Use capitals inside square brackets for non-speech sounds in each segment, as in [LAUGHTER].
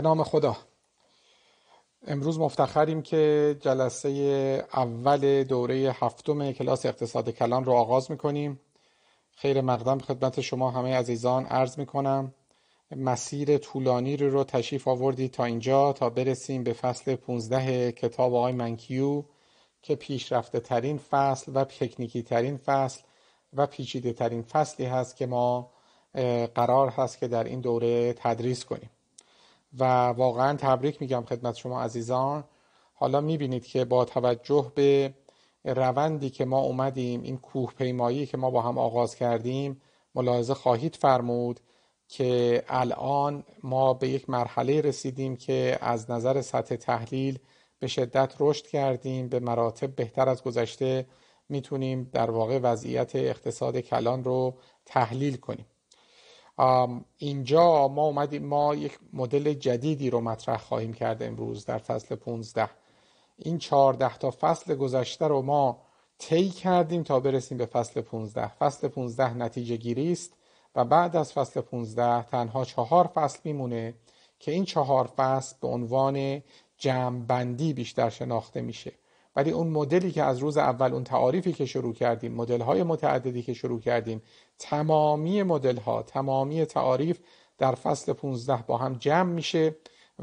به نام خدا امروز مفتخریم که جلسه اول دوره هفتم کلاس اقتصاد کلان رو آغاز میکنیم خیر مقدم خدمت شما همه عزیزان عرض میکنم مسیر طولانی رو, رو تشریف آوردی تا اینجا تا برسیم به فصل 15 کتاب آقای منکیو که پیشرفته ترین فصل و تکنیکی ترین فصل و پیچیده ترین فصلی هست که ما قرار هست که در این دوره تدریس کنیم و واقعا تبریک میگم خدمت شما عزیزان حالا میبینید که با توجه به روندی که ما اومدیم این کوه پیمایی که ما با هم آغاز کردیم ملاحظه خواهید فرمود که الان ما به یک مرحله رسیدیم که از نظر سطح تحلیل به شدت رشد کردیم به مراتب بهتر از گذشته میتونیم در واقع وضعیت اقتصاد کلان رو تحلیل کنیم اینجا ما اومدیم ما یک مدل جدیدی رو مطرح خواهیم کرد امروز در فصل 15 این 14 تا فصل گذشته رو ما طی کردیم تا برسیم به فصل 15 فصل 15 نتیجه گیری است و بعد از فصل 15 تنها چهار فصل میمونه که این چهار فصل به عنوان جمع بندی بیشتر شناخته میشه ولی اون مدلی که از روز اول اون تعاریفی که شروع کردیم مدل های متعددی که شروع کردیم تمامی مدل ها تمامی تعاریف در فصل 15 با هم جمع میشه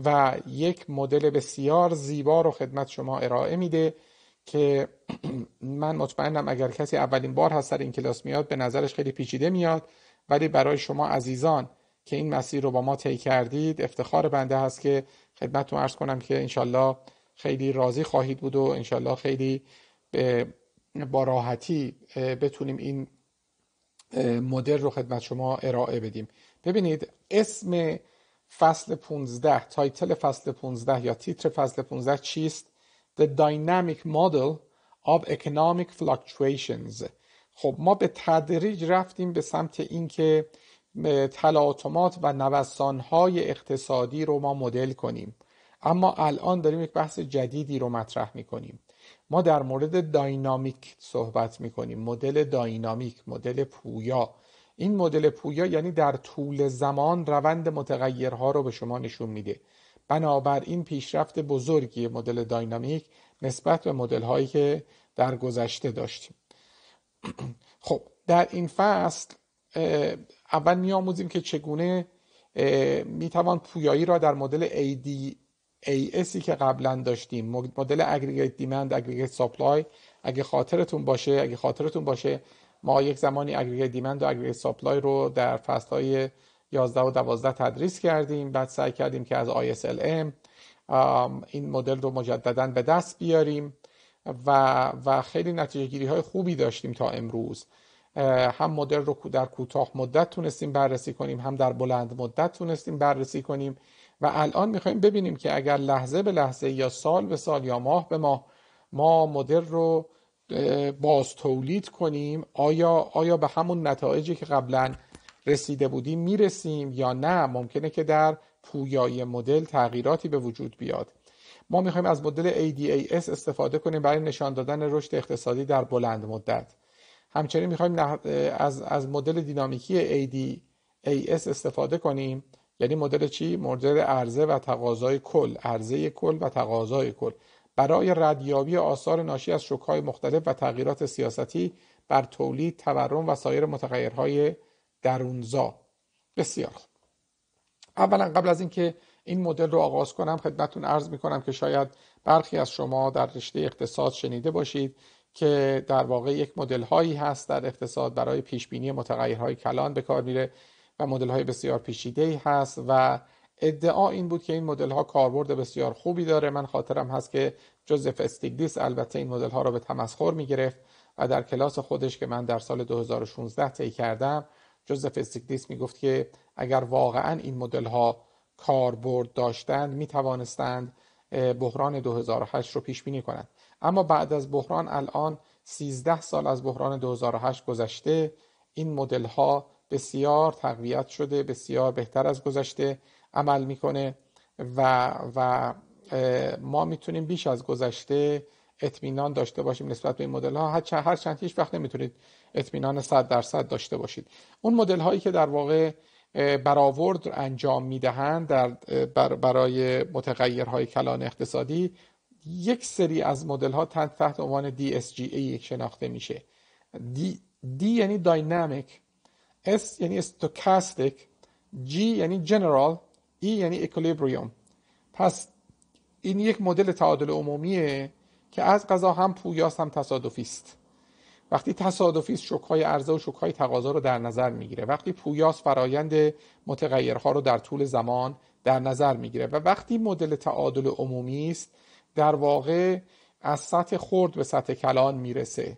و یک مدل بسیار زیبا رو خدمت شما ارائه میده که [CLEARS THROAT] من مطمئنم اگر کسی اولین بار هست سر این کلاس میاد به نظرش خیلی پیچیده میاد ولی برای شما عزیزان که این مسیر رو با ما طی کردید افتخار بنده هست که خدمتتون عرض کنم که انشالله خیلی راضی خواهید بود و انشالله خیلی با راحتی بتونیم این مدل رو خدمت شما ارائه بدیم ببینید اسم فصل 15 تایتل فصل 15 یا تیتر فصل 15 چیست The Dynamic Model of Economic Fluctuations خب ما به تدریج رفتیم به سمت اینکه تلاطمات و نوسانهای اقتصادی رو ما مدل کنیم اما الان داریم یک بحث جدیدی رو مطرح میکنیم ما در مورد داینامیک صحبت میکنیم مدل داینامیک مدل پویا این مدل پویا یعنی در طول زمان روند متغیرها رو به شما نشون میده بنابراین پیشرفت بزرگی مدل داینامیک نسبت به مدل هایی که در گذشته داشتیم [CLEARS THROAT] خب در این فصل اول میآموزیم که چگونه میتوان پویایی را در مدل AD ASی که قبلا داشتیم مدل اگریگیت دیمند اگریگیت ساپلای اگه خاطرتون باشه اگه خاطرتون باشه ما یک زمانی اگریگیت دیمند و اگریگیت ساپلای رو در فصلهای 11 و 12 تدریس کردیم بعد سعی کردیم که از ISLM این مدل رو مجددا به دست بیاریم و, و خیلی نتیجه گیری های خوبی داشتیم تا امروز هم مدل رو در کوتاه مدت تونستیم بررسی کنیم هم در بلند مدت تونستیم بررسی کنیم و الان میخوایم ببینیم که اگر لحظه به لحظه یا سال به سال یا ماه به ماه ما مدل رو باز تولید کنیم آیا آیا به همون نتایجی که قبلا رسیده بودیم میرسیم یا نه ممکنه که در پویایی مدل تغییراتی به وجود بیاد ما میخوایم از مدل ADAS استفاده کنیم برای نشان دادن رشد اقتصادی در بلند مدت همچنین میخوایم از, از مدل دینامیکی ADAS استفاده کنیم یعنی مدل چی مدل عرضه و تقاضای کل عرضه کل و تقاضای کل برای ردیابی آثار ناشی از شکای مختلف و تغییرات سیاستی بر تولید تورم و سایر متغیرهای درونزا بسیار خوب اولا قبل از اینکه این مدل رو آغاز کنم خدمتون عرض می کنم که شاید برخی از شما در رشته اقتصاد شنیده باشید که در واقع یک مدل هایی هست در اقتصاد برای پیش بینی متغیرهای کلان به کار میره و مدل های بسیار ای هست و ادعا این بود که این مدل ها کاربرد بسیار خوبی داره من خاطرم هست که جوزف استیگلیس البته این مدل ها را به تمسخر می گرفت و در کلاس خودش که من در سال 2016 طی کردم جوزف استیگلیس می گفت که اگر واقعا این مدل ها کاربرد داشتند می توانستند بحران 2008 رو پیش بینی کنند اما بعد از بحران الان 13 سال از بحران 2008 گذشته این مدل ها بسیار تقویت شده بسیار بهتر از گذشته عمل میکنه و و ما میتونیم بیش از گذشته اطمینان داشته باشیم نسبت به این مدل ها هر هر چند هیچ وقت نمیتونید اطمینان 100 درصد داشته باشید اون مدل هایی که در واقع برآورد انجام میدهند در بر برای متغیرهای کلان اقتصادی یک سری از مدل ها تحت عنوان DSGA شناخته میشه D, یعنی داینامیک S یعنی استوکاستیک G یعنی جنرال E یعنی اکولیبریوم پس این یک مدل تعادل عمومیه که از قضا هم پویاست هم تصادفی است وقتی تصادفی است شوک‌های عرضه و شوک‌های تقاضا رو در نظر میگیره وقتی پویاست فرایند متغیرها رو در طول زمان در نظر میگیره و وقتی مدل تعادل عمومی است در واقع از سطح خرد به سطح کلان میرسه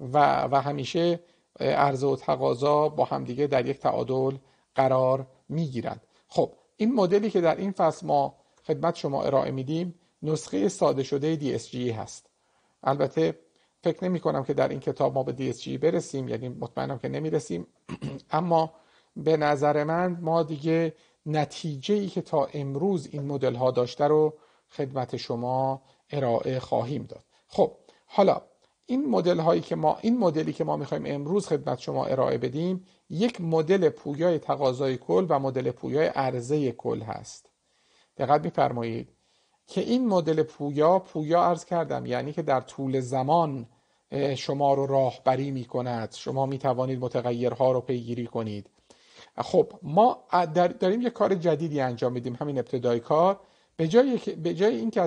و, و همیشه عرضه و تقاضا با همدیگه در یک تعادل قرار میگیرند خب این مدلی که در این فصل ما خدمت شما ارائه میدیم نسخه ساده شده DSG هست البته فکر نمی کنم که در این کتاب ما به DSG برسیم یعنی مطمئنم که نمی رسیم [CLEARS THROAT] اما به نظر من ما دیگه نتیجه ای که تا امروز این مدل ها داشته رو خدمت شما ارائه خواهیم داد خب حالا این مدل هایی که ما این مدلی که ما میخوایم امروز خدمت شما ارائه بدیم یک مدل پویای تقاضای کل و مدل پویای عرضه کل هست دقت میفرمایید که این مدل پویا پویا عرض کردم یعنی که در طول زمان شما رو راهبری می کند شما می توانید متغیرها رو پیگیری کنید خب ما داریم یه کار جدیدی انجام میدیم همین ابتدای کار به جای به جای اینکه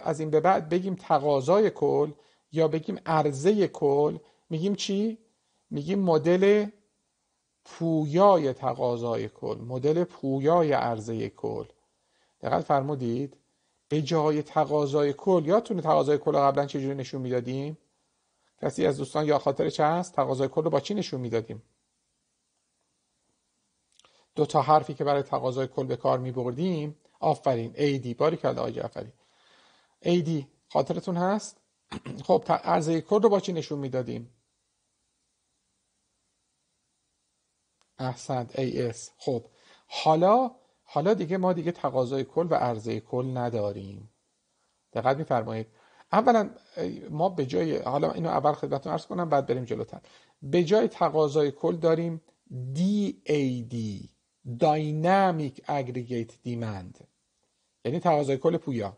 از این به بعد بگیم تقاضای کل یا بگیم عرضه کل میگیم چی؟ میگیم مدل پویای تقاضای کل مدل پویای عرضه کل دقیق فرمودید به جای تقاضای کل یادتونه تقاضای کل قبلا چجوری نشون میدادیم کسی از دوستان یا چه هست تقاضای کل رو با چی نشون میدادیم دو تا حرفی که برای تقاضای کل به کار می بردیم آفرین ایدی باری کرده آقای جعفری AD خاطرتون هست [CLEARS THROAT] خب عرضه کل رو با چی نشون میدادیم ای اس خب حالا حالا دیگه ما دیگه تقاضای کل و عرضه کل نداریم دقت میفرمایید اولا ما به جای حالا اینو اول خدمتتون عرض کنم بعد بریم جلوتر به جای تقاضای کل داریم دی داینامیک Aggregate Demand یعنی تقاضای کل پویا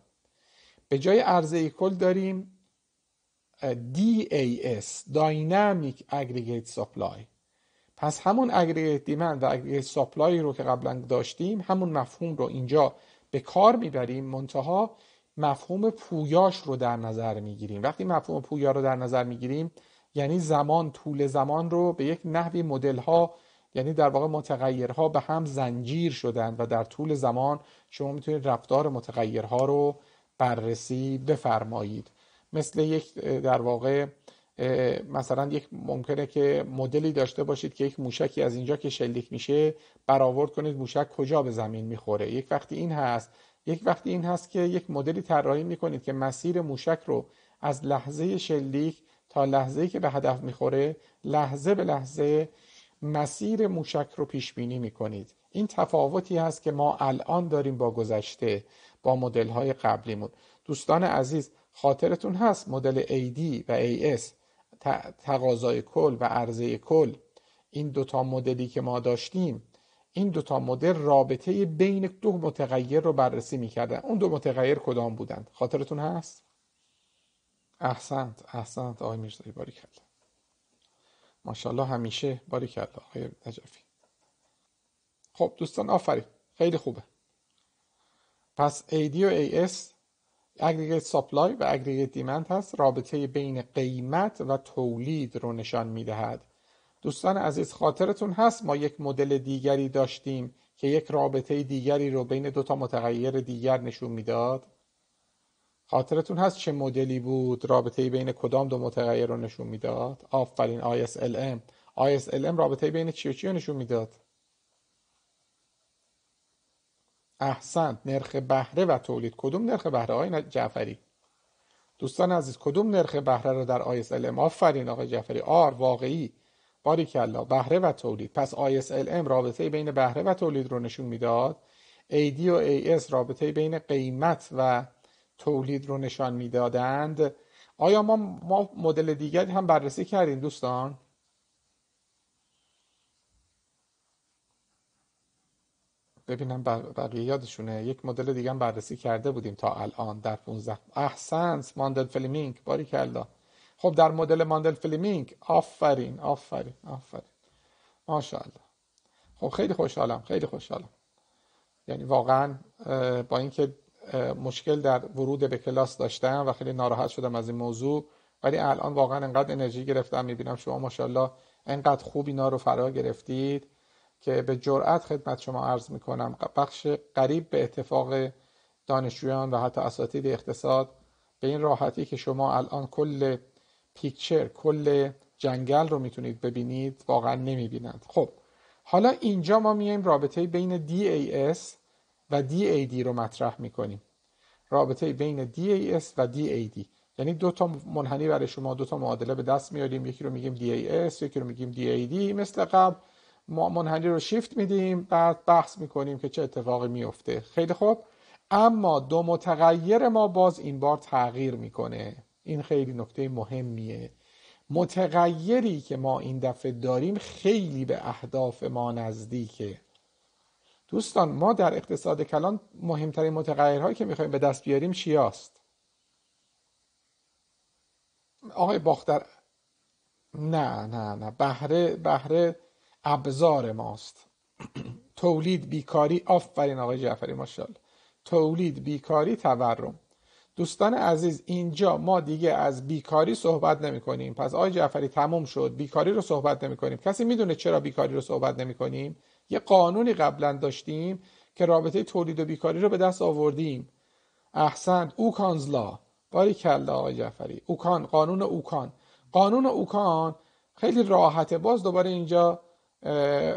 به جای عرضه کل داریم DAS Dynamic Aggregate Supply پس همون Aggregate Demand و Aggregate Supply رو که قبلا داشتیم همون مفهوم رو اینجا به کار میبریم منتها مفهوم پویاش رو در نظر میگیریم وقتی مفهوم پویا رو در نظر میگیریم یعنی زمان طول زمان رو به یک نحوی مدل ها یعنی در واقع متغیرها به هم زنجیر شدند و در طول زمان شما میتونید رفتار متغیرها رو بررسی بفرمایید مثل یک در واقع مثلا یک ممکنه که مدلی داشته باشید که یک موشکی از اینجا که شلیک میشه برآورد کنید موشک کجا به زمین میخوره یک وقتی این هست یک وقتی این هست که یک مدلی طراحی میکنید که مسیر موشک رو از لحظه شلیک تا لحظه که به هدف میخوره لحظه به لحظه مسیر موشک رو پیش بینی میکنید این تفاوتی هست که ما الان داریم با گذشته با مدل های قبلیمون دوستان عزیز خاطرتون هست مدل AD و AS تقاضای کل و عرضه کل این دوتا مدلی که ما داشتیم این دوتا مدل رابطه بین دو متغیر رو بررسی میکردن اون دو متغیر کدام بودند خاطرتون هست احسنت احسنت آقای میرزایی باری کرد ماشاءالله همیشه باری کرد آقای نجفی خب دوستان آفرین خیلی خوبه پس AD و AS اگریگیت سپلای و اگریگیت دیمند هست رابطه بین قیمت و تولید رو نشان می دهد دوستان عزیز خاطرتون هست ما یک مدل دیگری داشتیم که یک رابطه دیگری رو بین دوتا متغیر دیگر نشون میداد خاطرتون هست چه مدلی بود رابطه بین کدام دو متغیر رو نشون میداد آفرین ISLM ISLM رابطه بین چی و چی رو نشون میداد احسن نرخ بهره و تولید کدوم نرخ بهره آقای جعفری دوستان عزیز کدوم نرخ بهره رو در ISLM آفرین آقای جعفری آر واقعی باریکلا بهره و تولید پس ISLM رابطه بین بهره و تولید رو نشون میداد AD و AS رابطه بین قیمت و تولید رو نشان میدادند آیا ما ما مدل دیگری هم بررسی کردیم دوستان ببینم بقیه یادشونه یک مدل دیگه هم بررسی کرده بودیم تا الان در 15 احسنس ماندل فلیمینگ باری کلا خب در مدل ماندل فلیمینگ آفرین آفرین آفرین ماشاءالله خب خیلی خوشحالم خیلی خوشحالم یعنی واقعا با اینکه مشکل در ورود به کلاس داشتم و خیلی ناراحت شدم از این موضوع ولی الان واقعا انقدر انرژی گرفتم میبینم شما ماشاءالله انقدر خوب اینا رو فرا گرفتید که به جرأت خدمت شما عرض می کنم بخش قریب به اتفاق دانشجویان و حتی اساتید اقتصاد به این راحتی که شما الان کل پیکچر کل جنگل رو میتونید ببینید واقعا نمیبینند خب حالا اینجا ما میایم رابطه بین DAS و DAD رو مطرح میکنیم رابطه بین DAS و DAD یعنی دو تا منحنی برای شما دو تا معادله به دست میاریم یکی رو میگیم DAS یکی رو میگیم DAD مثل قبل ما منحنی رو شیفت میدیم بعد بحث میکنیم که چه اتفاقی میفته خیلی خوب اما دو متغیر ما باز این بار تغییر میکنه این خیلی نکته مهمیه متغیری که ما این دفعه داریم خیلی به اهداف ما نزدیکه دوستان ما در اقتصاد کلان مهمترین متغیرهایی که میخوایم به دست بیاریم چی هست؟ آقای باختر نه نه نه بهره بهره ابزار ماست تولید بیکاری آفرین آقای جعفری ماشاءالله تولید بیکاری تورم دوستان عزیز اینجا ما دیگه از بیکاری صحبت نمی کنیم پس آقای جعفری تموم شد بیکاری رو صحبت نمی کنیم کسی میدونه چرا بیکاری رو صحبت نمی کنیم یه قانونی قبلا داشتیم که رابطه تولید و بیکاری رو به دست آوردیم احسنت اوکانزلا باری کلا آقای جعفری اوکان قانون اوکان قانون اوکان خیلی راحته باز دوباره اینجا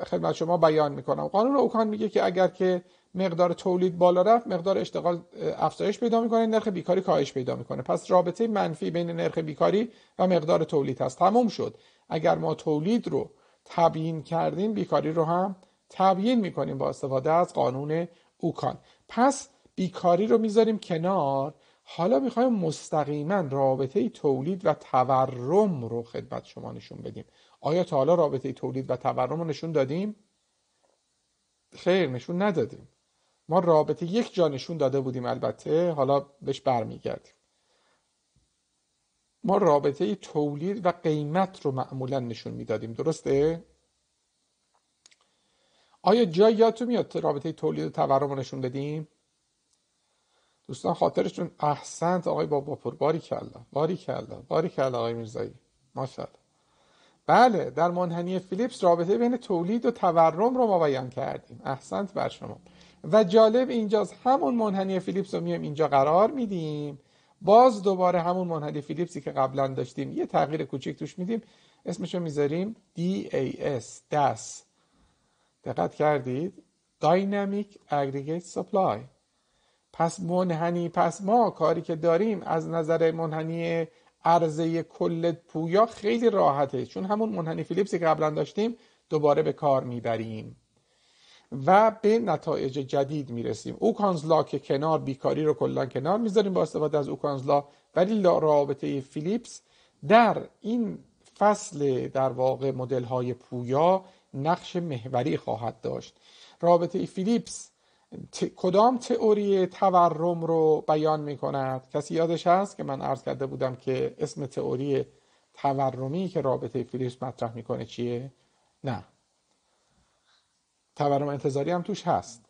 خدمت شما بیان میکنم قانون اوکان میگه که اگر که مقدار تولید بالا رفت مقدار اشتغال افزایش پیدا میکنه نرخ بیکاری کاهش پیدا میکنه پس رابطه منفی بین نرخ بیکاری و مقدار تولید هست تموم شد اگر ما تولید رو تبیین کردیم بیکاری رو هم تبیین میکنیم با استفاده از قانون اوکان پس بیکاری رو میذاریم کنار حالا میخوایم مستقیما رابطه تولید و تورم رو خدمت شما نشون بدیم آیا تا حالا رابطه تولید و تورم رو نشون دادیم؟ خیر نشون ندادیم ما رابطه یک جا نشون داده بودیم البته حالا بهش برمیگردیم ما رابطه تولید و قیمت رو معمولا نشون میدادیم درسته؟ آیا جایی یادتون میاد رابطه تولید و تورم رو نشون بدیم؟ دوستان خاطرشون احسنت آقای بابا پر باری کلا باری کلا باری کلا آقای میرزایی ماشاءالله بله در منحنی فیلیپس رابطه بین تولید و تورم رو ما بیان کردیم احسنت بر شما و جالب اینجاست همون منحنی فیلیپس رو میایم اینجا قرار میدیم باز دوباره همون منحنی فیلیپسی که قبلا داشتیم یه تغییر کوچیک توش میدیم اسمشو میذاریم DAS DAS دقت کردید Dynamic Aggregate Supply پس منحنی پس ما کاری که داریم از نظر منحنی عرضه کل پویا خیلی راحته چون همون منحنی فیلیپسی که قبلا داشتیم دوباره به کار میبریم و به نتایج جدید میرسیم اوکانزلا که کنار بیکاری رو کلا کنار میذاریم با استفاده از اوکانزلا ولی رابطه فیلیپس در این فصل در واقع مدل های پویا نقش محوری خواهد داشت رابطه فیلیپس کدام تئوری تورم رو بیان می کند کسی یادش هست که من عرض کرده بودم که اسم تئوری تورمی که رابطه فیلیپس مطرح میکنه چیه نه تورم انتظاری هم توش هست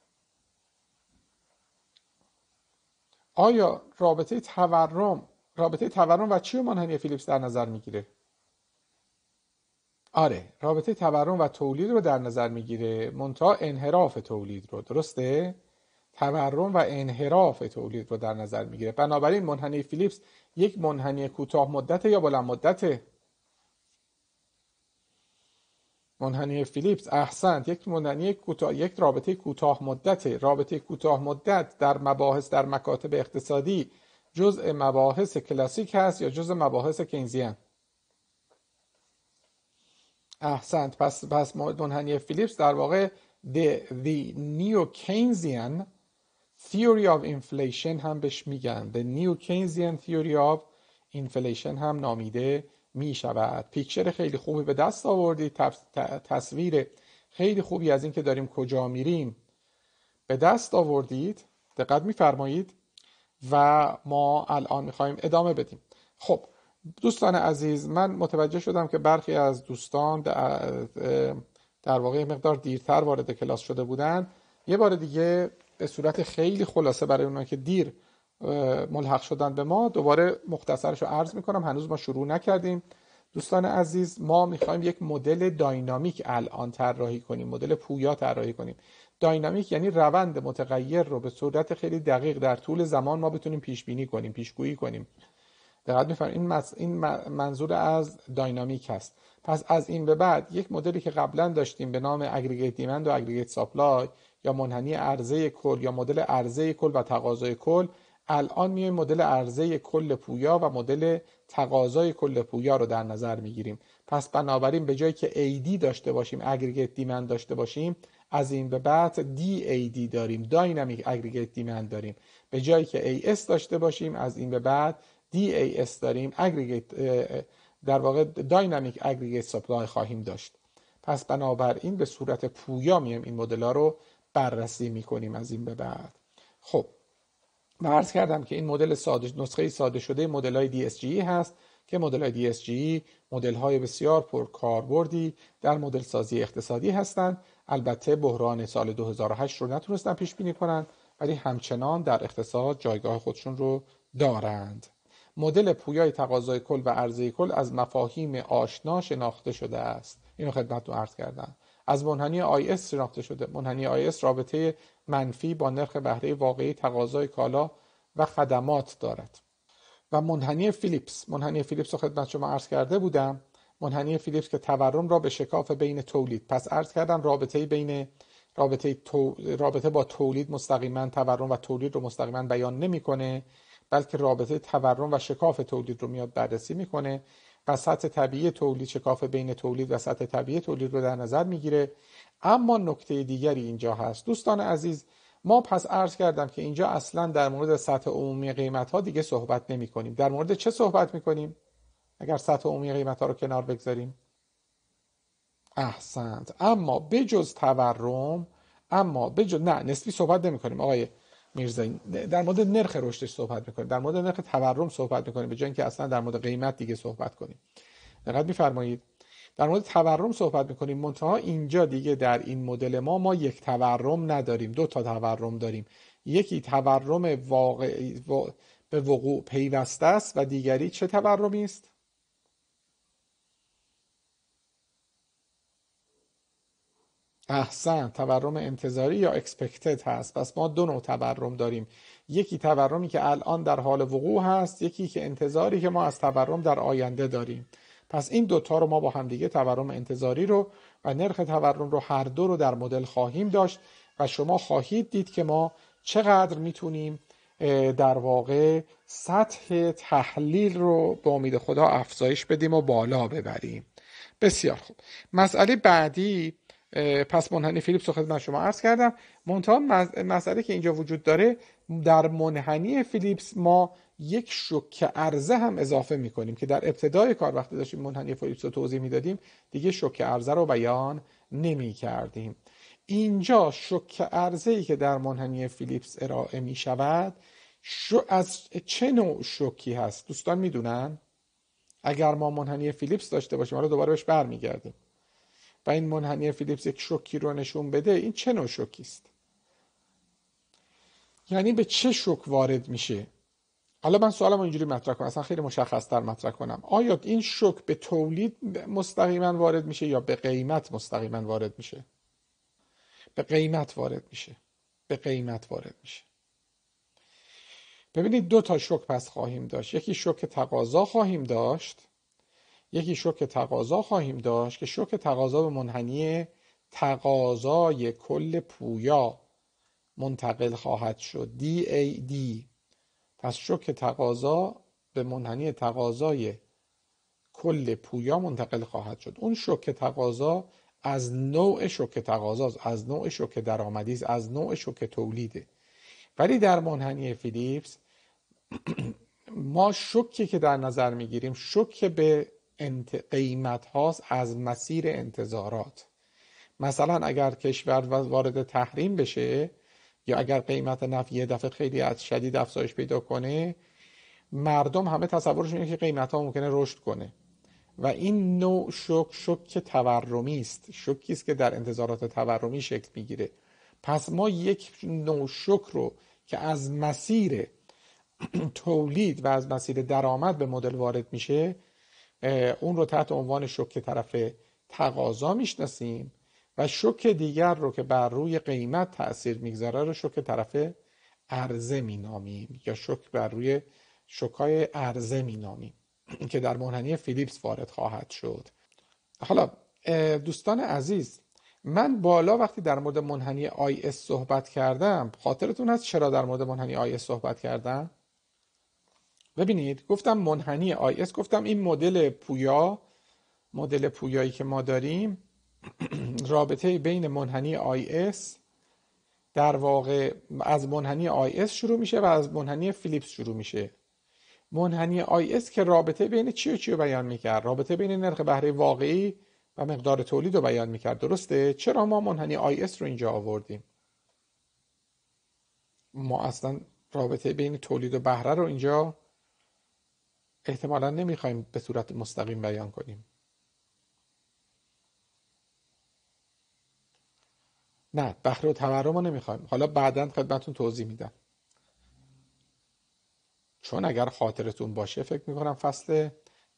آیا رابطه تورم رابطه تورم و چی منحنی فیلیپس در نظر میگیره آره رابطه تورم و تولید رو در نظر میگیره مونتا انحراف تولید رو درسته تورم و انحراف تولید رو در نظر میگیره بنابراین منحنی فیلیپس یک منحنی کوتاه مدت یا بلند مدته منحنی فیلیپس احسنت یک منحنی کوتاه یک رابطه کوتاه مدت رابطه کوتاه مدت در مباحث در مکاتب اقتصادی جزء مباحث کلاسیک هست یا جزء مباحث کینزیان احسنت پس, پس منحنی فیلیپس در واقع the, the Keynesian theory of inflation هم بهش میگن the New Keynesian theory of inflation هم نامیده میشود پیکچر خیلی خوبی به دست آوردید تصویر خیلی خوبی از اینکه داریم کجا میریم به دست آوردید دقت میفرمایید و ما الان میخوایم ادامه بدیم خب دوستان عزیز من متوجه شدم که برخی از دوستان در واقع مقدار دیرتر وارد کلاس شده بودن یه بار دیگه به صورت خیلی خلاصه برای اونا که دیر ملحق شدن به ما دوباره مختصرش رو عرض میکنم هنوز ما شروع نکردیم دوستان عزیز ما میخوایم یک مدل داینامیک الان طراحی کنیم مدل پویا طراحی کنیم داینامیک یعنی روند متغیر رو به صورت خیلی دقیق در طول زمان ما بتونیم پیش بینی کنیم پیشگویی کنیم دقت این, این منظور از داینامیک هست پس از این به بعد یک مدلی که قبلا داشتیم به نام اگریگیت دیمند و اگریگیت ساپلای یا منحنی عرضه کل یا مدل عرضه کل و تقاضای کل الان میایم مدل عرضه کل پویا و مدل تقاضای کل پویا رو در نظر میگیریم پس بنابراین به جایی که AD داشته باشیم اگریگیت دیمند داشته باشیم از این به بعد DAD داریم داینامیک اگریگیت دیمند داریم به جایی که AS داشته باشیم از این به بعد DAS داریم اگریگیت در واقع داینامیک اگریگیت سپلای خواهیم داشت پس بنابراین به صورت پویا میایم این مدل ها رو بررسی میکنیم از این به بعد خب و عرض کردم که این مدل ساده نسخه ساده شده مدل های DSG e هست که مدل های DSG e مدل های بسیار پرکاربردی در مدل سازی اقتصادی هستند البته بحران سال 2008 رو نتونستن پیش بینی کنند ولی همچنان در اقتصاد جایگاه خودشون رو دارند مدل پویای تقاضای کل و عرضه کل از مفاهیم آشنا شناخته شده است اینو خدمتتون عرض کردم از منحنی اس شناخته شده منحنی اس رابطه منفی با نرخ بهره واقعی تقاضای کالا و خدمات دارد و منحنی فیلیپس منحنی فیلیپس رو خدمت شما عرض کرده بودم منحنی فیلیپس که تورم را به شکاف بین تولید پس عرض کردم رابطه بین رابطه, تو... رابطه با تولید مستقیما تورم و تولید رو مستقیما بیان نمیکنه بلکه رابطه تورم و شکاف تولید رو میاد بررسی میکنه و سطح طبیعی تولید شکاف بین تولید و سطح طبیعی تولید رو در نظر میگیره اما نکته دیگری اینجا هست دوستان عزیز ما پس عرض کردم که اینجا اصلا در مورد سطح عمومی قیمت ها دیگه صحبت نمی کنیم در مورد چه صحبت می کنیم اگر سطح عمومی قیمت ها رو کنار بگذاریم احسنت اما بجز تورم اما بجز نه نسبی صحبت نمی کنیم آقای میرزایی در مورد نرخ رشدش صحبت میکنیم در مورد نرخ تورم صحبت میکنیم به جای اینکه اصلا در مورد قیمت دیگه صحبت کنیم دقت میفرمایید در مورد تورم صحبت میکنیم منتها اینجا دیگه در این مدل ما ما یک تورم نداریم دو تا تورم داریم یکی تورم واقع... به وقوع پیوسته است و دیگری چه تورمی است احسن تورم انتظاری یا اکسپکتد هست پس ما دو نوع تورم داریم یکی تورمی که الان در حال وقوع هست یکی که انتظاری که ما از تورم در آینده داریم پس این دوتا رو ما با همدیگه تورم انتظاری رو و نرخ تورم رو هر دو رو در مدل خواهیم داشت و شما خواهید دید که ما چقدر میتونیم در واقع سطح تحلیل رو به امید خدا افزایش بدیم و بالا ببریم بسیار خوب مسئله بعدی پس منحنی فیلیپس رو خدمت شما عرض کردم منتها مسئله که اینجا وجود داره در منحنی فیلیپس ما یک شوک ارزه هم اضافه می کنیم که در ابتدای کار وقتی داشتیم منحنی فیلیپس رو توضیح می دادیم دیگه شوک ارزه رو بیان نمی کردیم اینجا شوک ارزه ای که در منحنی فیلیپس ارائه می شود شو از چه نوع شوکی هست دوستان میدونن اگر ما منحنی فیلیپس داشته باشیم حالا دوباره بهش برمیگردیم و این منحنی فیلیپس یک شوکی رو نشون بده این چه نوع شوکی است یعنی به چه شوک وارد میشه حالا من سوالم اینجوری مطرح کنم اصلا خیلی مشخص تر مطرح کنم آیا این شوک به تولید مستقیما وارد میشه یا به قیمت مستقیما وارد میشه به قیمت وارد میشه به قیمت وارد میشه ببینید دو تا شوک پس خواهیم داشت یکی شوک تقاضا خواهیم داشت یکی شوک تقاضا خواهیم داشت که شوک تقاضا به منحنی تقاضای کل پویا منتقل خواهد شد DAD پس شوک تقاضا به منحنی تقاضای کل پویا منتقل خواهد شد اون شوک تقاضا از نوع شوک تقاضا از نوع شوک درآمدی است از نوع شوک تولیده ولی در منحنی فیلیپس [CLEARS THROAT] ما شوکی که در نظر میگیریم شوک به قیمت هاست از مسیر انتظارات مثلا اگر کشور وارد تحریم بشه یا اگر قیمت نفت یه دفعه خیلی از شدید افزایش پیدا کنه مردم همه تصورشون اینه که قیمت ها ممکنه رشد کنه و این نوع شک شک تورمی است شکی است که در انتظارات تورمی شکل میگیره پس ما یک نوع شک رو که از مسیر تولید و از مسیر درآمد به مدل وارد میشه اون رو تحت عنوان شوک طرف تقاضا میشناسیم و شوک دیگر رو که بر روی قیمت تاثیر میگذاره رو شوک طرف عرضه مینامیم یا شوک بر روی شوکای عرضه مینامیم [CLEARS THROAT] که در منحنی فیلیپس وارد خواهد شد حالا دوستان عزیز من بالا وقتی در مورد منحنی آی صحبت کردم خاطرتون هست چرا در مورد منحنی آی صحبت کردم ببینید گفتم منحنی آی اس گفتم این مدل پویا مدل پویایی که ما داریم [CLEARS THROAT] رابطه بین منحنی آی اس در واقع از منحنی آی اس شروع میشه و از منحنی فیلیپس شروع میشه منحنی آی اس که رابطه بین چی و چی رو بیان میکرد رابطه بین نرخ بهره واقعی و مقدار تولید رو بیان میکرد درسته چرا ما منحنی آی اس رو اینجا آوردیم ما اصلا رابطه بین تولید و بهره رو اینجا احتمالا نمیخوایم به صورت مستقیم بیان کنیم نه بخره و تورم رو نمیخوایم حالا بعدا خدمتون توضیح میدم چون اگر خاطرتون باشه فکر میکنم فصل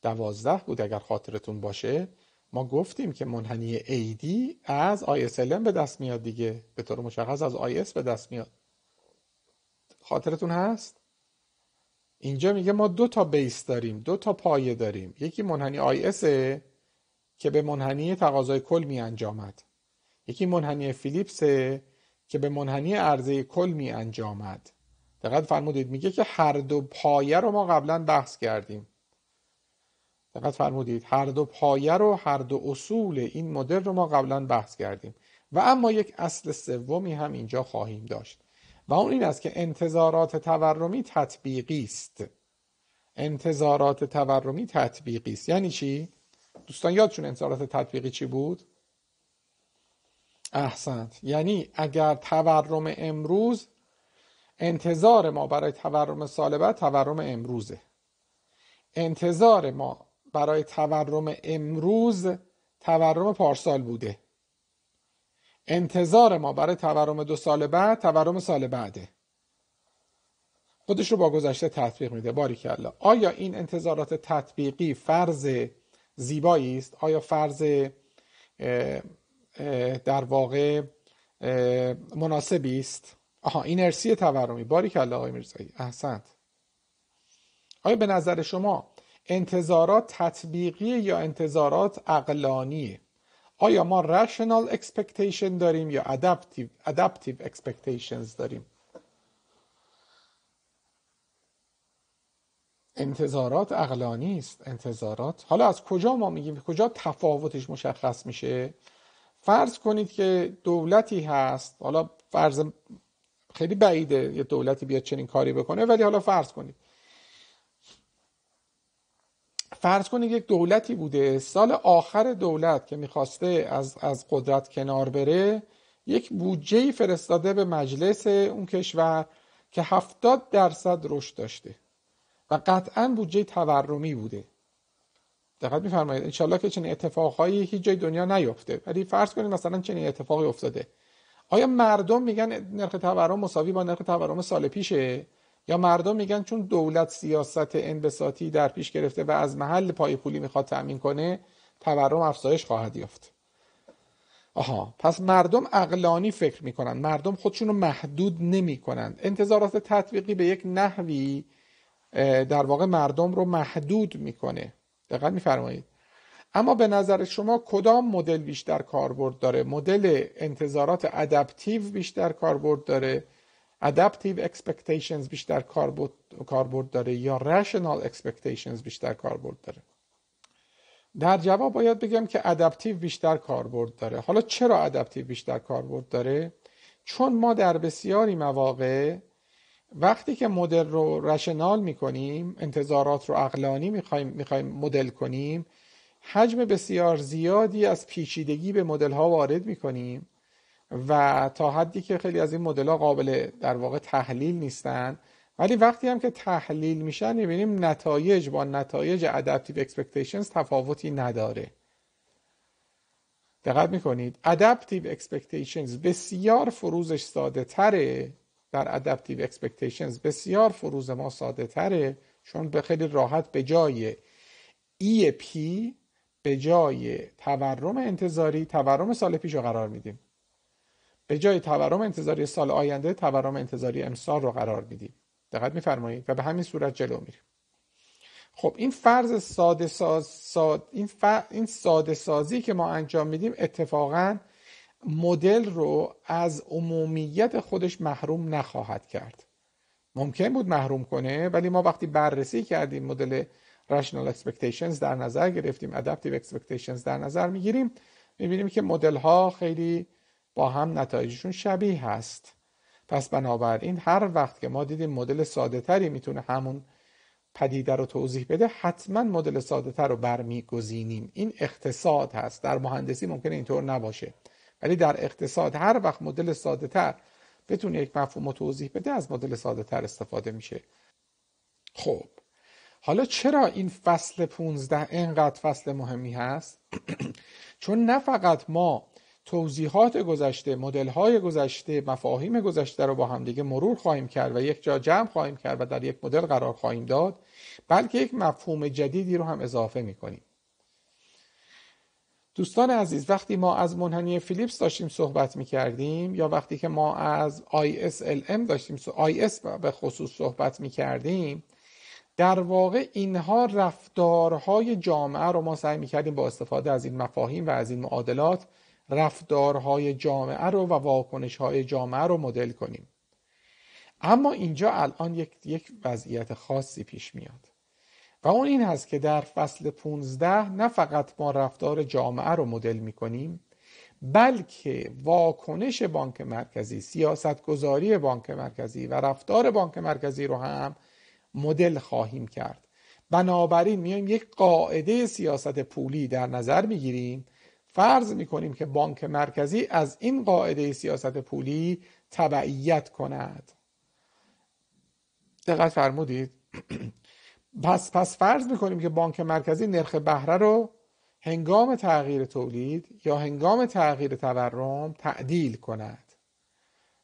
دوازده بود اگر خاطرتون باشه ما گفتیم که منحنی ایدی از ISLM به دست میاد دیگه به طور مشخص از IS به دست میاد خاطرتون هست؟ اینجا میگه ما دو تا بیس داریم دو تا پایه داریم یکی منحنی آی اسه که به منحنی تقاضای کل می انجامد یکی منحنی فیلیپسه که به منحنی عرضه کل می انجامد دقت فرمودید میگه که هر دو پایه رو ما قبلا بحث کردیم دقت فرمودید هر دو پایه رو هر دو اصول این مدل رو ما قبلا بحث کردیم و اما یک اصل سومی هم اینجا خواهیم داشت و اون این است که انتظارات تورمی تطبیقی است انتظارات تورمی تطبیقی است یعنی چی دوستان یادشون انتظارات تطبیقی چی بود احسنت یعنی اگر تورم امروز انتظار ما برای تورم سال بعد تورم امروزه انتظار ما برای تورم امروز تورم پارسال بوده انتظار ما برای تورم دو سال بعد تورم سال بعده خودش رو با گذشته تطبیق میده باریکلا آیا این انتظارات تطبیقی فرض زیبایی است آیا فرض در واقع مناسبی است آها اینرسی تورمی باریکلا آقای میرزایی احسنت آیا به نظر شما انتظارات تطبیقی یا انتظارات عقلانیه؟ آیا ما رشنال اکسپکتیشن داریم یا ادپتیو ادپتیو داریم انتظارات اقلانی است انتظارات حالا از کجا ما میگیم کجا تفاوتش مشخص میشه فرض کنید که دولتی هست حالا فرض خیلی بعیده یه دولتی بیاد چنین کاری بکنه ولی حالا فرض کنید فرض کنید یک دولتی بوده سال آخر دولت که میخواسته از, از قدرت کنار بره یک بودجه فرستاده به مجلس اون کشور که 70 درصد رشد داشته و قطعا بودجه تورمی بوده دقت میفرمایید انشالله که چنین اتفاقهایی هیچ جای دنیا نیفته ولی فرض کنید مثلا چنین اتفاقی افتاده آیا مردم میگن نرخ تورم مساوی با نرخ تورم سال پیشه یا مردم میگن چون دولت سیاست انبساطی در پیش گرفته و از محل پای پولی میخواد تأمین کنه تورم افزایش خواهد یافت آها پس مردم اقلانی فکر میکنن مردم خودشون رو محدود نمیکنند انتظارات تطبیقی به یک نحوی در واقع مردم رو محدود میکنه دقت میفرمایید اما به نظر شما کدام مدل بیشتر کاربرد داره مدل انتظارات ادپتیو بیشتر کاربرد داره adaptive expectations بیشتر کاربرد داره یا rational expectations بیشتر کاربرد داره در جواب باید بگم که adaptive بیشتر کاربرد داره حالا چرا adaptive بیشتر کاربرد داره چون ما در بسیاری مواقع وقتی که مدل رو رشنال میکنیم انتظارات رو اقلانی میخوایم, خواهیم مدل کنیم حجم بسیار زیادی از پیچیدگی به مدل ها وارد میکنیم و تا حدی که خیلی از این مدل‌ها قابل در واقع تحلیل نیستن ولی وقتی هم که تحلیل میشن میبینیم نتایج با نتایج ادپتیو Expectations تفاوتی نداره دقت می‌کنید ادپتیو Expectations بسیار فروزش ساده تره در ادپتیو Expectations بسیار فروز ما ساده تره چون به خیلی راحت به جای ای e پی به جای تورم انتظاری تورم سال پیش رو قرار میدیم به جای تورم انتظاری سال آینده تورم انتظاری امسال رو قرار میدیم دقت میفرمایید و به همین صورت جلو میریم خب این فرض ساده ساز این, این ساده سازی که ما انجام میدیم اتفاقا مدل رو از عمومیت خودش محروم نخواهد کرد ممکن بود محروم کنه ولی ما وقتی بررسی کردیم مدل رشنال expectations در نظر گرفتیم ادپتیو expectations در نظر میگیریم میبینیم که مدل ها خیلی با هم نتایجشون شبیه هست پس بنابراین هر وقت که ما دیدیم مدل ساده تری میتونه همون پدیده رو توضیح بده حتما مدل ساده تر رو برمیگزینیم این اقتصاد هست در مهندسی ممکنه اینطور نباشه ولی در اقتصاد هر وقت مدل ساده تر بتونه یک مفهوم رو توضیح بده از مدل ساده تر استفاده میشه خب حالا چرا این فصل 15 اینقدر فصل مهمی هست [CLEARS THROAT] چون نه فقط ما توضیحات گذشته مدل های گذشته مفاهیم گذشته رو با همدیگه مرور خواهیم کرد و یک جا جمع خواهیم کرد و در یک مدل قرار خواهیم داد بلکه یک مفهوم جدیدی رو هم اضافه می کنیم دوستان عزیز وقتی ما از منحنی فیلیپس داشتیم صحبت می کردیم یا وقتی که ما از ISLM داشتیم IS به خصوص صحبت می کردیم در واقع اینها رفتارهای جامعه رو ما سعی می کردیم با استفاده از این مفاهیم و از این معادلات رفتارهای جامعه رو و واکنشهای جامعه رو مدل کنیم اما اینجا الان یک, یک وضعیت خاصی پیش میاد و اون این هست که در فصل 15 نه فقط ما رفتار جامعه رو مدل می کنیم بلکه واکنش بانک مرکزی سیاست گذاری بانک مرکزی و رفتار بانک مرکزی رو هم مدل خواهیم کرد بنابراین میایم یک قاعده سیاست پولی در نظر میگیریم فرض میکنیم که بانک مرکزی از این قاعده سیاست پولی تبعیت کند دقت فرمودید [CLEARS THROAT] پس پس فرض میکنیم که بانک مرکزی نرخ بهره رو هنگام تغییر تولید یا هنگام تغییر تورم تعدیل کند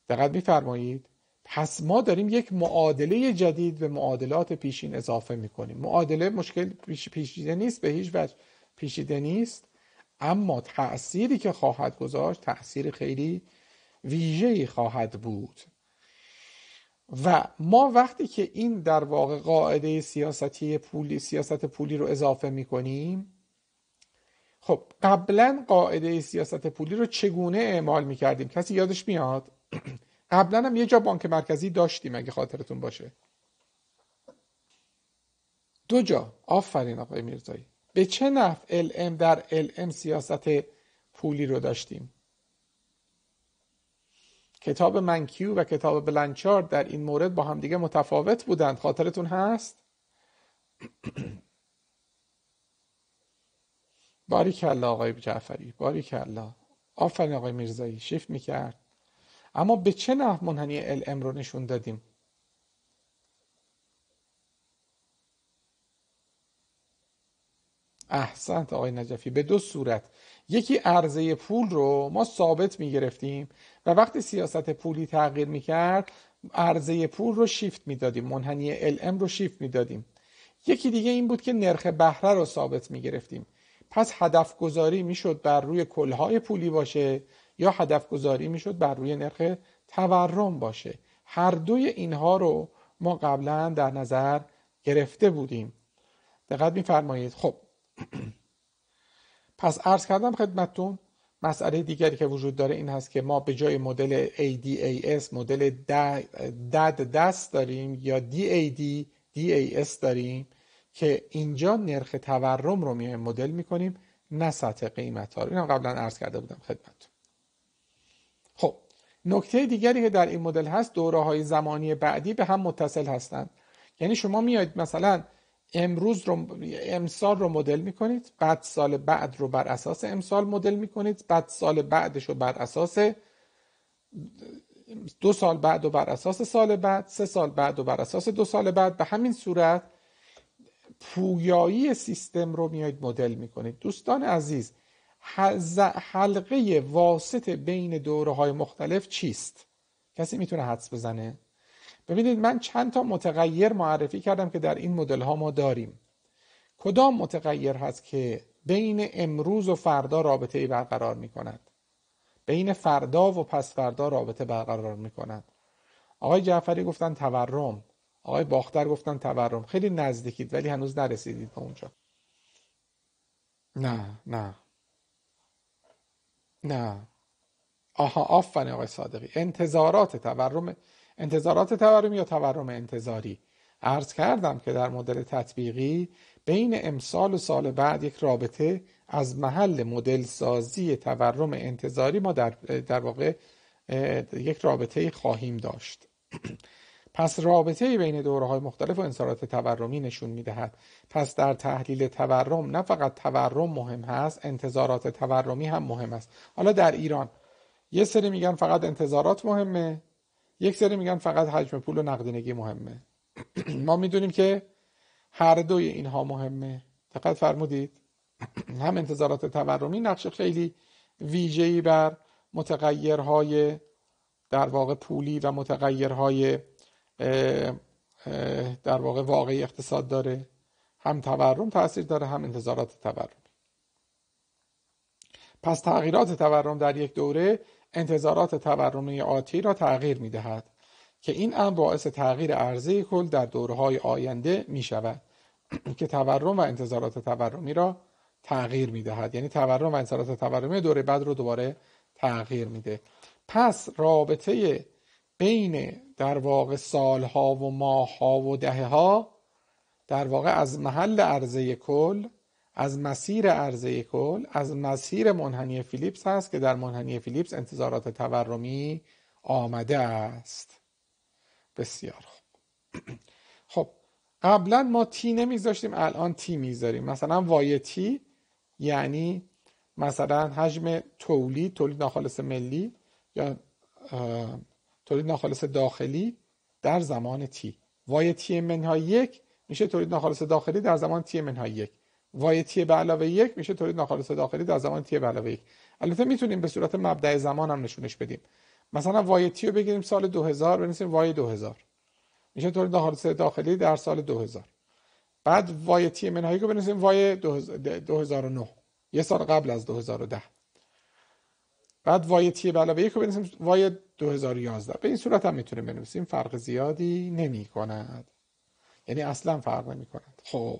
دقت میفرمایید پس ما داریم یک معادله جدید به معادلات پیشین اضافه میکنیم معادله مشکل پیش نیست به هیچ وجه پیشیده نیست اما تأثیری که خواهد گذاشت تأثیر خیلی ویژه‌ای خواهد بود و ما وقتی که این در واقع قاعده سیاستی پولی سیاست پولی رو اضافه می خب قبلا قاعده سیاست پولی رو چگونه اعمال می کسی یادش میاد [CLEARS THROAT] قبلا هم یه جا بانک مرکزی داشتیم اگه خاطرتون باشه دو جا آفرین آقای میرزایی به چه نفع LM در LM سیاست پولی رو داشتیم کتاب منکیو و کتاب بلنچارد در این مورد با همدیگه متفاوت بودند خاطرتون هست [CLEARS THROAT] باری الله آقای جعفری باری الله آفرین آقای میرزایی شیفت میکرد اما به چه نحو منحنی LM رو نشون دادیم احسنت آقای نجفی به دو صورت یکی عرضه پول رو ما ثابت می گرفتیم و وقتی سیاست پولی تغییر می کرد عرضه پول رو شیفت می دادیم منحنی LM رو شیفت می دادیم یکی دیگه این بود که نرخ بهره رو ثابت می گرفتیم پس هدف گذاری می شد بر روی کلهای پولی باشه یا هدف گذاری می شد بر روی نرخ تورم باشه هر دوی اینها رو ما قبلا در نظر گرفته بودیم دقت میفرمایید خب [CLEARS THROAT] پس عرض کردم خدمتتون مسئله دیگری که وجود داره این هست که ما به جای مدل ADAS مدل دد دست داریم یا DAD DAS داریم که اینجا نرخ تورم رو می مدل میکنیم نه سطح قیمت ها رو قبلا عرض کرده بودم خدمتتون خب نکته دیگری که در این مدل هست دوره های زمانی بعدی به هم متصل هستند یعنی شما میاید مثلا امروز رو امسال رو مدل میکنید بعد سال بعد رو بر اساس امسال مدل میکنید بعد سال بعدش رو بر اساس دو سال بعد و بر اساس سال بعد سه سال بعد و بر اساس دو سال بعد به همین صورت پویایی سیستم رو میایید مدل میکنید دوستان عزیز حلقه واسط بین دوره های مختلف چیست کسی میتونه حدس بزنه ببینید من چند تا متغیر معرفی کردم که در این مدل ها ما داریم کدام متغیر هست که بین امروز و فردا رابطه ای برقرار می کند بین فردا و پس فردا رابطه برقرار می کند آقای جعفری گفتن تورم آقای باختر گفتن تورم خیلی نزدیکید ولی هنوز نرسیدید به اونجا نه نه نه آها آفن آقای صادقی انتظارات تورم انتظارات تورمی یا تورم انتظاری عرض کردم که در مدل تطبیقی بین امسال و سال بعد یک رابطه از محل مدل سازی تورم انتظاری ما در, در واقع یک رابطه خواهیم داشت [CLEARS THROAT] پس رابطه بین دوره های مختلف و انصارات تورمی نشون میدهد پس در تحلیل تورم نه فقط تورم مهم هست انتظارات تورمی هم مهم است حالا در ایران یه سری میگن فقط انتظارات مهمه یک سری میگن فقط حجم پول و نقدینگی مهمه ما میدونیم که هر دوی اینها مهمه دقت فرمودید هم انتظارات تورمی نقش خیلی ویژه‌ای بر متغیرهای در واقع پولی و متغیرهای در واقع واقعی اقتصاد داره هم تورم تاثیر داره هم انتظارات تورم پس تغییرات تورم در یک دوره انتظارات تورمی آتی را تغییر می دهد که این هم باعث تغییر عرضه کل در دورهای آینده می شود [CLEARS THROAT] که تورم و انتظارات تورمی را تغییر می دهد یعنی تورم و انتظارات تورمی دوره بعد رو دوباره تغییر میده پس رابطه بین در واقع سالها و ماهها و دهه ها در واقع از محل عرضه کل از مسیر عرضه کل از مسیر منحنی فیلیپس هست که در منحنی فیلیپس انتظارات تورمی آمده است بسیار خوب [CLEARS THROAT] خب قبلا ما تی نمیذاشتیم الان تی میذاریم مثلا وای تی یعنی مثلا حجم تولید تولید ناخالص ملی یا تولید ناخالص داخلی در زمان تی وای تی منهای یک میشه تولید ناخالص داخلی در زمان تی منهای یک وای تی به علاوه یک میشه تولید ناخالص داخلی در زمان تی به علاوه یک البته میتونیم به صورت مبدع زمان هم نشونش بدیم مثلا وای تی رو بگیریم سال 2000 بنویسیم وای 2000 میشه تولید ناخالص داخلی در سال 2000 بعد وای تی منهایی رو بنویسیم وای 2009 یه سال قبل از 2010 بعد وای تی به علاوه یک رو بنویسیم وای 2011 به این صورت هم میتونیم بنویسیم فرق زیادی نمی کند یعنی اصلا فرق نمی کند خب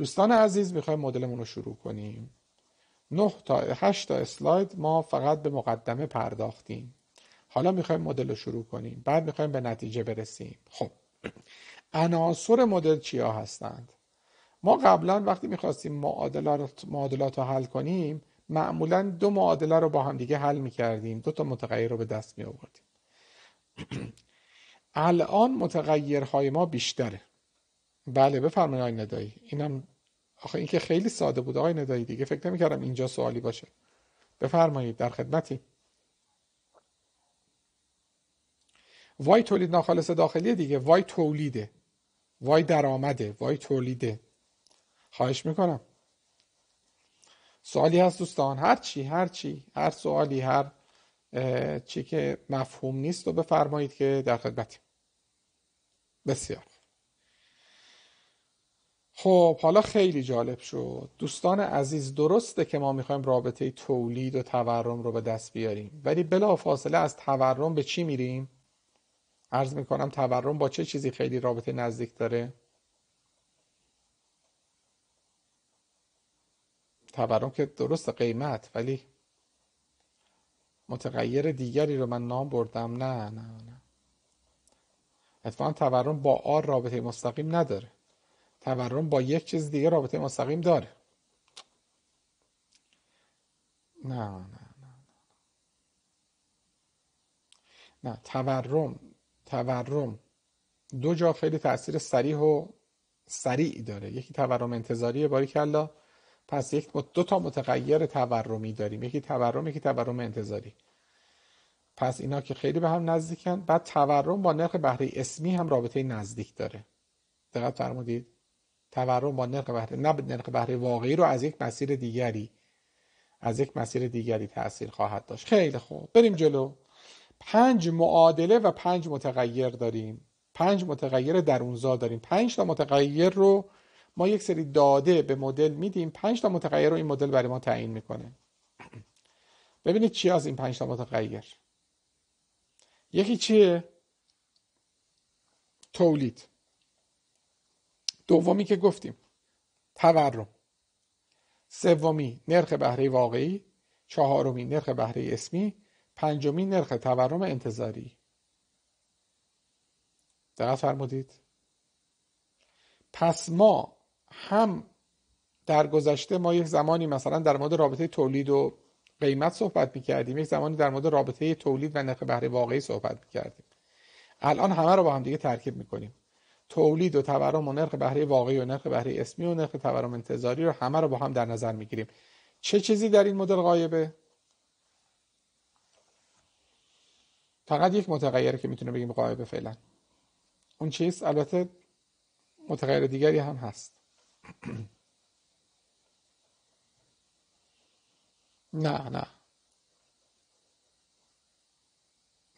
دوستان عزیز میخوایم مدلمون رو شروع کنیم 9 تا 8 تا اسلاید ما فقط به مقدمه پرداختیم حالا میخوایم مدل رو شروع کنیم بعد میخوایم به نتیجه برسیم خب عناصر مدل چیا هستند ما قبلا وقتی میخواستیم معادلات, رو حل کنیم معمولا دو معادله رو با هم دیگه حل میکردیم دو تا متغیر رو به دست می الان متغیرهای ما بیشتره بله بفرمایید آقای ندایی اینم آخه این که خیلی ساده بود آقای ندایی دیگه فکر نمیکردم اینجا سوالی باشه بفرمایید در خدمتی وای تولید ناخالص داخلی دیگه وای تولیده وای درآمده وای تولیده خواهش میکنم سوالی هست دوستان هر چی هر چی هر سوالی هر چی که مفهوم نیست و بفرمایید که در خدمتی بسیار خب حالا خیلی جالب شد دوستان عزیز درسته که ما میخوایم رابطه تولید و تورم رو به دست بیاریم ولی بلا فاصله از تورم به چی میریم؟ عرض میکنم تورم با چه چیزی خیلی رابطه نزدیک داره؟ تورم که درست قیمت ولی متغیر دیگری رو من نام بردم نه نه نه اتفاقا تورم با آر رابطه مستقیم نداره تورم با یک چیز دیگه رابطه مستقیم داره نه نه نه نه, نه. تورم تورم دو جا خیلی تاثیر سریح و سریع داره یکی تورم انتظاریه باری کلا پس یک دو تا متغیر تورمی داریم یکی تورم یکی تورم انتظاری پس اینا که خیلی به هم نزدیکن بعد تورم با نرخ بهره اسمی هم رابطه نزدیک داره دقت فرمودید تورم با نرخ بهره نه نرخ بهره واقعی رو از یک مسیر دیگری از یک مسیر دیگری تاثیر خواهد داشت خیلی خوب بریم جلو پنج معادله و پنج متغیر داریم پنج متغیر درونزا داریم پنج تا متغیر رو ما یک سری داده به مدل میدیم پنج تا متغیر رو این مدل برای ما تعیین میکنه ببینید چی از این پنج تا متغیر یکی چیه تولید دومی که گفتیم تورم سومی نرخ بهره واقعی چهارمی نرخ بهره اسمی پنجمی نرخ تورم انتظاری دقت فرمودید پس ما هم در گذشته ما یک زمانی مثلا در مورد رابطه تولید و قیمت صحبت می کردیم یک زمانی در مورد رابطه تولید و نرخ بهره واقعی صحبت می کردیم الان همه رو با هم دیگه ترکیب می تولید و تورم و نرخ بهره واقعی و نرخ بهره اسمی و نرخ تورم انتظاری رو همه رو با هم در نظر میگیریم چه چیزی در این مدل غایبه فقط یک متغیره که میتونه بگیم غایبه فعلا اون چیز البته متغیر دیگری هم هست [CLEARS THROAT] نه نه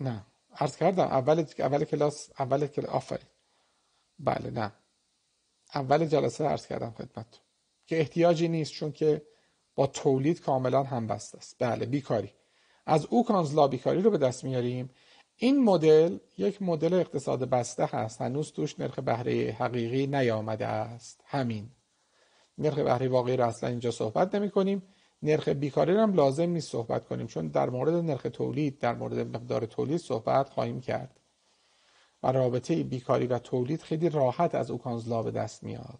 نه عرض کردم اول اول کلاس اول کلاس آفرین بله نه اول جلسه عرض کردم خدمت که احتیاجی نیست چون که با تولید کاملا بسته است بله بیکاری از او کانزلا بیکاری رو به دست میاریم این مدل یک مدل اقتصاد بسته هست هنوز توش نرخ بهره حقیقی نیامده است همین نرخ بهره واقعی رو اصلا اینجا صحبت نمی کنیم نرخ بیکاری هم لازم نیست صحبت کنیم چون در مورد نرخ تولید در مورد مقدار تولید صحبت خواهیم کرد و رابطه بیکاری و تولید خیلی راحت از اوکانزلا به دست میاد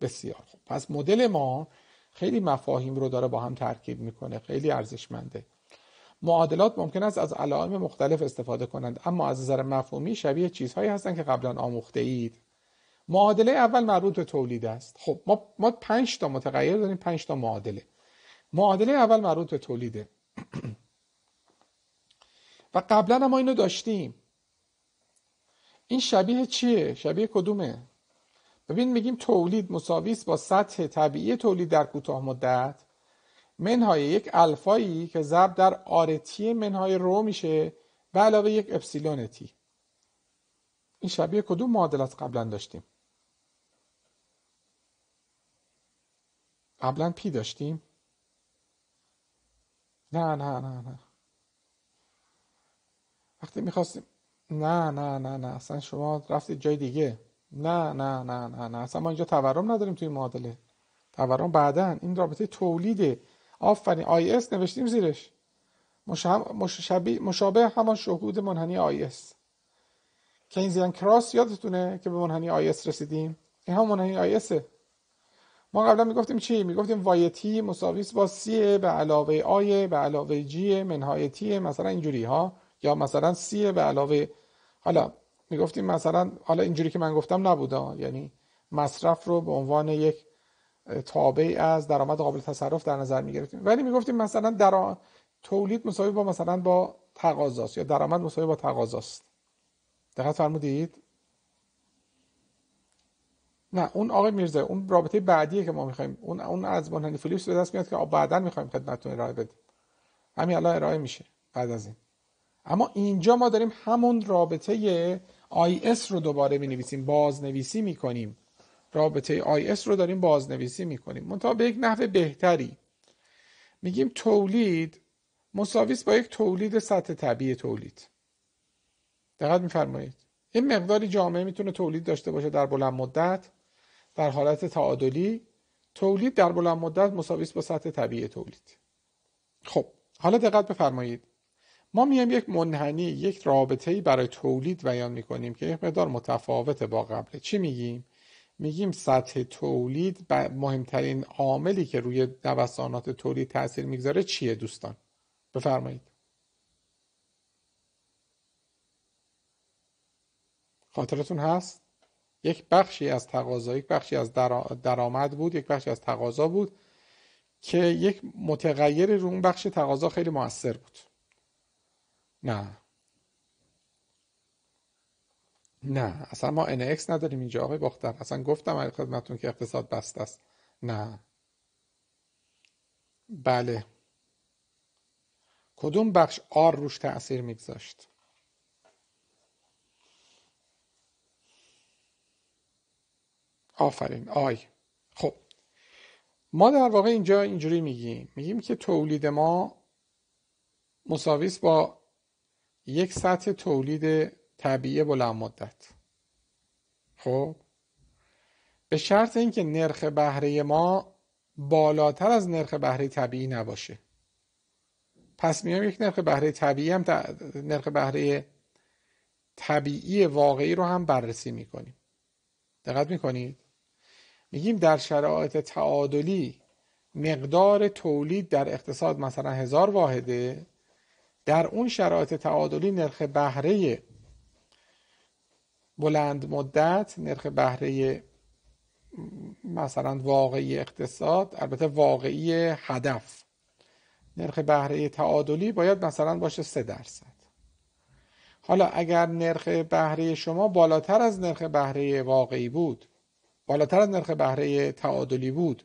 بسیار خوب پس مدل ما خیلی مفاهیم رو داره با هم ترکیب میکنه خیلی ارزشمنده معادلات ممکن است از علائم مختلف استفاده کنند اما از نظر مفهومی شبیه چیزهایی هستند که قبلا آموخته اید معادله اول مربوط به تولید است خب ما ما 5 تا متغیر داریم 5 تا معادله معادله اول مربوط به تولیده [CLEARS THROAT] و قبلا ما اینو داشتیم این شبیه چیه؟ شبیه کدومه؟ ببین میگیم تولید مساویس با سطح طبیعی تولید در کوتاه مدت منهای یک الفایی که ضرب در آرتی منهای رو میشه به علاوه یک اپسیلون تی این شبیه کدوم معادلات قبلا داشتیم قبلا پی داشتیم نه نه نه نه وقتی میخواستیم نه نه نه نه اصلا شما رفتید جای دیگه نه نه نه نه نه اصلا ما اینجا تورم نداریم توی معادله تورم بعدا این رابطه تولیده آفرین آی اس نوشتیم زیرش مشابه, مشابه همان شهود منحنی آی اس کینزیان کراس یادتونه که به منحنی آی اس رسیدیم این هم منحنی آی اسه ما قبلا میگفتیم چی میگفتیم وایتی مساویس با سی به علاوه آی به علاوه جی منهای تی مثلا اینجوری ها یا مثلا سیه به علاوه حالا میگفتیم مثلا حالا اینجوری که من گفتم نبوده یعنی مصرف رو به عنوان یک تابع از درآمد قابل تصرف در نظر میگرفتیم ولی میگفتیم مثلا در تولید مساوی با مثلا با تقاضاست یا درآمد مساوی با تقاضاست دقت فرمودید نه اون آقای میرزا اون رابطه بعدیه که ما میخوایم اون اون از بنهانی فلیپس به دست میاد که بعدا میخوایم خدمتتون ارائه بدیم همین الان ارائه میشه بعد از این اما اینجا ما داریم همون رابطه IS رو دوباره می نویسیم بازنویسی می کنیم رابطه IS رو داریم بازنویسی می کنیم منطقه به یک نحوه بهتری میگیم تولید مساویس با یک تولید سطح طبیعی تولید دقت میفرمایید این مقداری جامعه میتونه تولید داشته باشه در بلند مدت در حالت تعادلی تولید در بلند مدت مساویس با سطح طبیعی تولید خب حالا دقت بفرمایید ما میایم یک منحنی یک رابطه ای برای تولید بیان میکنیم که یک مقدار متفاوت با قبله چی میگیم میگیم سطح تولید مهمترین عاملی که روی نوسانات تولید تاثیر میگذاره چیه دوستان بفرمایید خاطرتون هست یک بخشی از تقاضا یک بخشی از درآمد بود یک بخشی از تقاضا بود که یک متغیر رو اون بخش تقاضا خیلی موثر بود نه نه اصلا ما NX نداریم اینجا آقای باختر اصلا گفتم خدمتون که اقتصاد بست است نه بله کدوم بخش آر روش تأثیر میگذاشت آفرین آی خب ما در واقع اینجا اینجوری میگیم میگیم که تولید ما مساویس با یک سطح تولید طبیعی بلند مدت خب به شرط اینکه نرخ بهره ما بالاتر از نرخ بهره طبیعی نباشه پس میام یک نرخ بهره طبیعی هم نرخ بهره طبیعی واقعی رو هم بررسی میکنیم دقت میکنید میگیم در شرایط تعادلی مقدار تولید در اقتصاد مثلا هزار واحده در اون شرایط تعادلی نرخ بهره بلند مدت نرخ بهره مثلا واقعی اقتصاد البته واقعی هدف نرخ بهره تعادلی باید مثلا باشه 3 درصد حالا اگر نرخ بهره شما بالاتر از نرخ بهره واقعی بود بالاتر از نرخ بهره تعادلی بود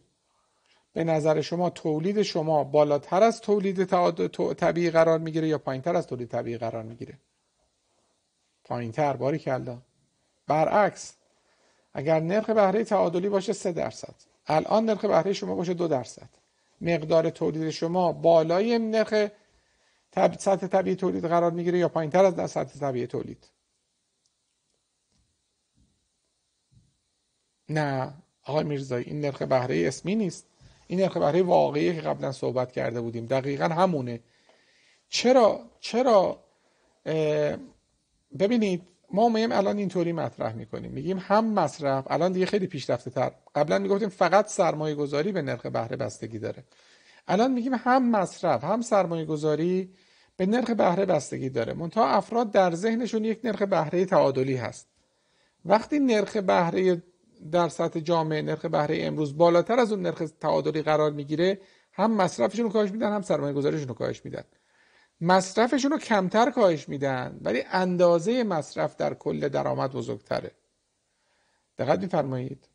به نظر شما تولید شما بالاتر از تولید طبیعی قرار میگیره یا پایین تر از تولید طبیعی قرار میگیره تر باری کلا برعکس اگر نرخ بهره تعادلی باشه 3 درصد الان نرخ بهره شما باشه 2 درصد مقدار تولید شما بالای نرخ طب... سطح طبیعی تولید قرار میگیره یا پایین تر از سطح طبیعی تولید نه آقای میرزایی این نرخ بهره اسمی نیست این نرخ بهره که قبلا صحبت کرده بودیم دقیقا همونه چرا چرا ببینید ما مهم الان اینطوری مطرح میکنیم میگیم هم مصرف الان دیگه خیلی پیشرفته تر قبلا میگفتیم فقط سرمایه گذاری به نرخ بهره بستگی داره الان میگیم هم مصرف هم سرمایه گذاری به نرخ بهره بستگی داره منتها افراد در ذهنشون یک نرخ بهره تعادلی هست وقتی نرخ بهره در سطح جامعه نرخ بهره امروز بالاتر از اون نرخ تعادلی قرار میگیره هم مصرفشون رو کاهش میدن هم سرمایه گذاریشون رو کاهش میدن مصرفشون رو کمتر کاهش میدن ولی اندازه مصرف در کل درآمد بزرگتره دقت میفرمایید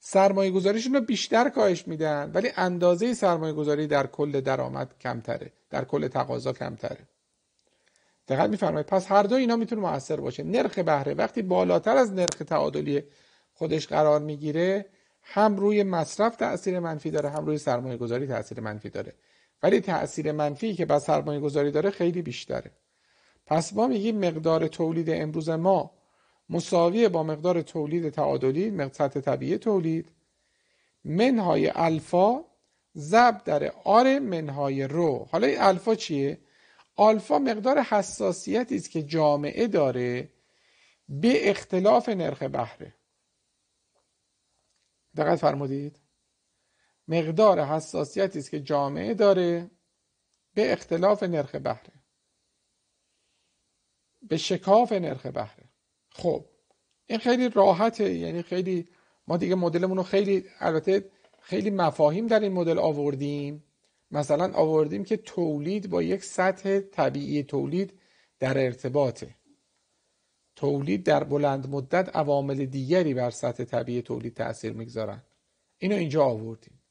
سرمایه گذاریشون رو بیشتر کاهش میدن ولی اندازه سرمایه گذاری در کل درآمد کمتره در کل تقاضا کمتره دقت میفرمایید پس هر دو اینا میتونه موثر باشه نرخ بهره وقتی بالاتر از نرخ تعادلی خودش قرار میگیره هم روی مصرف تاثیر منفی داره هم روی سرمایه گذاری تاثیر منفی داره ولی تاثیر منفی که بر سرمایه گذاری داره خیلی بیشتره پس ما میگیم مقدار تولید امروز ما مساویه با مقدار تولید تعادلی سطح طبیعی تولید منهای الفا زب در آر منهای رو حالا این الفا چیه آلفا مقدار حساسیتی است که جامعه داره به اختلاف نرخ بهره دقت فرمودید مقدار حساسیتی است که جامعه داره به اختلاف نرخ بهره به شکاف نرخ بهره خب این خیلی راحته یعنی خیلی ما دیگه مدلمون رو خیلی البته خیلی مفاهیم در این مدل آوردیم مثلا آوردیم که تولید با یک سطح طبیعی تولید در ارتباطه تولید در بلند مدت عوامل دیگری بر سطح طبیعی تولید تاثیر میگذارند اینو اینجا آوردیم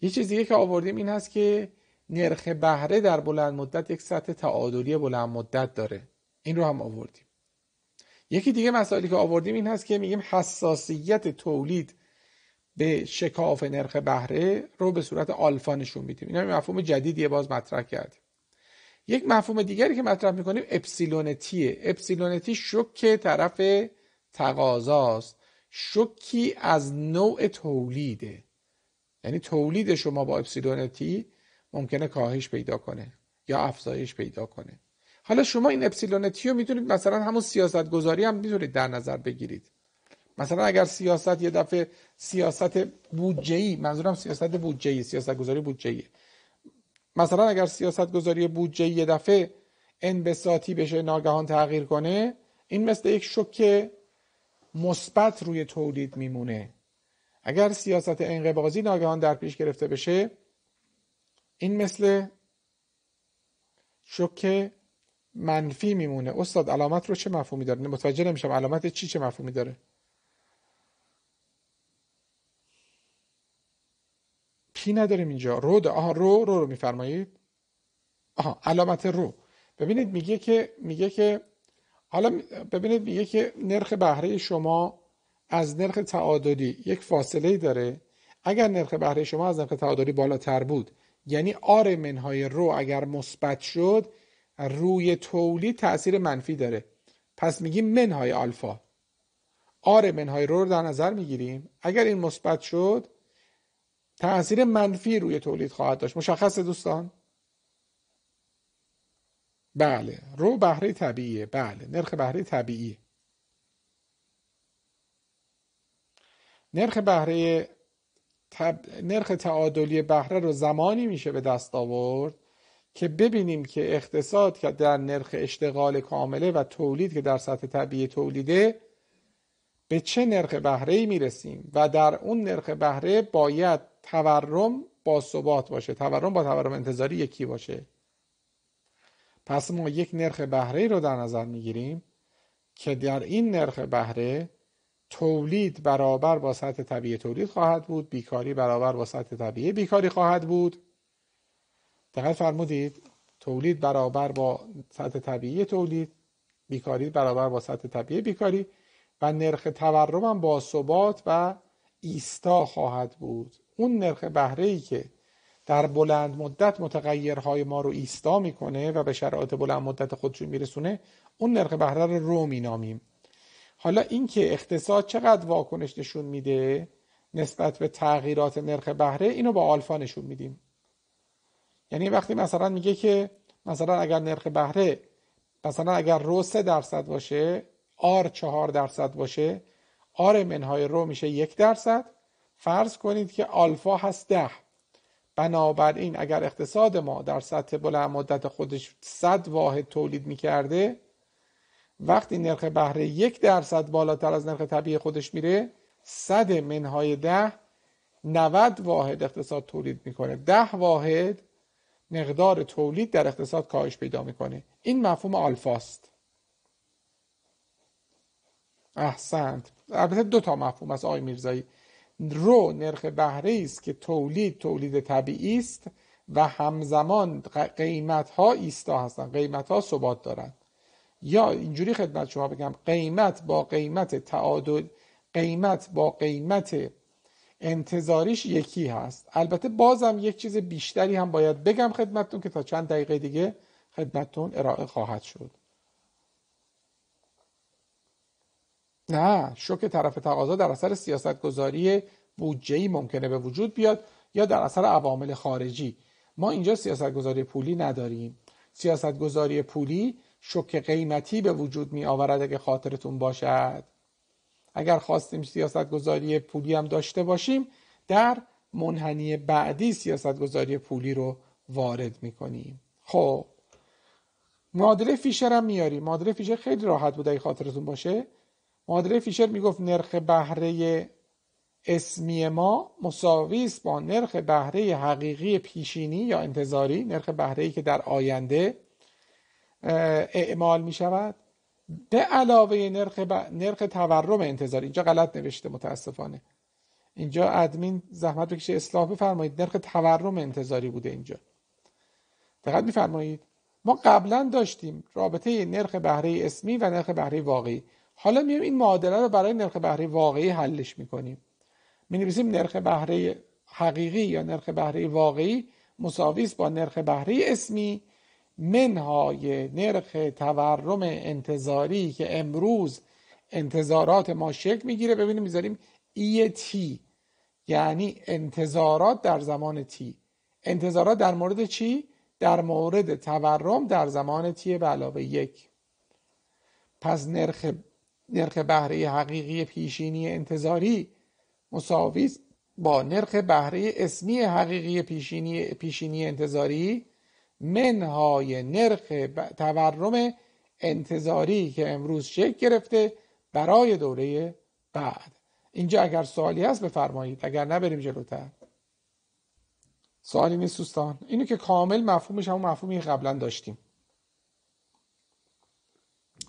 یه چیز که آوردیم این هست که نرخ بهره در بلند مدت یک سطح تعادلی بلند مدت داره این رو هم آوردیم یکی دیگه مسائلی که آوردیم این هست که میگیم حساسیت تولید به شکاف نرخ بهره رو به صورت آلفا نشون میدیم این هم مفهوم جدیدیه باز مطرح کردیم یک مفهوم دیگری که مطرح میکنیم اپسیلون تیه اپسیلون تی شک طرف تقاضاست شکی از نوع تولیده یعنی تولید شما با اپسیلون تی ممکنه کاهش پیدا کنه یا افزایش پیدا کنه حالا شما این اپسیلون تی رو میتونید مثلا همون سیاست گذاری هم میتونید در نظر بگیرید مثلا اگر سیاست یه دفعه سیاست بودجه منظورم سیاست بودجه ای سیاست گذاری بودجه مثلا اگر سیاست گذاری بودجه یه دفعه انبساطی بشه ناگهان تغییر کنه این مثل یک شوک مثبت روی تولید میمونه اگر سیاست انقباضی ناگهان در پیش گرفته بشه این مثل شوک منفی میمونه استاد علامت رو چه مفهومی داره متوجه نمیشم علامت چی چه مفهومی داره کی نداریم اینجا رو آها رو رو رو میفرمایید آها علامت رو ببینید میگه که میگه که حالا ببینید میگه که نرخ بهره شما از نرخ تعادلی یک فاصله داره اگر نرخ بهره شما از نرخ تعادلی بالاتر بود یعنی آر منهای رو اگر مثبت شد روی تولید تاثیر منفی داره پس میگیم منهای آلفا آر منهای رو, رو در نظر میگیریم اگر این مثبت شد تاثیر منفی روی تولید خواهد داشت مشخص دوستان بله رو بهره طبیعی بله نرخ بهره طبیعی نرخ بهره نرخ تعادلی بهره رو زمانی میشه به دست آورد که ببینیم که اقتصاد که در نرخ اشتغال کامله و تولید که در سطح طبیعی تولیده به چه نرخ بهره ای می میرسیم و در اون نرخ بهره باید تورم با ثبات باشه تورم با تورم انتظاری یکی باشه پس ما یک نرخ بهره رو در نظر میگیریم که در این نرخ بهره تولید برابر با سطح طبیعی تولید خواهد بود بیکاری برابر با سطح طبیعی بیکاری خواهد بود دقیق فرمودید تولید برابر با سطح طبیعی تولید بیکاری برابر با سطح طبیعی بیکاری و نرخ تورم هم با ثبات و ایستا خواهد بود اون نرخ بهره ای که در بلند مدت متغیرهای ما رو ایستا میکنه و به شرایط بلند مدت خودشون میرسونه اون نرخ بهره رو رو نامیم حالا اینکه اقتصاد چقدر واکنش نشون میده نسبت به تغییرات نرخ بهره اینو با آلفا نشون میدیم یعنی وقتی مثلا میگه که مثلا اگر نرخ بهره مثلا اگر رو 3 درصد باشه آر 4 درصد باشه آر منهای رو میشه یک درصد فرض کنید که آلفا هست ده بنابراین اگر اقتصاد ما در سطح بلند مدت خودش 100 واحد تولید می کرده وقتی نرخ بهره یک درصد بالاتر از نرخ طبیعی خودش میره صد منهای ده 90 واحد اقتصاد تولید میکنه ده واحد مقدار تولید در اقتصاد کاهش پیدا میکنه این مفهوم آلفاست احسنت البته دو تا مفهوم از آقای میرزایی رو نرخ بهره است که تولید تولید طبیعی است و همزمان قیمت ها ایستا هستن قیمت ها ثبات دارند یا اینجوری خدمت شما بگم قیمت با قیمت تعادل قیمت با قیمت انتظاریش یکی هست البته بازم یک چیز بیشتری هم باید بگم خدمتتون که تا چند دقیقه دیگه خدمتتون ارائه خواهد شد نه شوک طرف تقاضا در اثر سیاستگذاری ای ممکنه به وجود بیاد یا در اثر عوامل خارجی ما اینجا گذاری پولی نداریم سیاستگذاری پولی شوک قیمتی به وجود می آورد اگه خاطرتون باشد اگر خواستیم سیاستگذاری پولی هم داشته باشیم در منحنی بعدی گذاری پولی رو وارد می کنیم خب معادله فیشر هم میاریم معادله فیشر خیلی راحت بود اگه خاطرتون باشه مادره فیشر میگفت نرخ بهره اسمی ما مساوی است با نرخ بهره حقیقی پیشینی یا انتظاری نرخ بهره که در آینده اعمال می شود به علاوه نرخ, نرخ تورم انتظاری اینجا غلط نوشته متاسفانه اینجا ادمین زحمت بکشه اصلاح بفرمایید نرخ تورم انتظاری بوده اینجا دقت میفرمایید ما قبلا داشتیم رابطه نرخ بهره اسمی و نرخ بهره واقعی حالا میایم این معادله رو برای نرخ بهره واقعی حلش میکنیم می نویسیم نرخ بهره حقیقی یا نرخ بهره واقعی مساوی است با نرخ بهره اسمی منهای نرخ تورم انتظاری که امروز انتظارات ما شکل میگیره ببینیم میذاریم ای تی یعنی انتظارات در زمان تی انتظارات در مورد چی؟ در مورد تورم در زمان تی به علاوه یک پس نرخ نرخ بهره حقیقی پیشینی انتظاری مساوی با نرخ بهره اسمی حقیقی پیشینی, پیشینی انتظاری منهای نرخ تورم انتظاری که امروز شکل گرفته برای دوره بعد اینجا اگر سوالی هست بفرمایید اگر نبریم جلوتر سوالی نیست دوستان اینو که کامل مفهومش همون مفهومی قبلا داشتیم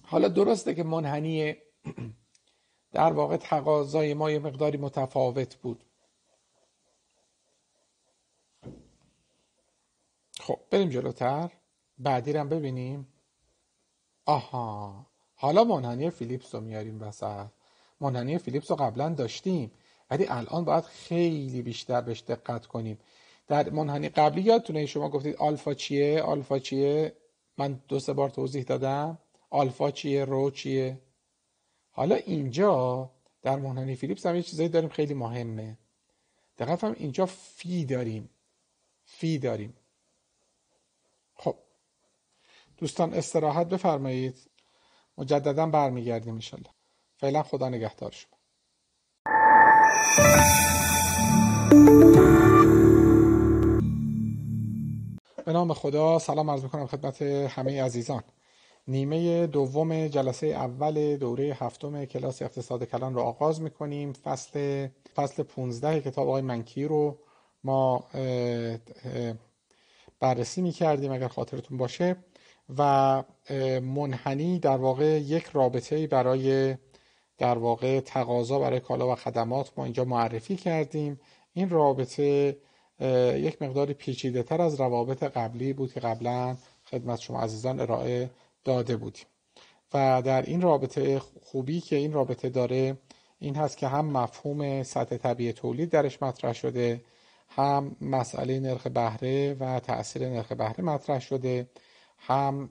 حالا درسته که منحنی [CLEARS THROAT] در واقع تقاضای ما یه مقداری متفاوت بود خب بریم جلوتر بعدی رو ببینیم آها حالا منحنی فیلیپس رو میاریم وسط منحنی فیلیپس رو قبلا داشتیم ولی الان باید خیلی بیشتر بهش دقت کنیم در منحنی قبلی یادتونه شما گفتید آلفا چیه آلفا چیه من دو سه بار توضیح دادم آلفا چیه رو چیه حالا اینجا در منحنی فیلیپس هم یه چیزایی داریم خیلی مهمه دقیقا هم اینجا فی داریم فی داریم خب دوستان استراحت بفرمایید مجددا برمیگردیم انشالله فعلا خدا نگهدار شما به نام خدا سلام عرض میکنم خدمت همه عزیزان نیمه دوم جلسه اول دوره هفتم کلاس اقتصاد کلان رو آغاز میکنیم فصل فصل 15 کتاب آقای منکی رو ما بررسی میکردیم اگر خاطرتون باشه و منحنی در واقع یک رابطه برای در واقع تقاضا برای کالا و خدمات ما اینجا معرفی کردیم این رابطه یک مقداری پیچیده تر از روابط قبلی بود که قبلا خدمت شما عزیزان ارائه داده بودیم و در این رابطه خوبی که این رابطه داره این هست که هم مفهوم سطح طبیعی تولید درش مطرح شده هم مسئله نرخ بهره و تاثیر نرخ بهره مطرح شده هم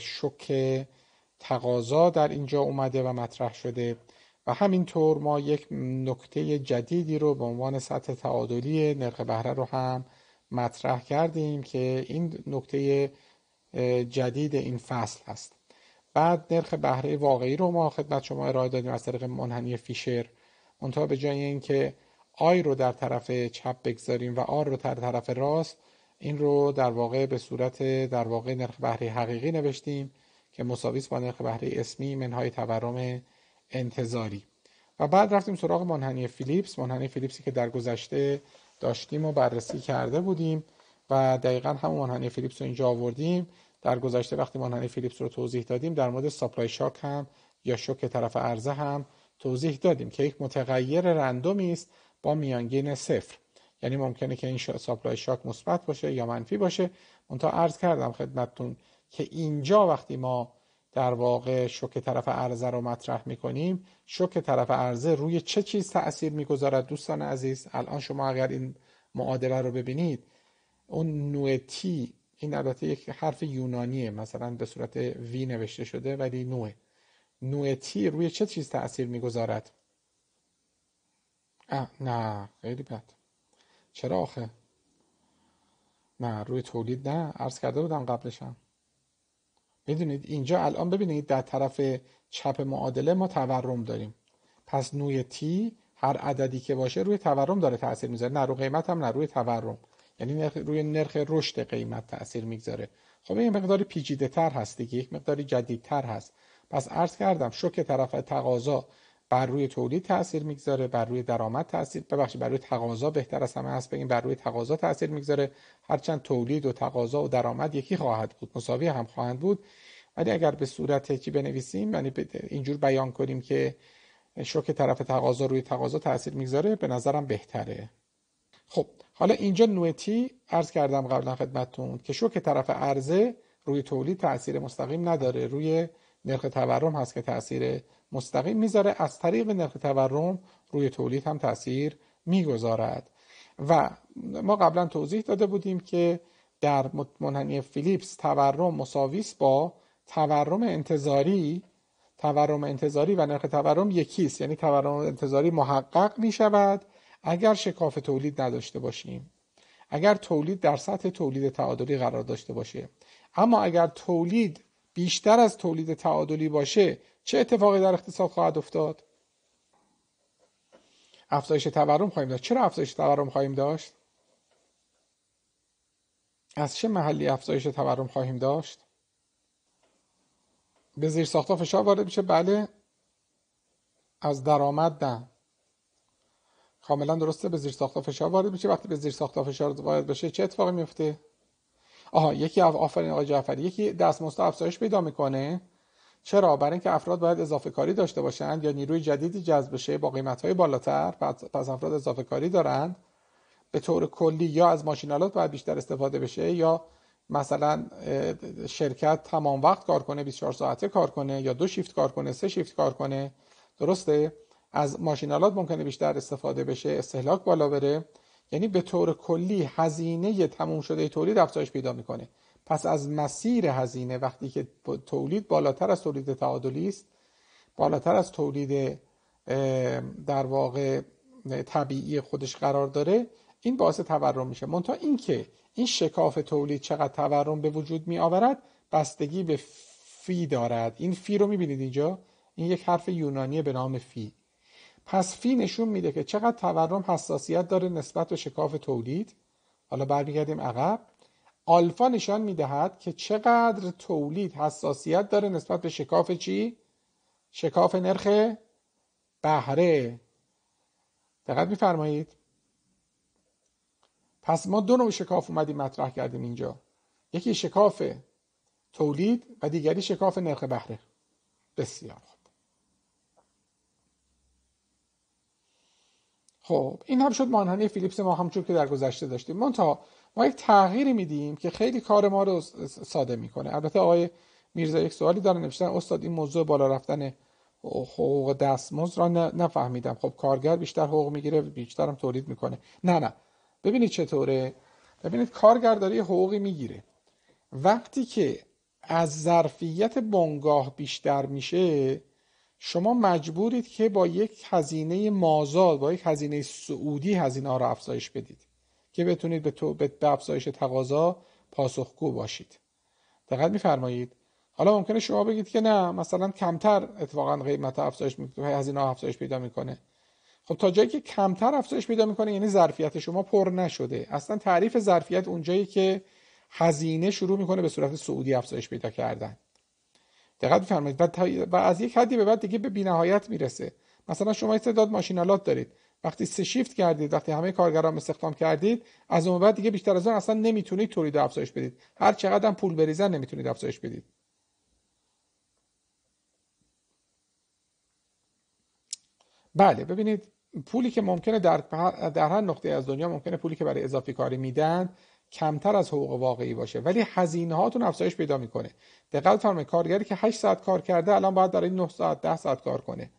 شک تقاضا در اینجا اومده و مطرح شده و همینطور ما یک نکته جدیدی رو به عنوان سطح تعادلی نرخ بهره رو هم مطرح کردیم که این نکته جدید این فصل هست بعد نرخ بهره واقعی رو ما خدمت شما ارائه دادیم از طریق منحنی فیشر اونطور به جای اینکه آی رو در طرف چپ بگذاریم و آر رو در طرف راست این رو در واقع به صورت در واقع نرخ بهره حقیقی نوشتیم که مساویس با نرخ بهره اسمی منهای تورم انتظاری و بعد رفتیم سراغ منحنی فیلیپس منحنی فیلیپسی که در گذشته داشتیم و بررسی کرده بودیم و دقیقا همون منحنی فیلیپس رو اینجا آوردیم در گذشته وقتی مانند فیلیپس رو توضیح دادیم در مورد ساپلای شاک هم یا شوک طرف عرضه هم توضیح دادیم که یک متغیر رندومی است با میانگین صفر یعنی ممکنه که این ساپلای شاک مثبت باشه یا منفی باشه تا عرض کردم خدمتتون که اینجا وقتی ما در واقع شوک طرف عرضه رو مطرح میکنیم شوک طرف عرضه روی چه چیز تاثیر میگذارد دوستان عزیز الان شما اگر این معادله رو ببینید اون نوع تی این البته یک حرف یونانیه مثلا به صورت وی نوشته شده ولی نوه نوع تی روی چه چیز تاثیر میگذارد نه خیلی بد چرا آخه نه روی تولید نه عرض کرده بودم قبلشم میدونید اینجا الان ببینید در طرف چپ معادله ما تورم داریم پس نوع تی هر عددی که باشه روی تورم داره تاثیر میذاره نه رو قیمت هم نه روی تورم یعنی روی نرخ رشد قیمت تاثیر میگذاره خب این مقداری پیچیده تر هست دیگه یک مقداری جدید تر هست پس عرض کردم شوک طرف تقاضا بر روی تولید تاثیر میگذاره بر روی درآمد تاثیر ببخشید بر روی تقاضا بهتر از همه هست بگیم بر روی تقاضا تاثیر میگذاره هرچند تولید و تقاضا و درآمد یکی خواهد بود مساوی هم خواهند بود ولی اگر به صورت که بنویسیم یعنی اینجور بیان کنیم که شوک طرف تقاضا روی تقاضا تاثیر میگذاره به نظرم بهتره خب حالا اینجا نوتی ارز کردم قبلا خدمتتون که شوک طرف عرضه روی تولید تاثیر مستقیم نداره روی نرخ تورم هست که تاثیر مستقیم میذاره از طریق نرخ تورم روی تولید هم تاثیر میگذارد و ما قبلا توضیح داده بودیم که در منحنی فیلیپس تورم مساویس با تورم انتظاری تورم انتظاری و نرخ تورم یکیست یعنی تورم انتظاری محقق می اگر شکاف تولید نداشته باشیم اگر تولید در سطح تولید تعادلی قرار داشته باشه اما اگر تولید بیشتر از تولید تعادلی باشه چه اتفاقی در اقتصاد خواهد افتاد افزایش تورم خواهیم داشت چرا افزایش تورم خواهیم داشت از چه محلی افزایش تورم خواهیم داشت به زیر ساختا فشار وارد میشه بله از درآمد نه کاملا درسته به زیر ساختا فشار وارد میشه وقتی به زیر ساختا فشار وارد بشه چه اتفاقی میفته آها یکی آفرین آقای جعفری یکی دستمزد افزایش پیدا میکنه چرا برای اینکه افراد باید اضافه کاری داشته باشند یا نیروی جدیدی جذب بشه با قیمت های بالاتر پس افراد اضافه کاری دارند به طور کلی یا از ماشینالات باید بیشتر استفاده بشه یا مثلا شرکت تمام وقت کار کنه 24 ساعته کار کنه یا دو شیفت کار کنه سه شیفت کار کنه درسته از ماشینالات ممکنه بیشتر استفاده بشه استهلاک بالا بره یعنی به طور کلی هزینه تموم شده تولید افزایش پیدا میکنه پس از مسیر هزینه وقتی که تولید بالاتر از تولید تعادلی است بالاتر از تولید در واقع طبیعی خودش قرار داره این باعث تورم میشه منتها اینکه این شکاف تولید چقدر تورم به وجود می آورد بستگی به فی دارد این فی رو بینید اینجا این یک حرف یونانیه به نام فی پس فی نشون میده که چقدر تورم حساسیت داره نسبت به شکاف تولید حالا برمیگردیم عقب آلفا نشان میدهد که چقدر تولید حساسیت داره نسبت به شکاف چی؟ شکاف نرخ بهره دقت میفرمایید پس ما دو نوع شکاف اومدیم مطرح کردیم اینجا یکی شکاف تولید و دیگری شکاف نرخ بهره بسیار خب این هم شد مانهنی فیلیپس ما همچون که در گذشته داشتیم تا ما یک تغییری میدیم که خیلی کار ما رو ساده میکنه البته آقای میرزا یک سوالی داره نوشتن استاد این موضوع بالا رفتن حقوق دستمزد را نفهمیدم خب کارگر بیشتر حقوق میگیره بیشتر هم تولید میکنه نه نه ببینید چطوره ببینید کارگر داره حقوقی میگیره وقتی که از ظرفیت بنگاه بیشتر میشه شما مجبورید که با یک هزینه مازاد با یک هزینه سعودی هزینه ها را افزایش بدید که بتونید به, تو، به افزایش تقاضا پاسخگو باشید دقت میفرمایید حالا ممکنه شما بگید که نه مثلا کمتر اتفاقا قیمت افزایش میکنه هزینه ها افزایش پیدا میکنه خب تا جایی که کمتر افزایش پیدا میکنه یعنی ظرفیت شما پر نشده اصلا تعریف ظرفیت اونجایی که هزینه شروع میکنه به صورت سعودی افزایش پیدا کردن دقت فرمایید و, از یک حدی به بعد دیگه به بینهایت میرسه مثلا شما تعداد ماشینالات دارید وقتی سه شیفت کردید وقتی همه کارگران استخدام کردید از اون بعد دیگه بیشتر از اون اصلا نمیتونید تولید افزایش بدید هر چقدر پول بریزن نمیتونید افزایش بدید بله ببینید پولی که ممکنه در, در هر نقطه از دنیا ممکنه پولی که برای اضافی کاری میدن کمتر از حقوق واقعی باشه ولی هزینه هاتون افزایش پیدا میکنه دقت فرمایید کارگری که 8 ساعت کار کرده الان باید برای 9 ساعت 10 ساعت کار کنه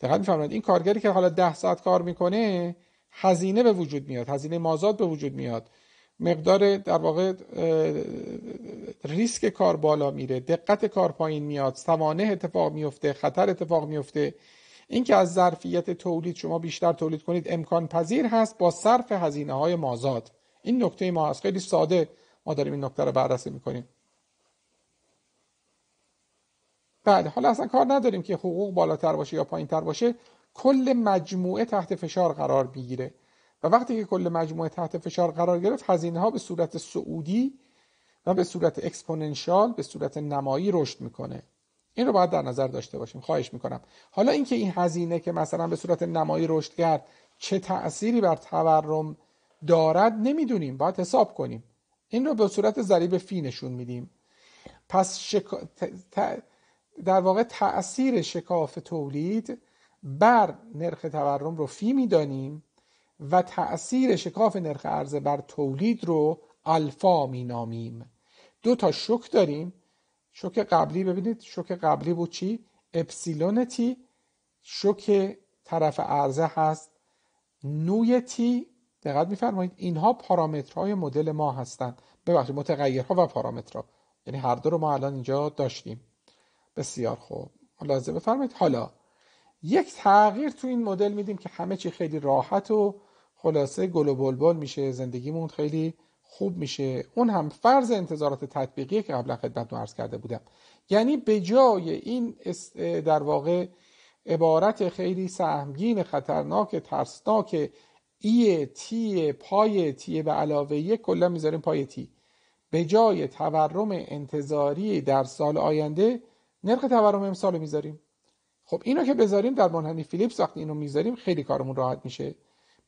دقت میفرمایید این کارگری که حالا 10 ساعت کار میکنه هزینه به وجود میاد هزینه مازاد به وجود میاد مقدار در واقع ریسک کار بالا میره دقت کار پایین میاد سوانه اتفاق میفته خطر اتفاق میفته اینکه از ظرفیت تولید شما بیشتر تولید کنید امکان پذیر هست با صرف هزینه های مازاد این نکته ما هست خیلی ساده ما داریم این نکته رو بررسی میکنیم بله حالا اصلا کار نداریم که حقوق بالاتر باشه یا پایین تر باشه کل مجموعه تحت فشار قرار میگیره و وقتی که کل مجموعه تحت فشار قرار گرفت هزینه ها به صورت سعودی و به صورت اکسپوننشال به صورت نمایی رشد میکنه این رو باید در نظر داشته باشیم خواهش میکنم حالا اینکه این هزینه که مثلا به صورت نمایی رشد کرد چه تأثیری بر تورم دارد نمیدونیم باید حساب کنیم این رو به صورت ضریب فی نشون میدیم پس در واقع تاثیر شکاف تولید بر نرخ تورم رو فی میدانیم و تاثیر شکاف نرخ ارز بر تولید رو الفا مینامیم دو تا شک داریم شک قبلی ببینید شک قبلی بود چی اپسیلون تی شک طرف عرضه هست نوی تی دقت میفرمایید اینها پارامترهای مدل ما هستند ببخشید متغیرها و پارامترها یعنی هر دو رو ما الان اینجا داشتیم بسیار خوب لازم بفرمایید حالا یک تغییر تو این مدل میدیم که همه چی خیلی راحت و خلاصه گل و بلبل میشه زندگیمون خیلی خوب میشه اون هم فرض انتظارات تطبیقی که قبلا خدمتتون عرض کرده بودم یعنی به جای این در واقع عبارت خیلی سهمگین خطرناک ترسناک ای تی پای تی به علاوه یک کلا میذاریم پای تی به جای تورم انتظاری در سال آینده نرخ تورم امسال میذاریم خب اینو که بذاریم در منحنی فیلیپس وقتی اینو میذاریم خیلی کارمون راحت میشه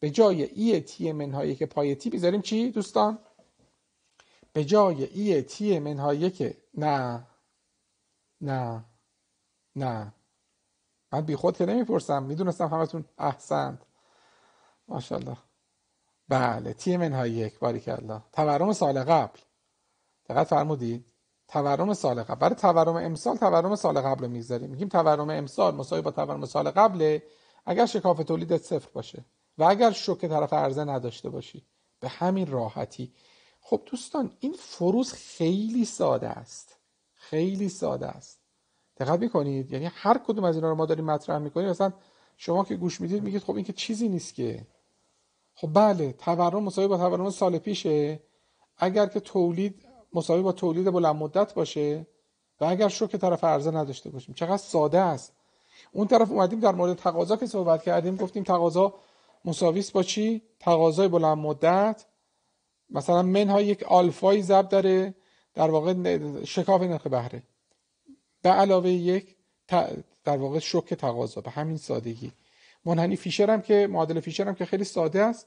به جای ای تی منهایی که پای تی میذاریم چی دوستان به جای ای تی منهایی که نه نه نه من بی خود که نمیپرسم میدونستم همتون احسنت ماشاءالله بله تی منها یک باریک الله تورم سال قبل دقت فرمودید تورم سال قبل برای تورم امسال تورم سال قبل رو میگذاریم میگیم تورم امسال مساوی با تورم سال قبله اگر شکاف تولیدت صفر باشه و اگر شوک طرف عرضه نداشته باشی به همین راحتی خب دوستان این فروز خیلی ساده است خیلی ساده است دقت میکنید یعنی هر کدوم از اینا رو ما داریم مطرح میکنیم مثلا شما که گوش میدید میگید خب این که چیزی نیست که خب بله تورم مساوی با تورم سال پیشه اگر که تولید مساوی با تولید بلند مدت باشه و اگر شوک طرف عرضه نداشته باشیم چقدر ساده است اون طرف اومدیم در مورد تقاضا که صحبت کردیم گفتیم تقاضا مساوی با چی تقاضای بلند مدت مثلا منها یک آلفایی زب داره در واقع شکاف نرخ بهره به علاوه یک در واقع شوک تقاضا به همین سادگی منحنی فیشر هم که معادل فیشر هم که خیلی ساده است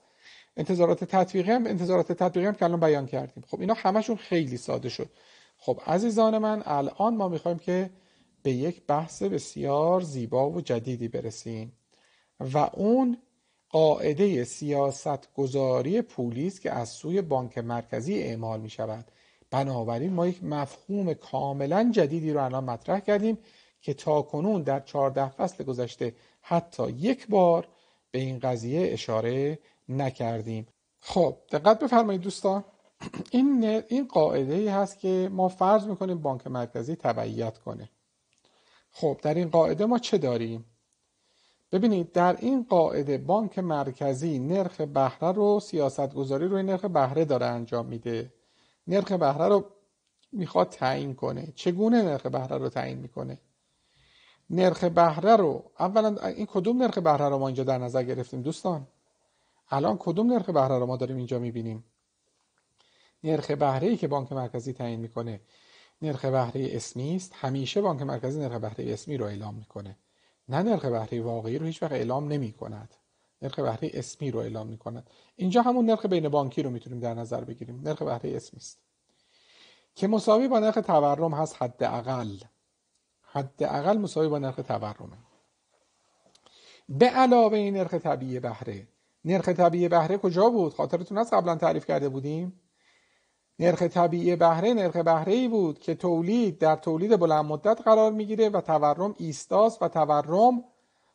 انتظارات تطبیقی هم انتظارات تطبیقی هم که الان بیان کردیم خب اینا همشون خیلی ساده شد خب عزیزان من الان ما میخوایم که به یک بحث بسیار زیبا و جدیدی برسیم و اون قاعده سیاست گذاری پولی که از سوی بانک مرکزی اعمال می شود بنابراین ما یک مفهوم کاملا جدیدی رو الان مطرح کردیم که تا کنون در 14 فصل گذشته حتی یک بار به این قضیه اشاره نکردیم خب دقت بفرمایید دوستان [CLEARS THROAT] این این قاعده ای هست که ما فرض میکنیم بانک مرکزی تبعیت کنه خب در این قاعده ما چه داریم ببینید در این قاعده بانک مرکزی نرخ بهره رو سیاست گذاری روی نرخ بهره داره انجام میده نرخ بهره رو میخواد تعیین کنه چگونه نرخ بهره رو تعیین میکنه نرخ بهره رو اولا این کدوم نرخ بهره رو ما اینجا در نظر گرفتیم دوستان الان کدوم نرخ بهره رو ما داریم اینجا میبینیم نرخ بهره ای که بانک مرکزی تعیین میکنه نرخ بهره اسمی است همیشه بانک مرکزی نرخ بهره اسمی رو اعلام میکنه نه نرخ بهره واقعی رو هیچ وقت اعلام کند نرخ بهره اسمی رو اعلام میکند اینجا همون نرخ بین بانکی رو میتونیم در نظر بگیریم نرخ بهره اسمی است که مساوی با نرخ تورم هست حداقل حداقل مساوی با نرخ تورمه به علاوه این نرخ طبیعی بهره نرخ طبیعی بهره کجا بود خاطرتون هست قبلا تعریف کرده بودیم نرخ طبیعی بهره نرخ بهره ای بود که تولید در تولید بلند مدت قرار میگیره و تورم ایستاس و تورم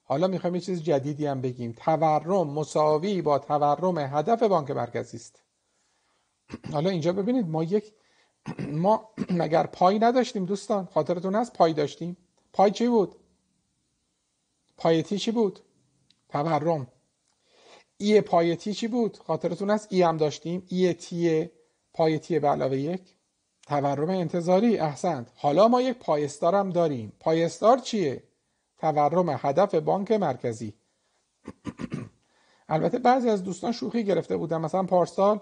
حالا میخوایم یه چیز جدیدی هم بگیم تورم مساوی با تورم هدف بانک مرکزی است حالا اینجا ببینید ما یک ما مگر پای نداشتیم دوستان خاطرتون هست پای داشتیم پای چی بود پایتی چی بود تورم ای پایتی چی بود خاطرتون هست ای هم داشتیم ای تی پایتی به علاوه یک تورم انتظاری احسنت حالا ما یک پایستار هم داریم پایستار چیه تورم هدف بانک مرکزی [CLEARS THROAT] البته بعضی از دوستان شوخی گرفته بودن مثلا پارسال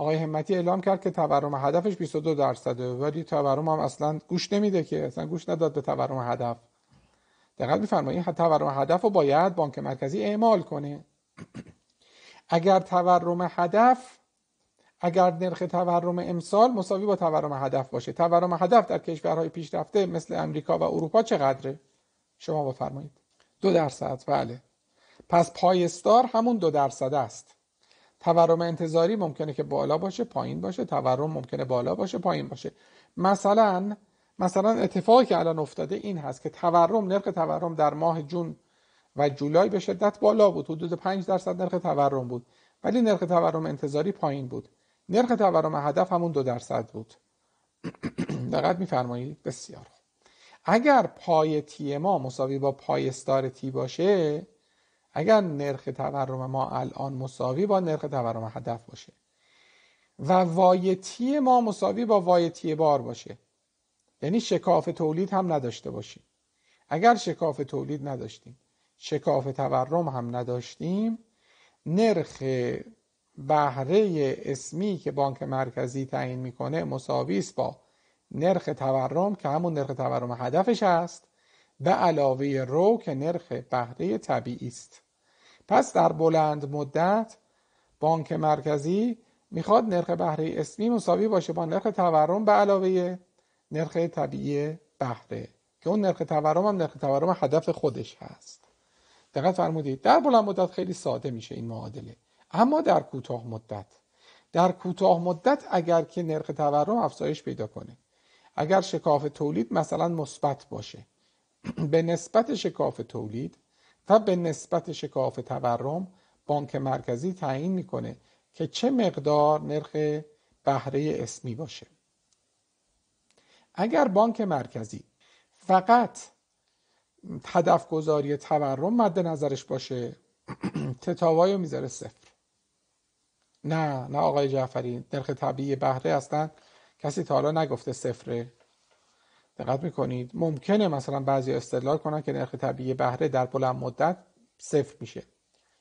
آقای همتی اعلام کرد که تورم هدفش 22 درصده ولی تورم هم اصلا گوش نمیده که اصلا گوش نداد به تورم هدف دقت میفرمایید این تورم هدف رو باید بانک مرکزی اعمال کنه اگر تورم هدف اگر نرخ تورم امسال مساوی با تورم هدف باشه تورم هدف در کشورهای پیشرفته مثل امریکا و اروپا چقدره شما بفرمایید دو درصد بله پس پایستار همون دو درصد است تورم انتظاری ممکنه که بالا باشه پایین باشه تورم ممکنه بالا باشه پایین باشه مثلا مثلا اتفاقی که الان افتاده این هست که تورم نرخ تورم در ماه جون و جولای به شدت بالا بود حدود 5 درصد نرخ تورم بود ولی نرخ تورم انتظاری پایین بود نرخ تورم هدف همون دو درصد بود [CLEARS THROAT] دقت میفرمایید بسیار اگر پای تی ما مساوی با پای استار تی باشه اگر نرخ تورم ما الان مساوی با نرخ تورم هدف باشه و وایتی ما مساوی با وایتی بار باشه یعنی شکاف تولید هم نداشته باشیم اگر شکاف تولید نداشتیم شکاف تورم هم نداشتیم نرخ بهره اسمی که بانک مرکزی تعیین میکنه مساوی با نرخ تورم که همون نرخ تورم هدفش است. به علاوه رو که نرخ بهره طبیعی است پس در بلند مدت بانک مرکزی میخواد نرخ بهره اسمی مساوی باشه با نرخ تورم به علاوه نرخ طبیعی بهره که اون نرخ تورم هم نرخ تورم هدف خودش هست دقت فرمودید در بلند مدت خیلی ساده میشه این معادله اما در کوتاه مدت در کوتاه مدت اگر که نرخ تورم افزایش پیدا کنه اگر شکاف تولید مثلا مثبت باشه به نسبت شکاف تولید و به نسبت شکاف تورم بانک مرکزی تعیین میکنه که چه مقدار نرخ بهره اسمی باشه اگر بانک مرکزی فقط هدف گذاری تورم مد نظرش باشه [CLEARS THROAT] تتاوایو میذاره صفر نه نه آقای جعفری نرخ طبیعی بهره هستن کسی تا حالا نگفته صفره دقت میکنید ممکنه مثلا بعضی استدلال کنن که نرخ طبیعی بهره در بلند مدت صفر میشه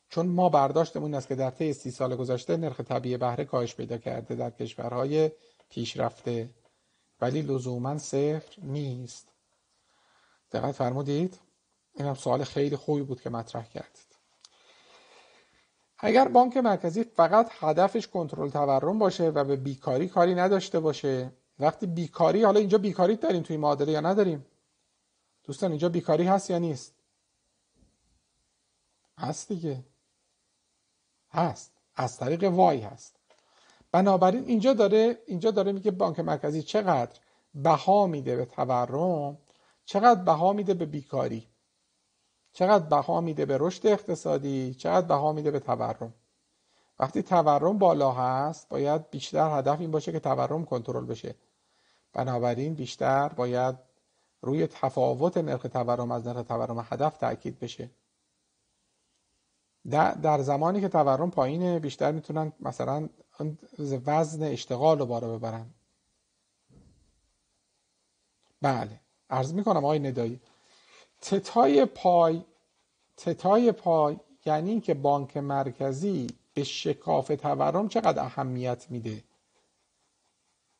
چون ما برداشتمون این است که در طی سی سال گذشته نرخ طبیعی بهره کاهش پیدا کرده در کشورهای پیشرفته ولی لزوما صفر نیست دقت فرمودید این هم سوال خیلی خوبی بود که مطرح کردید اگر بانک مرکزی فقط هدفش کنترل تورم باشه و به بیکاری کاری نداشته باشه وقتی بیکاری حالا اینجا بیکاری داریم توی معادله یا نداریم دوستان اینجا بیکاری هست یا نیست هست دیگه هست از طریق وای هست بنابراین اینجا داره اینجا داره میگه بانک مرکزی چقدر بها میده به تورم چقدر بها میده به بیکاری چقدر بها میده به رشد اقتصادی چقدر بها میده به تورم وقتی تورم بالا هست باید بیشتر هدف این باشه که تورم کنترل بشه بنابراین بیشتر باید روی تفاوت نرخ تورم از نرخ تورم هدف تاکید بشه در زمانی که تورم پایینه بیشتر میتونن مثلا وزن اشتغال رو بارا ببرن بله عرض میکنم آقای ندایی تتای پای تتای پای یعنی اینکه بانک مرکزی به شکاف تورم چقدر اهمیت میده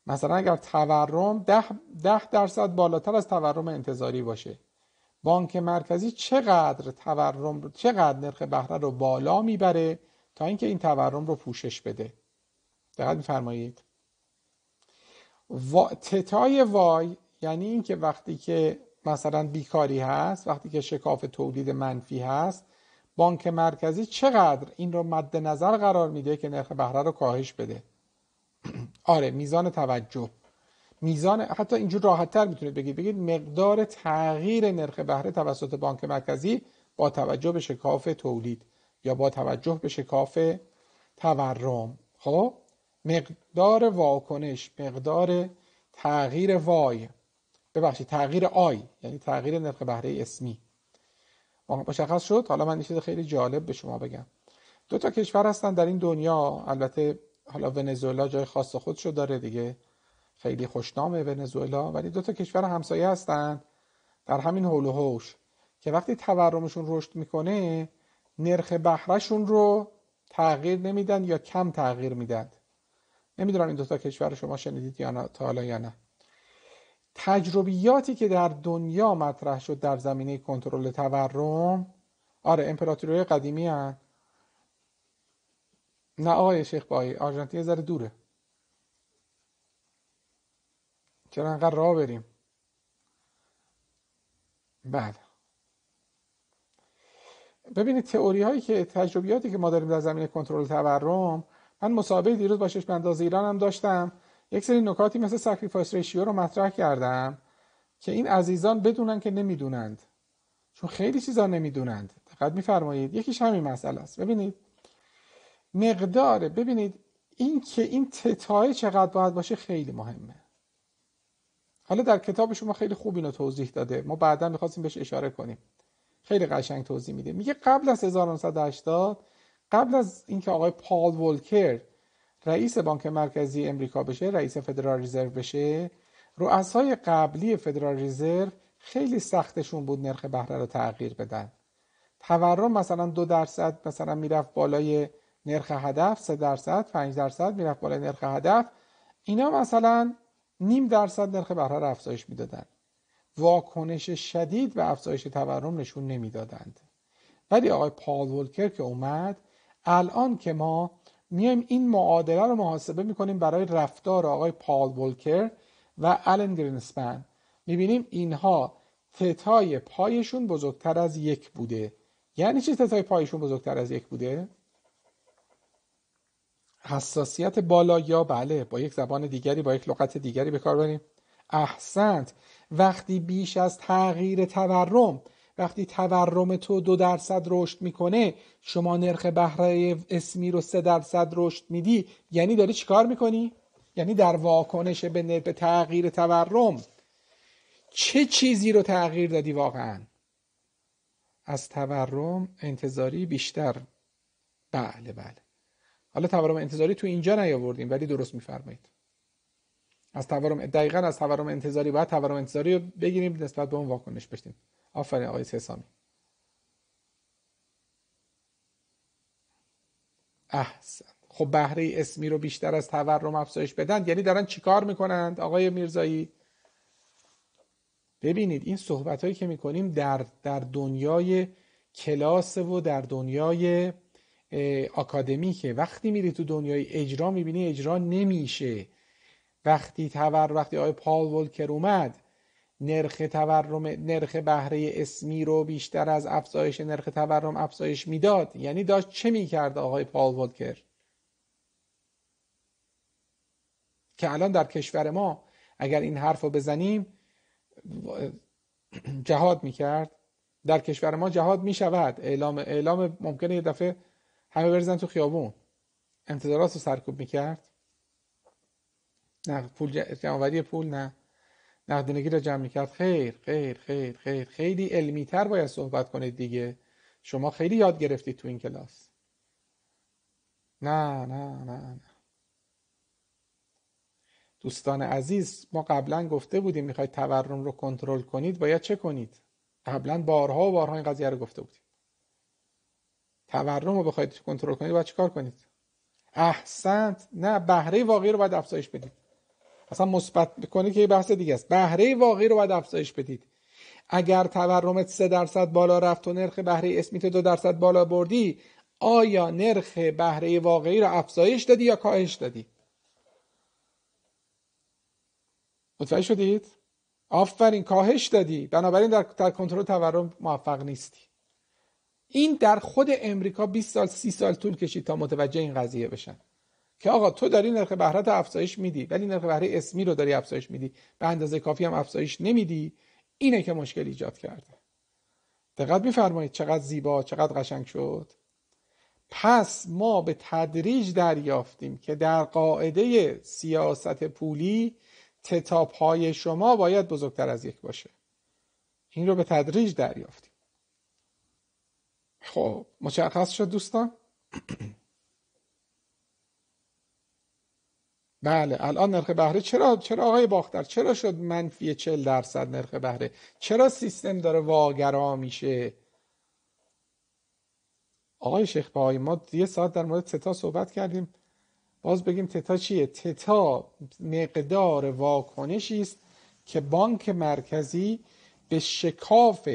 مثلا اگر تورم ده, درصد بالاتر از تورم انتظاری باشه بانک مرکزی چقدر تورم چقدر نرخ بهره رو بالا میبره تا اینکه این تورم رو پوشش بده دقت میفرمایید تتای وای یعنی اینکه وقتی که مثلا بیکاری هست وقتی که شکاف تولید منفی هست بانک مرکزی چقدر این رو مد نظر قرار میده که نرخ بهره رو کاهش بده [CLEARS THROAT] آره میزان توجه میزان حتی اینجور راحت تر میتونید بگید بگید مقدار تغییر نرخ بهره توسط بانک مرکزی با توجه به شکاف تولید یا با توجه به شکاف تورم خب مقدار واکنش مقدار تغییر وای ببخشید تغییر آی یعنی تغییر نرخ بهره اسمی مشخص شد حالا من چیز خیلی جالب به شما بگم دو تا کشور هستن در این دنیا البته حالا ونزوئلا جای خاص خودشو داره دیگه خیلی خوشنامه ونزوئلا ولی دو تا کشور همسایه هستن در همین حول و که وقتی تورمشون رشد میکنه نرخ بهرهشون رو تغییر نمیدن یا کم تغییر میدن نمیدونم این دوتا کشور شما شنیدید یا نه تا حالا یا نه تجربیاتی که در دنیا مطرح شد در زمینه کنترل تورم آره امپراتوری قدیمی نه آقای شیخ بایی آرژانتین ذره دوره چرا انقدر راه بریم بعد. بله. ببینید تئوری هایی که تجربیاتی که ما داریم در زمین کنترل تورم من مسابقه دیروز با شش بنداز ایران هم داشتم یک سری نکاتی مثل سکریفایس ریشیو رو مطرح کردم که این عزیزان بدونن که نمیدونند چون خیلی چیزا نمیدونند دقت میفرمایید یکیش همین مسئله است ببینید مقداره ببینید این که این تتایه چقدر باید باشه خیلی مهمه حالا در کتاب شما خیلی خوب اینو توضیح داده ما بعدا میخواستیم بهش اشاره کنیم خیلی قشنگ توضیح میده میگه قبل از 1980 قبل از اینکه آقای پال ولکر رئیس بانک مرکزی امریکا بشه رئیس فدرال رزرو بشه رؤسای قبلی فدرال رزرو خیلی سختشون بود نرخ بهره رو تغییر بدن تورم مثلا دو درصد مثلا میرفت بالای نرخ هدف 3 درصد 5 درصد میرفت بالای نرخ هدف اینا مثلا نیم درصد نرخ بهره را افزایش میدادند واکنش شدید و افزایش تورم نشون نمیدادند ولی آقای پال ولکر که اومد الان که ما میایم این معادله رو محاسبه میکنیم برای رفتار آقای پال ولکر و آلن گرینسپن میبینیم اینها تتای پایشون بزرگتر از یک بوده یعنی چی تتای پایشون بزرگتر از یک بوده حساسیت بالا یا بله با یک زبان دیگری با یک لغت دیگری به کار بریم احسنت وقتی بیش از تغییر تورم وقتی تورم تو دو درصد رشد میکنه شما نرخ بهره اسمی رو سه درصد رشد میدی یعنی داری چیکار میکنی یعنی در واکنش به به تغییر تورم چه چیزی رو تغییر دادی واقعا از تورم انتظاری بیشتر بله بله حالا تورم انتظاری تو اینجا نیاوردیم ولی درست میفرمایید از تورم دقیقا از تورم انتظاری باید تورم انتظاری رو بگیریم نسبت به اون واکنش بشیم آفرین آقای سسامی احسن خب بهره اسمی رو بیشتر از تورم افزایش بدن یعنی دارن چیکار میکنند آقای میرزایی ببینید این صحبت هایی که میکنیم در در دنیای کلاس و در دنیای اکادمی که وقتی میری تو دنیای اجرا میبینی اجرا نمیشه وقتی تور وقتی آقای پال ولکر اومد نرخ تورم نرخ بهره اسمی رو بیشتر از افزایش نرخ تورم افزایش میداد یعنی داشت چه میکرد آقای پال ولکر که الان در کشور ما اگر این حرف رو بزنیم جهاد میکرد در کشور ما جهاد میشود اعلام اعلام ممکنه یه دفعه همه برزن تو خیابون انتظارات رو سرکوب میکرد نه پول وری پول نه نقدینگی رو جمع میکرد خیر خیر خیر خیر خیلی علمی تر باید صحبت کنید دیگه شما خیلی یاد گرفتید تو این کلاس نه نه نه نه دوستان عزیز ما قبلا گفته بودیم میخواید تورم رو کنترل کنید باید چه کنید قبلا بارها و بارها این قضیه رو گفته بودیم تورم رو بخواید کنترل کنید باید چیکار کنید احسنت نه بهره واقعی رو باید افزایش بدید اصلا مثبت بکنید که یه بحث دیگه است بهره واقعی رو باید افزایش بدید اگر تورمت 3 درصد بالا رفت و نرخ بهره اسمیت 2 درصد بالا بردی آیا نرخ بهره واقعی رو افزایش دادی یا کاهش دادی متوجه شدید آفرین کاهش دادی بنابراین در, در کنترل تورم موفق نیستی این در خود امریکا 20 سال 30 سال طول کشید تا متوجه این قضیه بشن که آقا تو داری نرخ بهره رو افزایش میدی ولی نرخ بهره اسمی رو داری افزایش میدی به اندازه کافی هم افزایش نمیدی اینه که مشکل ایجاد کرده دقت میفرمایید چقدر زیبا چقدر قشنگ شد پس ما به تدریج دریافتیم که در قاعده سیاست پولی تتاب های شما باید بزرگتر از یک باشه این رو به تدریج دریافتیم خب مشخص شد دوستان [CLEARS THROAT] بله الان نرخ بهره چرا چرا آقای باختر چرا شد منفی 40 درصد نرخ بهره چرا سیستم داره واگرا میشه آقای شیخ بهایی ما یه ساعت در مورد تتا صحبت کردیم باز بگیم تتا چیه تتا مقدار واکنشی است که بانک مرکزی به شکاف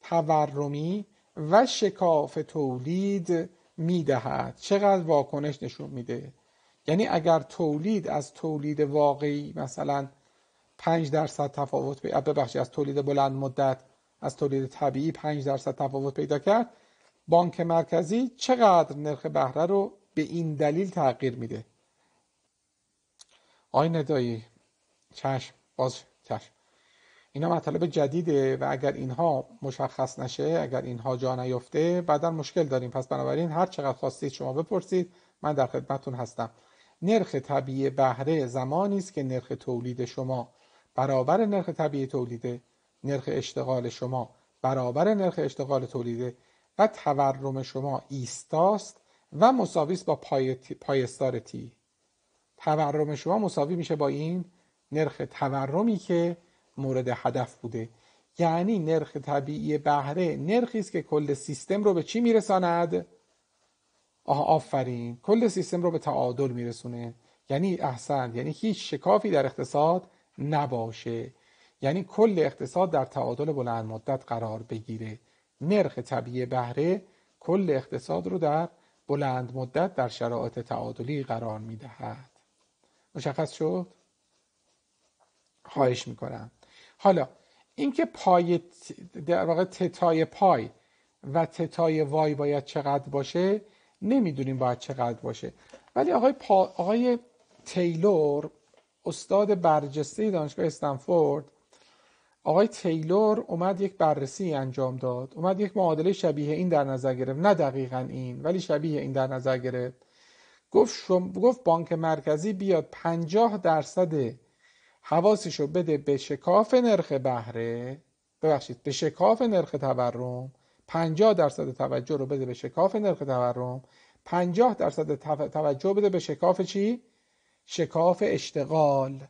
تورمی و شکاف تولید میدهد چقدر واکنش نشون میده یعنی اگر تولید از تولید واقعی مثلا 5 درصد تفاوت پیدا ببخشید از تولید بلند مدت از تولید طبیعی 5 درصد تفاوت پیدا کرد بانک مرکزی چقدر نرخ بهره رو به این دلیل تغییر میده آی ندایی چشم باز چشم اینا مطالب جدیده و اگر اینها مشخص نشه اگر اینها جا نیفته بعدا مشکل داریم پس بنابراین هر چقدر خواستید شما بپرسید من در خدمتون هستم نرخ طبیعی بهره زمانی است که نرخ تولید شما برابر نرخ طبیعی تولیده نرخ اشتغال شما برابر نرخ اشتغال تولیده و تورم شما ایستاست و مساوی است با پای تورم شما مساوی میشه با این نرخ تورمی که مورد هدف بوده یعنی نرخ طبیعی بهره نرخی است که کل سیستم رو به چی میرساند آها آفرین کل سیستم رو به تعادل میرسونه یعنی احسن یعنی هیچ شکافی در اقتصاد نباشه یعنی کل اقتصاد در تعادل بلند مدت قرار بگیره نرخ طبیعی بهره کل اقتصاد رو در بلند مدت در شرایط تعادلی قرار میدهد مشخص شد؟ خواهش میکنم حالا اینکه پای در واقع تتای پای و تتای وای باید چقدر باشه نمیدونیم باید چقدر باشه ولی آقای, پا... آقای تیلور استاد برجسته دانشگاه استنفورد آقای تیلور اومد یک بررسی انجام داد اومد یک معادله شبیه این در نظر گرفت نه دقیقا این ولی شبیه این در نظر گرفت گفت, گفت بانک مرکزی بیاد 50 درصد رو بده به شکاف نرخ بهره ببخشید به شکاف نرخ تورم 50 درصد توجه رو بده به شکاف نرخ تورم 50 درصد توجه بده به شکاف چی؟ شکاف اشتغال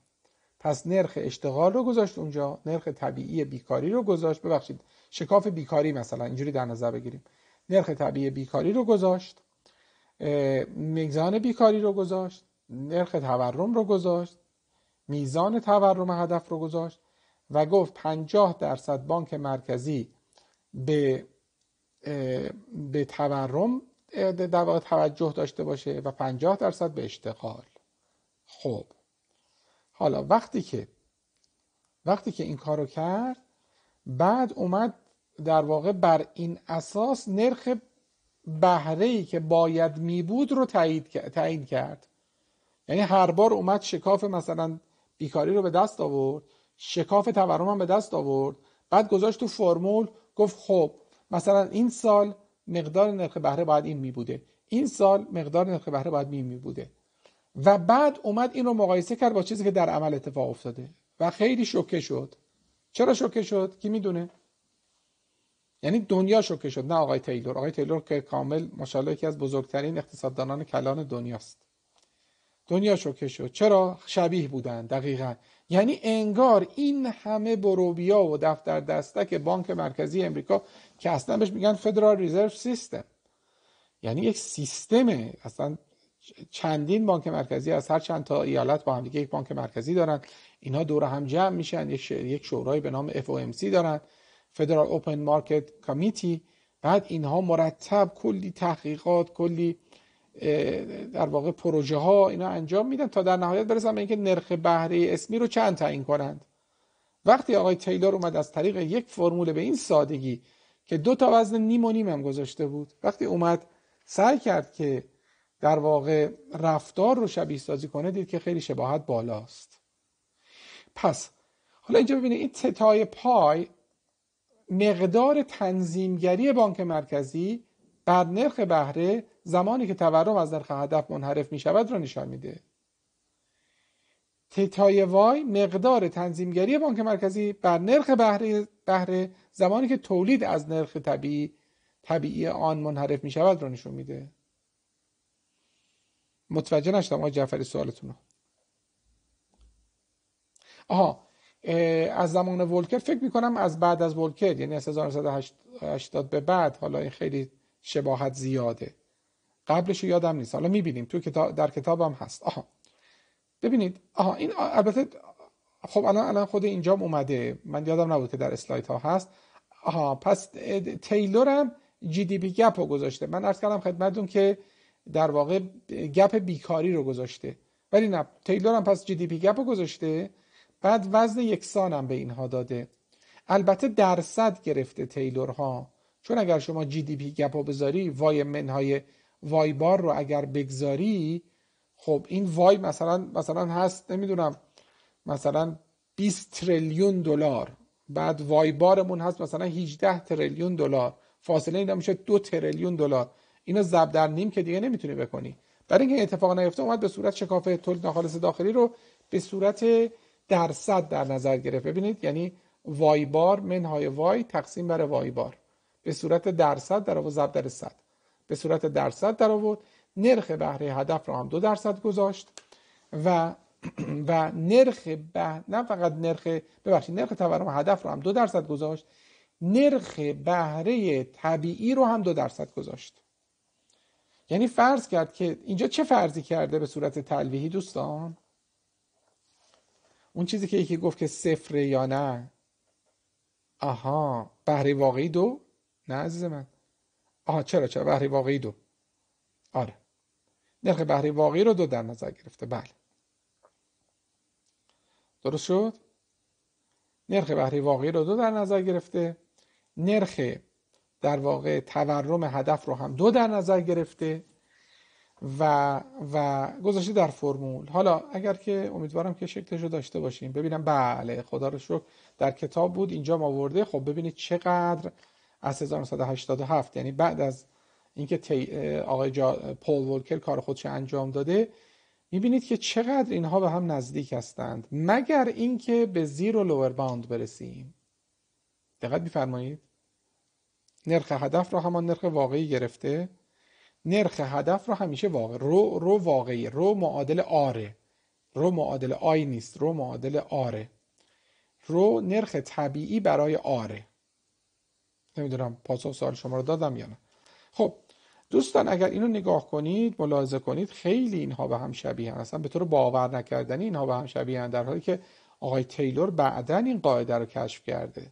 پس نرخ اشتغال رو گذاشت اونجا نرخ طبیعی بیکاری رو گذاشت ببخشید شکاف بیکاری مثلا اینجوری در نظر بگیریم نرخ طبیعی بیکاری رو گذاشت میزان بیکاری رو گذاشت نرخ تورم رو گذاشت میزان تورم هدف رو گذاشت و گفت 50 درصد بانک مرکزی به به تورم توجه داشته باشه و 50 درصد به اشتغال خب حالا وقتی که وقتی که این کارو کرد بعد اومد در واقع بر این اساس نرخ بهره ای که باید می بود رو تعیین کرد یعنی هر بار اومد شکاف مثلا بیکاری رو به دست آورد شکاف تورم هم به دست آورد بعد گذاشت تو فرمول گفت خب مثلا این سال مقدار نرخ بهره باید این می بوده این سال مقدار نرخ بهره باید این می بوده و بعد اومد این رو مقایسه کرد با چیزی که در عمل اتفاق افتاده و خیلی شوکه شد چرا شوکه شد کی میدونه یعنی دنیا شوکه شد نه آقای تیلور آقای تیلور که کامل ماشاءالله یکی از بزرگترین اقتصاددانان کلان دنیاست دنیا شوکه شد چرا شبیه بودن دقیقا یعنی انگار این همه بروبیا و دفتر که بانک مرکزی امریکا که اصلا بهش میگن فدرال ریزرف سیستم یعنی یک سیستمه اصلا چندین بانک مرکزی از هر چند تا ایالت با هم دیگه یک بانک مرکزی دارن اینها دور هم جمع میشن یک شورای به نام FOMC دارن فدرال اوپن مارکت کمیتی بعد اینها مرتب کلی تحقیقات کلی در واقع پروژه ها اینا انجام میدن تا در نهایت برسن به اینکه نرخ بهره اسمی رو چند تعیین کنند وقتی آقای تیلور اومد از طریق یک فرمول به این سادگی که دو تا وزن نیم و نیم هم گذاشته بود وقتی اومد سعی کرد که در واقع رفتار رو شبیه سازی کنه دید که خیلی شباهت بالاست پس حالا اینجا ببینید این تتای پای مقدار تنظیمگری بانک مرکزی بعد نرخ بهره زمانی که تورم از نرخ هدف منحرف می شود را نشان میده. تتای وای مقدار تنظیمگری بانک مرکزی بر نرخ بهره زمانی که تولید از نرخ طبیعی طبیعی آن منحرف می شود را نشون میده. متوجه نشدم آقای جعفری سوالتون آها از زمان ولکر فکر می کنم از بعد از ولکر یعنی از 1980 به بعد حالا این خیلی شباهت زیاده قبلش یادم نیست حالا میبینیم تو کتاب در کتابم هست آها ببینید آها این البته خب الان الان خود اینجا اومده من یادم نبود که در اسلایت ها هست آها پس تیلور هم جی دی پی گپ رو گذاشته من عرض کردم خدمتتون که در واقع گپ بیکاری رو گذاشته ولی نه تیلور هم پس جی دی پی گپ رو گذاشته بعد وزن یکسان هم به اینها داده البته درصد گرفته تیلور ها چون اگر شما جی دی پی گپ بذاری وای منهای وای بار رو اگر بگذاری خب این وای مثلا مثلا هست نمیدونم مثلا 20 تریلیون دلار بعد وای بارمون هست مثلا 18 تریلیون دلار فاصله اینا میشه 2 تریلیون دلار اینو ضرب در نیم که دیگه نمیتونی بکنی برای اینکه اتفاق نیفته اومد به صورت شکاف تولید ناخالص داخلی رو به صورت درصد در نظر گرفت ببینید یعنی وای بار منهای وای تقسیم بر وای بار به صورت درصد در ضرب در صد به صورت درصد درآورد نرخ بهره هدف را هم دو درصد گذاشت و [CLEARS THROAT] و نرخ به نه فقط نرخ ببخشید نرخ تورم هدف رو هم دو درصد گذاشت نرخ بهره طبیعی رو هم دو درصد گذاشت یعنی فرض کرد که اینجا چه فرضی کرده به صورت تلویحی دوستان اون چیزی که یکی گفت که صفر یا نه آها بهره واقعی دو نه عزیز من آها چرا چرا واقعی دو آره نرخ بهره واقعی رو دو در نظر گرفته بله درست شد نرخ بهره واقعی رو دو در نظر گرفته نرخ در واقع تورم هدف رو هم دو در نظر گرفته و و گذاشته در فرمول حالا اگر که امیدوارم که شکلش رو داشته باشیم ببینم بله خدا رو شکر در کتاب بود اینجا ما ورده خب ببینید چقدر از 1987 یعنی بعد از اینکه آقای جا پول کار خودش انجام داده میبینید که چقدر اینها به هم نزدیک هستند مگر اینکه به زیر و باوند باند برسیم دقت میفرمایید نرخ هدف را همان نرخ واقعی گرفته نرخ هدف را همیشه واقع رو رو واقعی رو معادل آره رو معادل آی نیست رو معادل آره رو نرخ طبیعی برای آره نمیدونم پاسخ سوال شما رو دادم یا نه خب دوستان اگر اینو نگاه کنید ملاحظه کنید خیلی اینها به هم شبیه هن. اصلا به طور باور نکردنی اینها به هم شبیه هن. در حالی که آقای تیلور بعدا این قاعده رو کشف کرده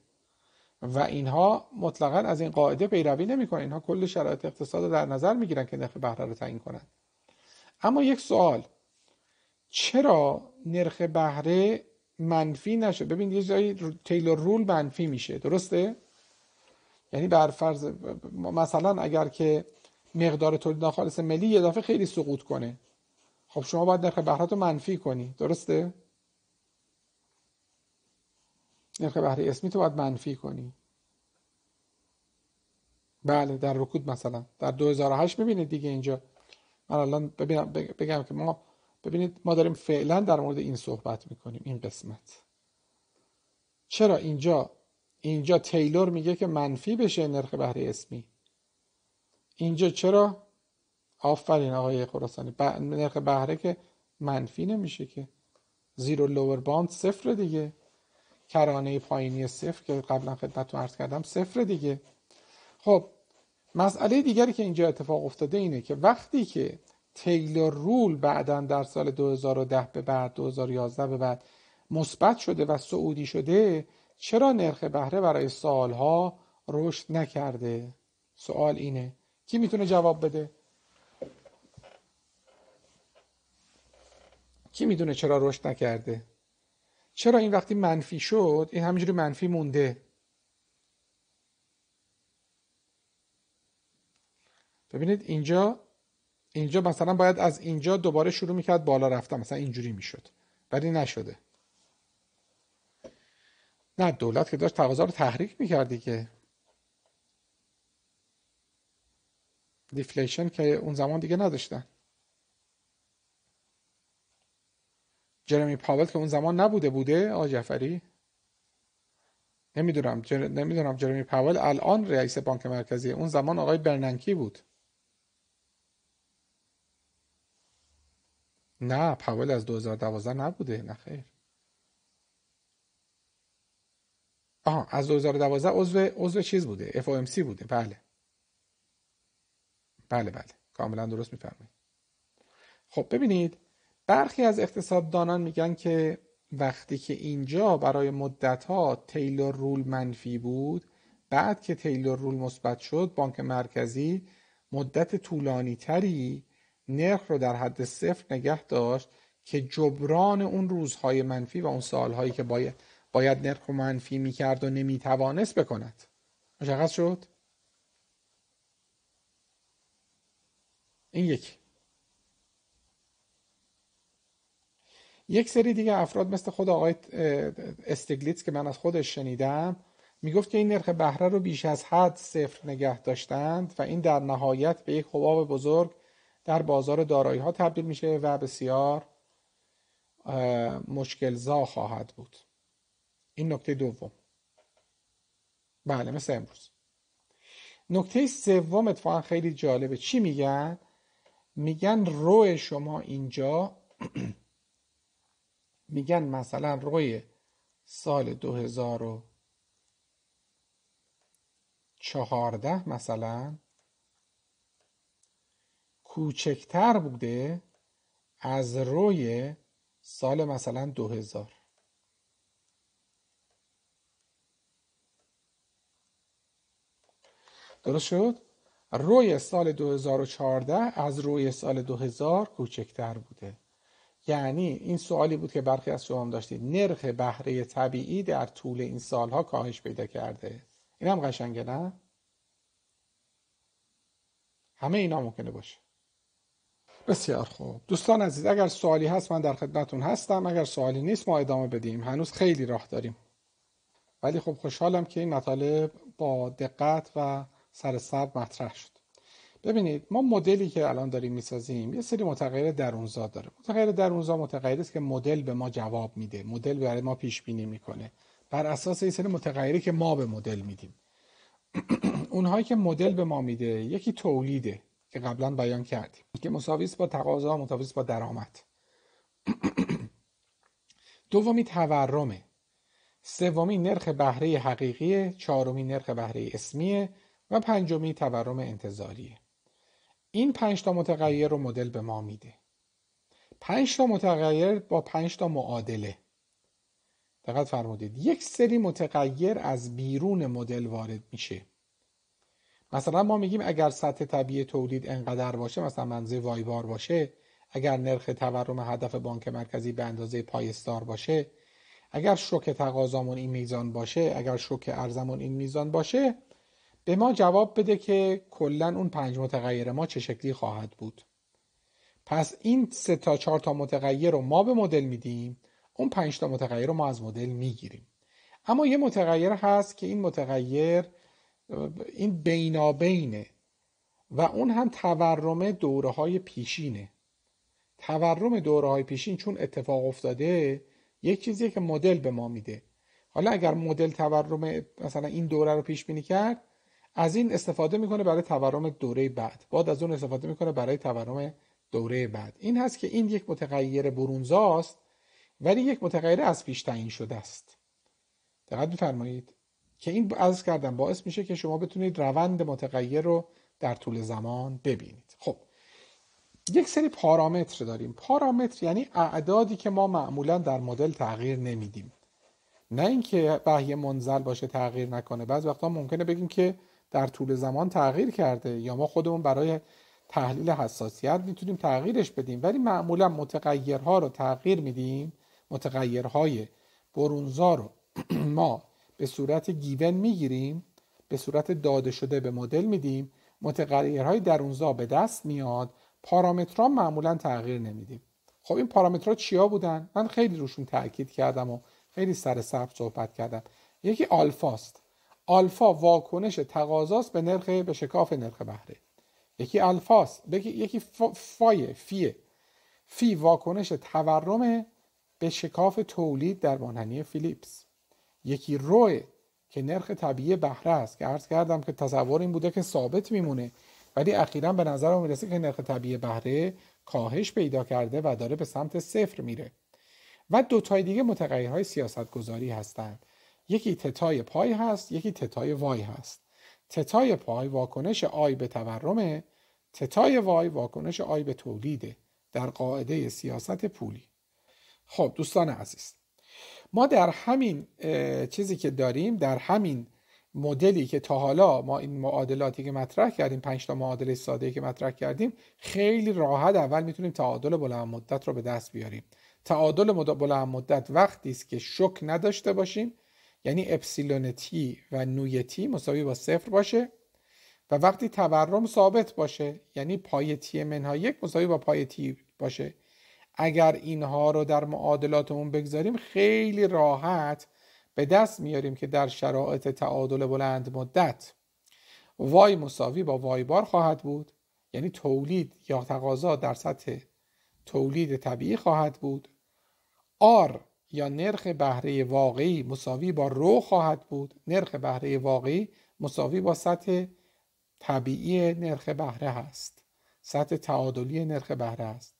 و اینها مطلقا از این قاعده پیروی نمیکنن اینها کل شرایط اقتصاد رو در نظر میگیرن که نرخ بهره رو تعیین کنند. اما یک سوال چرا نرخ بهره منفی نشه ببینید یه جایی تیلور رول منفی میشه درسته یعنی بر فرض مثلا اگر که مقدار تولید ناخالص ملی یه دفعه خیلی سقوط کنه خب شما باید نرخ بهره رو منفی کنی درسته نرخ بهره اسمی تو باید منفی کنی بله در رکود مثلا در 2008 ببینید دیگه اینجا من الان ببینم بگم که ما ببینید ما داریم فعلا در مورد این صحبت میکنیم این قسمت چرا اینجا اینجا تیلور میگه که منفی بشه نرخ بهره اسمی اینجا چرا آفرین آقای خراسانی ب... نرخ بهره که منفی نمیشه که زیرو لوور باند صفر دیگه کرانه پایینی صفر که قبلا خدمتتون عرض کردم صفر دیگه خب مسئله دیگری که اینجا اتفاق افتاده اینه که وقتی که تیلور رول بعدا در سال 2010 به بعد 2011 به بعد مثبت شده و سعودی شده چرا نرخ بهره برای سالها رشد نکرده سوال اینه کی میتونه جواب بده کی میدونه چرا رشد نکرده چرا این وقتی منفی شد این همینجوری منفی مونده ببینید اینجا اینجا مثلا باید از اینجا دوباره شروع میکرد بالا رفتن مثلا اینجوری میشد ولی نشده نه دولت که داشت تقاضا رو تحریک میکرد دیگه دیفلیشن که اون زمان دیگه نداشتن جرمی پاول که اون زمان نبوده بوده آ جفری نمیدونم جر... نمیدونم جرمی پاول الان رئیس بانک مرکزی اون زمان آقای برننکی بود نه پاول از 2012 نبوده نه خیر آها از 2012 عضو عضو چیز بوده FOMC بوده بله بله بله کاملا درست میفرمایید خب ببینید برخی از اقتصاددانان میگن که وقتی که اینجا برای مدت ها تیلور رول منفی بود بعد که تیلور رول مثبت شد بانک مرکزی مدت طولانی تری نرخ رو در حد صفر نگه داشت که جبران اون روزهای منفی و اون سالهایی که باید باید نرخ رو منفی میکرد و توانست بکند مشخص شد این یک یک سری دیگه افراد مثل خود آقای استگلیتس که من از خودش شنیدم میگفت که این نرخ بهره رو بیش از حد صفر نگه داشتند و این در نهایت به یک حباب بزرگ در بازار دارایی ها تبدیل میشه و بسیار مشکلزا خواهد بود این نکته دوم بله مثل امروز نکته سوم اتفاقا خیلی جالبه چی میگن میگن روی شما اینجا [CLEARS THROAT] میگن مثلا روی سال 2014 مثلا کوچکتر بوده از روی سال مثلا 2000 درست شد؟ روی سال 2014 از روی سال 2000 کوچکتر بوده یعنی این سوالی بود که برخی از شما هم داشتید نرخ بهره طبیعی در طول این سالها کاهش پیدا کرده این هم قشنگه نه؟ همه اینا ممکنه باشه بسیار خوب دوستان عزیز اگر سوالی هست من در خدمتون هستم اگر سوالی نیست ما ادامه بدیم هنوز خیلی راه داریم ولی خب خوشحالم که این مطالب با دقت و سر سر مطرح شد ببینید ما مدلی که الان داریم میسازیم یه سری متغیر درونزا داره متغیر درونزا متغیری است که مدل به ما جواب میده مدل برای ما پیش بینی میکنه بر اساس یه سری متغیری که ما به مدل میدیم [CLEARS THROAT] اونهایی که مدل به ما میده یکی تولیده که قبلا بیان کردیم که مساوی با تقاضا مساوی با درآمد [CLEARS THROAT] دومی تورمه سومی نرخ بهره حقیقی چهارمی نرخ بهره اسمیه و پنجمی تورم انتظاریه این پنج تا متغیر رو مدل به ما میده پنج تا متغیر با پنج تا معادله دقت فرمودید یک سری متغیر از بیرون مدل وارد میشه مثلا ما میگیم اگر سطح طبیعی تولید انقدر باشه مثلا منزه وایبار باشه اگر نرخ تورم هدف بانک مرکزی به اندازه پایستار باشه اگر شوک تقاضامون این میزان باشه اگر شوک ارزمون این میزان باشه به ما جواب بده که کلا اون پنج متغیر ما چه شکلی خواهد بود پس این سه تا چهار تا متغیر رو ما به مدل میدیم اون پنج تا متغیر رو ما از مدل میگیریم اما یه متغیر هست که این متغیر این بینابینه و اون هم تورم دوره های پیشینه تورم دوره های پیشین چون اتفاق افتاده یک چیزیه که مدل به ما میده حالا اگر مدل تورم مثلا این دوره رو پیش بینی کرد از این استفاده میکنه برای تورم دوره بعد بعد از اون استفاده میکنه برای تورم دوره بعد این هست که این یک متغیر است، ولی یک متغیر از پیش تعیین شده است دقت بفرمایید که این از کردن باعث میشه که شما بتونید روند متغیر رو در طول زمان ببینید خب یک سری پارامتر داریم پارامتر یعنی اعدادی که ما معمولا در مدل تغییر نمیدیم نه اینکه بهیه منزل باشه تغییر نکنه بعض وقتا ممکنه بگیم که در طول زمان تغییر کرده یا ما خودمون برای تحلیل حساسیت میتونیم تغییرش بدیم ولی معمولا متغیرها رو تغییر میدیم متغیرهای برونزا رو [CLEARS THROAT] ما به صورت گیون میگیریم به صورت داده شده به مدل میدیم متغیرهای درونزا به دست میاد پارامترها معمولا تغییر نمیدیم خب این پارامترها چیا بودن من خیلی روشون تاکید کردم و خیلی سر صحبت کردم یکی آلفاست آلفا واکنش تقاضاست به نرخ به شکاف نرخ بهره یکی الفاست یکی فای فیه فی واکنش تورم به شکاف تولید در منحنی فیلیپس یکی روه که نرخ طبیعی بهره است که عرض کردم که تصور این بوده که ثابت میمونه ولی اخیرا به نظر میرسه که نرخ طبیعی بهره کاهش پیدا کرده و داره به سمت صفر میره و دوتای دیگه متغیرهای سیاستگذاری گذاری هستند یکی تتای پای هست یکی تتای وای هست تتای پای واکنش آی به تورمه تتای وای واکنش آی به تولیده در قاعده سیاست پولی خب دوستان عزیز ما در همین چیزی که داریم در همین مدلی که تا حالا ما این معادلاتی که مطرح کردیم پنج تا معادله ساده که مطرح کردیم خیلی راحت اول میتونیم تعادل بلند مدت رو به دست بیاریم تعادل بلند مدت وقتی است که شک نداشته باشیم یعنی اپسیلون تی و نوی تی مساوی با صفر باشه و وقتی تورم ثابت باشه یعنی پای تی منها یک مساوی با پای تی باشه اگر اینها رو در معادلاتمون بگذاریم خیلی راحت به دست میاریم که در شرایط تعادل بلند مدت وای مساوی با وای بار خواهد بود یعنی تولید یا تقاضا در سطح تولید طبیعی خواهد بود آر یا نرخ بهره واقعی مساوی با رو خواهد بود نرخ بهره واقعی مساوی با سطح طبیعی نرخ بهره هست سطح تعادلی نرخ بهره است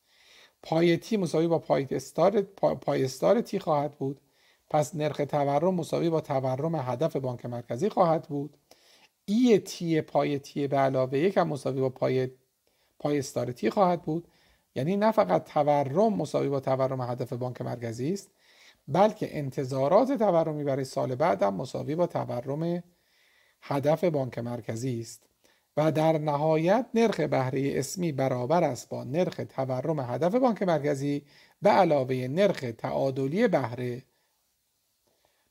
پای تی مساوی با پای استار پای استار تی خواهد بود پس نرخ تورم مساوی با تورم هدف بانک مرکزی خواهد بود ای تی پای تی به علاوه یک هم مساوی با پای پای استار تی خواهد بود یعنی نه فقط تورم مساوی با تورم هدف بانک مرکزی است بلکه انتظارات تورمی برای سال بعد هم مساوی با تورم هدف بانک مرکزی است و در نهایت نرخ بهره اسمی برابر است با نرخ تورم هدف بانک مرکزی به علاوه نرخ تعادلی بهره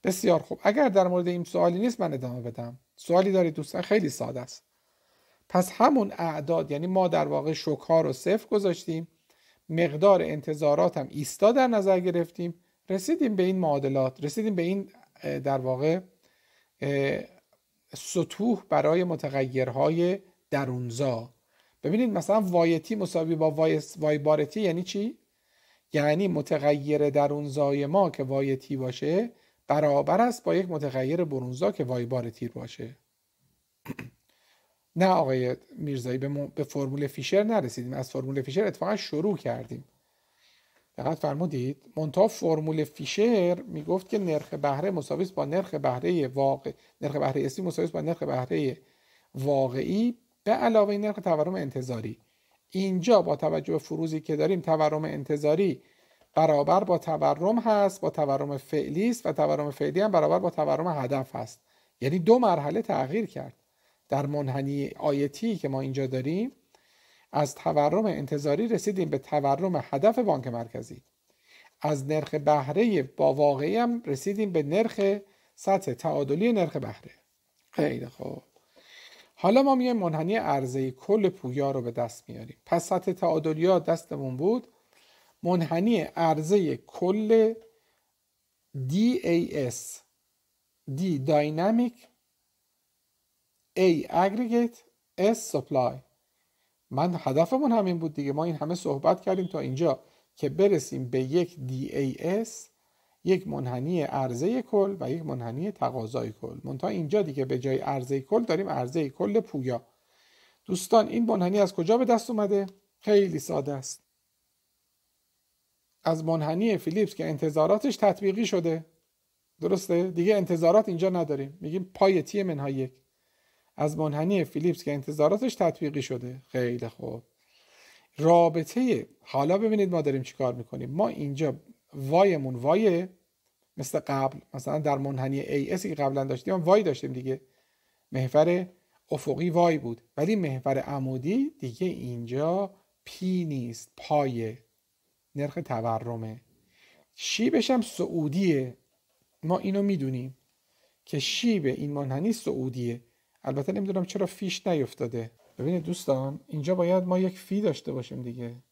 بسیار خوب اگر در مورد این سوالی نیست من ادامه بدم سوالی دارید دوستان خیلی ساده است پس همون اعداد یعنی ما در واقع شکار و صفر گذاشتیم مقدار انتظارات هم ایستا در نظر گرفتیم رسیدیم به این معادلات رسیدیم به این در واقع سطوح برای متغیرهای درونزا ببینید مثلا وایتی مساوی با وای, وای بارتی یعنی چی؟ یعنی متغیر درونزای ما که وایتی باشه برابر است با یک متغیر برونزا که وای بارتی باشه [CLEARS THROAT] نه آقای میرزایی به, فرمول فیشر نرسیدیم از فرمول فیشر اتفاقا شروع کردیم دقت فرمودید منتها فرمول فیشر میگفت که نرخ بهره مساوی با نرخ بهره واقع نرخ بهره مساوی با نرخ بهره واقعی به علاوه نرخ تورم انتظاری اینجا با توجه به فروزی که داریم تورم انتظاری برابر با تورم هست با تورم فعلی است و تورم فعلی هم برابر با تورم هدف هست یعنی دو مرحله تغییر کرد در منحنی آیتی که ما اینجا داریم از تورم انتظاری رسیدیم به تورم هدف بانک مرکزی از نرخ بهره با واقعی هم رسیدیم به نرخ سطح تعادلی نرخ بهره خیلی خوب حالا ما میایم منحنی عرضه کل پویا رو به دست میاریم پس سطح تعادلی دستمون بود منحنی عرضه کل DAS D Dynamic A Aggregate S Supply من هدفمون همین بود دیگه ما این همه صحبت کردیم تا اینجا که برسیم به یک DAS یک منحنی عرضه کل و یک منحنی تقاضای کل منتها اینجا دیگه به جای عرضه کل داریم عرضه کل پویا دوستان این منحنی از کجا به دست اومده خیلی ساده است از منحنی فیلیپس که انتظاراتش تطبیقی شده درسته دیگه انتظارات اینجا نداریم میگیم پای تی منهای یک از منحنی فیلیپس که انتظاراتش تطبیقی شده خیلی خوب رابطه حالا ببینید ما داریم چیکار میکنیم ما اینجا وایمون وایه مثل قبل مثلا در منحنی ایسی که قبلا داشتیم وای داشتیم دیگه محور افقی وای بود ولی محور عمودی دیگه اینجا پی نیست پای نرخ تورمه شیبش هم سعودیه ما اینو میدونیم که شیب این منحنی سعودیه البته نمیدونم چرا فیش نیفتاده ببینید دوستان اینجا باید ما یک فی داشته باشیم دیگه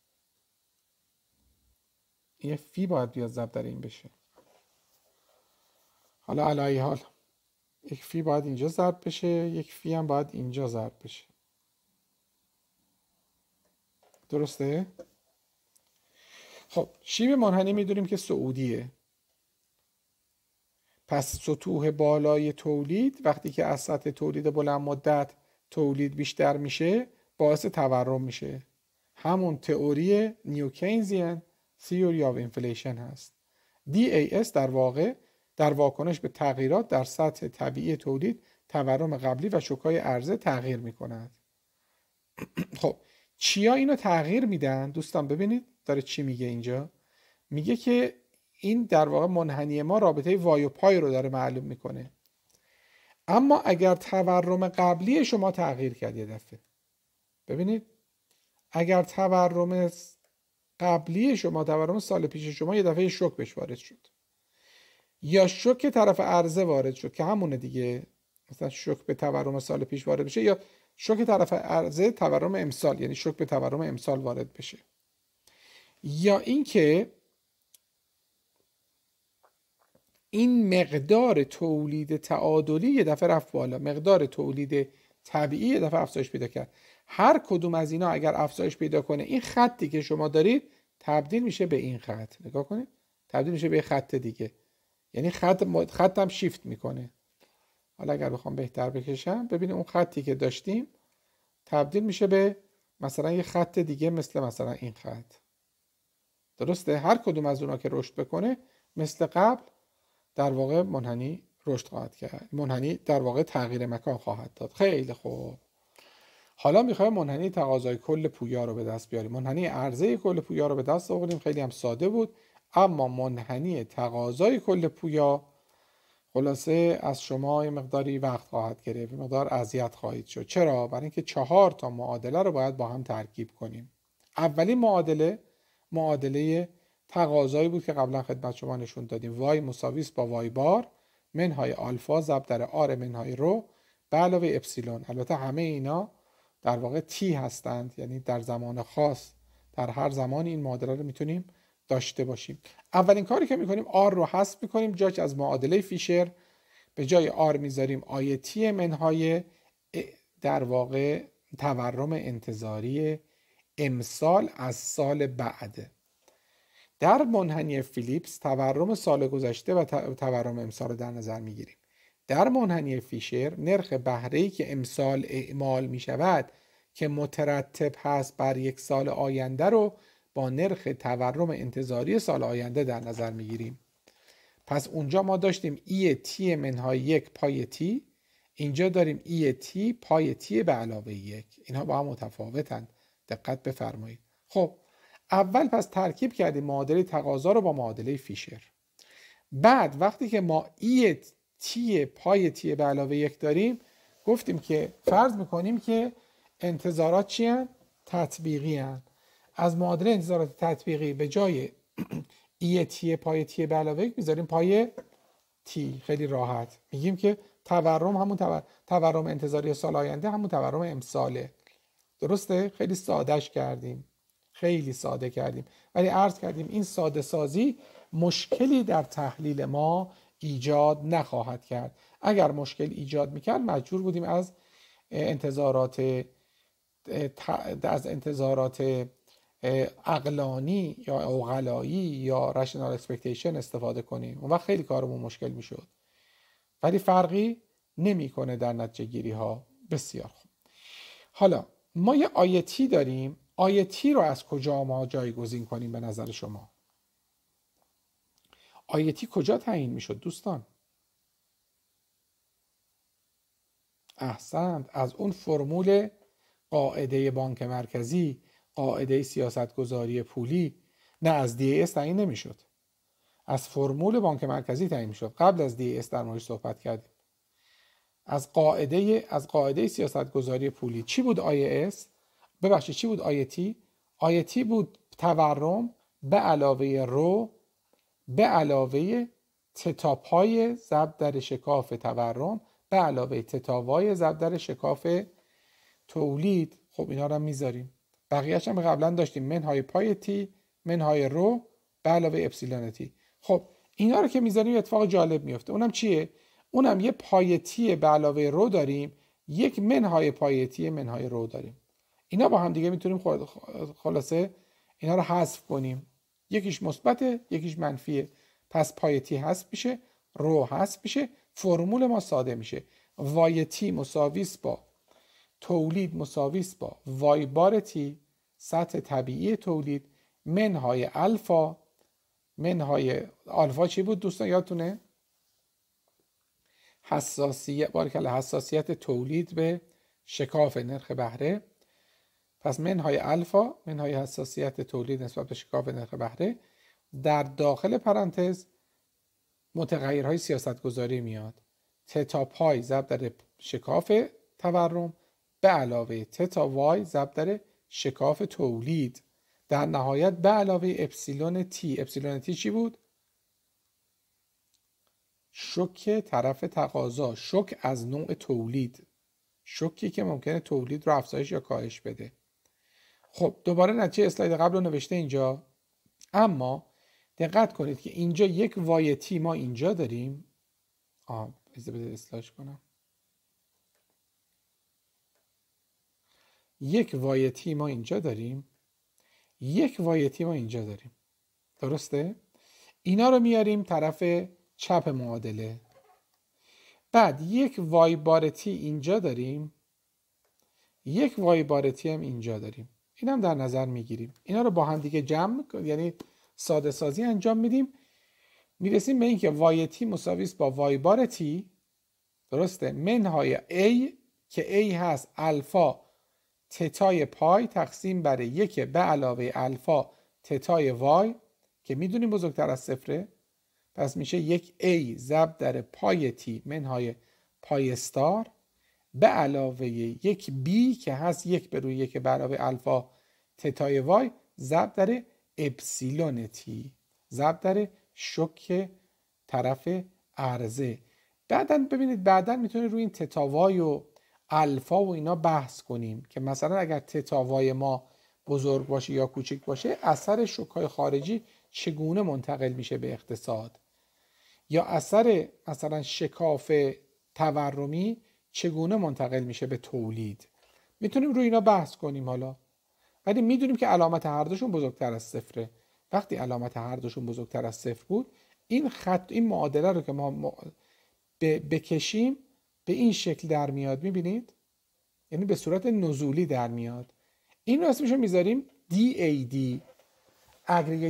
یه فی باید بیاد ضرب در این بشه حالا علایی حال یک فی باید اینجا ضرب بشه یک فی هم باید اینجا ضرب بشه درسته؟ خب شیب منحنی میدونیم که سعودیه پس سطوح بالای تولید وقتی که از سطح تولید بلند مدت تولید بیشتر میشه باعث تورم میشه همون تئوری نیوکینزین سیوری آف اینفلیشن هست اس در واقع در واکنش به تغییرات در سطح طبیعی تولید تورم قبلی و شکای عرضه تغییر میکند خب چیا اینو تغییر میدن دوستان ببینید داره چی میگه اینجا میگه که این در واقع منحنی ما رابطه وای و پای رو داره معلوم میکنه اما اگر تورم قبلی شما تغییر کرد یه دفعه ببینید اگر تورم قبلی شما تورم سال پیش شما یه دفعه شک بهش وارد شد یا شک طرف عرضه وارد شد که همونه دیگه مثلا شک به تورم سال پیش وارد بشه یا شک طرف عرضه تورم امسال یعنی شک به تورم امسال وارد بشه یا اینکه این مقدار تولید تعادلی یه دفعه رفت بالا مقدار تولید طبیعی یه دفعه افزایش پیدا کرد هر کدوم از اینا اگر افزایش پیدا کنه این خطی که شما دارید تبدیل میشه به این خط نگاه کنید تبدیل میشه به خط دیگه یعنی خط خطم شیفت میکنه حالا اگر بخوام بهتر بکشم ببینید اون خطی که داشتیم تبدیل میشه به مثلا یه خط دیگه مثل مثلا این خط درسته هر کدوم از اونا که رشد بکنه مثل قبل در واقع منحنی رشد خواهد کرد منحنی در واقع تغییر مکان خواهد داد خیلی خوب حالا میخوایم منحنی تقاضای کل پویا رو به دست بیاریم منحنی عرضه کل پویا رو به دست آوردیم خیلی هم ساده بود اما منحنی تقاضای کل پویا خلاصه از شما یه مقداری وقت خواهد گرفت مقدار اذیت خواهید شد چرا برای اینکه چهار تا معادله رو باید با هم ترکیب کنیم اولین معادله معادله تقاضایی بود که قبلا خدمت شما نشون دادیم وای مساویس با وای بار منهای آلفا ضرب در آر منهای رو به علاوه اپسیلون البته همه اینا در واقع تی هستند یعنی در زمان خاص در هر زمان این معادله رو میتونیم داشته باشیم اولین کاری که میکنیم آر رو حذف میکنیم جاش از معادله فیشر به جای آر میذاریم آی تی منهای در واقع تورم انتظاری امسال از سال بعده در منحنی فیلیپس تورم سال گذشته و تورم امسال رو در نظر میگیریم در منحنی فیشر نرخ بهره‌ای که امسال اعمال می شود که مترتب هست بر یک سال آینده رو با نرخ تورم انتظاری سال آینده در نظر می گیریم. پس اونجا ما داشتیم ای تی منهای یک پای تی اینجا داریم ای تی پای تی به علاوه یک اینها با هم متفاوتند دقت بفرمایید خب اول پس ترکیب کردیم معادله تقاضا رو با معادله فیشر بعد وقتی که ما ای تی پای تی به علاوه یک داریم گفتیم که فرض میکنیم که انتظارات چی هن؟ تطبیقی از معادله انتظارات تطبیقی به جای [CLEARS THROAT] ای تی پای تی به علاوه یک میذاریم پای تی خیلی راحت میگیم که تورم همون تورم انتظاری سال آینده همون تورم امساله درسته خیلی سادش کردیم خیلی ساده کردیم ولی عرض کردیم این ساده سازی مشکلی در تحلیل ما ایجاد نخواهد کرد اگر مشکل ایجاد میکرد مجبور بودیم از انتظارات از انتظارات اقلانی یا اوغلایی یا رشنال اکسپکتیشن استفاده کنیم و خیلی کارمون مشکل میشد ولی فرقی نمیکنه در نتیجه گیری ها بسیار خوب حالا ما یه آیتی داریم آیه تی رو از کجا ما جایگزین کنیم به نظر شما آیه تی کجا تعیین میشد دوستان احسنت از اون فرمول قاعده بانک مرکزی قاعده سیاستگذاری پولی نه از دی اس تعیین نمیشد از فرمول بانک مرکزی تعیین میشد قبل از دی اس در موردش صحبت کردیم از قاعده از قاعده سیاستگذاری پولی چی بود آیه اس ببخشید چی بود آیتی آیتی بود تورم به علاوه رو به علاوه تتاپ های در شکاف تورم به علاوه تتاوای زب در شکاف تولید خب اینا رو میذاریم بقیهش هم قبلا داشتیم منهای پای تی منهای رو به علاوه اپسیلون تی خب اینا رو که میذاریم اتفاق جالب میفته اونم چیه اونم یه پای تی به علاوه رو داریم یک منهای پای تی منهای رو داریم اینا با هم دیگه میتونیم خلاصه اینا رو حذف کنیم یکیش مثبت، یکیش منفیه پس پای تی حذف میشه رو حذف میشه فرمول ما ساده میشه وای تی مساویس با تولید مساویس با وای بار تی سطح طبیعی تولید منهای الفا منهای الفا چی بود دوستان یادتونه حساسیت بارکل حساسیت تولید به شکاف نرخ بهره پس منهای الفا منهای حساسیت تولید نسبت به شکاف نرخ بهره در داخل پرانتز متغیرهای سیاستگذاری میاد تتا پای ضرب در شکاف تورم به علاوه تتا وای ضرب در شکاف تولید در نهایت به علاوه اپسیلون تی اپسیلون تی چی بود شک طرف تقاضا شک از نوع تولید شکی که ممکنه تولید رو افزایش یا کاهش بده خب دوباره نتیجه اسلاید قبل رو نوشته اینجا اما دقت کنید که اینجا یک وایتی ما اینجا داریم آه بده اسلاش کنم یک وای تی ما اینجا داریم یک وای تی ما اینجا داریم درسته اینا رو میاریم طرف چپ معادله بعد یک وای اینجا داریم یک وای بار هم اینجا داریم این هم در نظر میگیریم اینا رو با هم دیگه جمع یعنی ساده سازی انجام میدیم میرسیم به اینکه وای تی مساوی است با وای بار تی درسته منهای ای که ای هست الفا تتای پای تقسیم بر یک به علاوه الفا تتای وای که میدونیم بزرگتر از صفره پس میشه یک ای زب در پای تی منهای پای به علاوه یک بی که هست یک به روی یک برابر الفا تتای وای ضرب در اپسیلون تی ضرب در شک طرف عرضه بعدا ببینید بعدا میتونه روی این تتاوای و الفا و اینا بحث کنیم که مثلا اگر وای ما بزرگ باشه یا کوچک باشه اثر شکای خارجی چگونه منتقل میشه به اقتصاد یا اثر مثلا شکاف تورمی چگونه منتقل میشه به تولید میتونیم روی اینا بحث کنیم حالا ولی میدونیم که علامت هر دوشون بزرگتر از صفره وقتی علامت هر دوشون بزرگتر از صفر بود این خط این معادله رو که ما بکشیم به این شکل در میاد میبینید یعنی به صورت نزولی در میاد این رو اسمش رو میذاریم DAD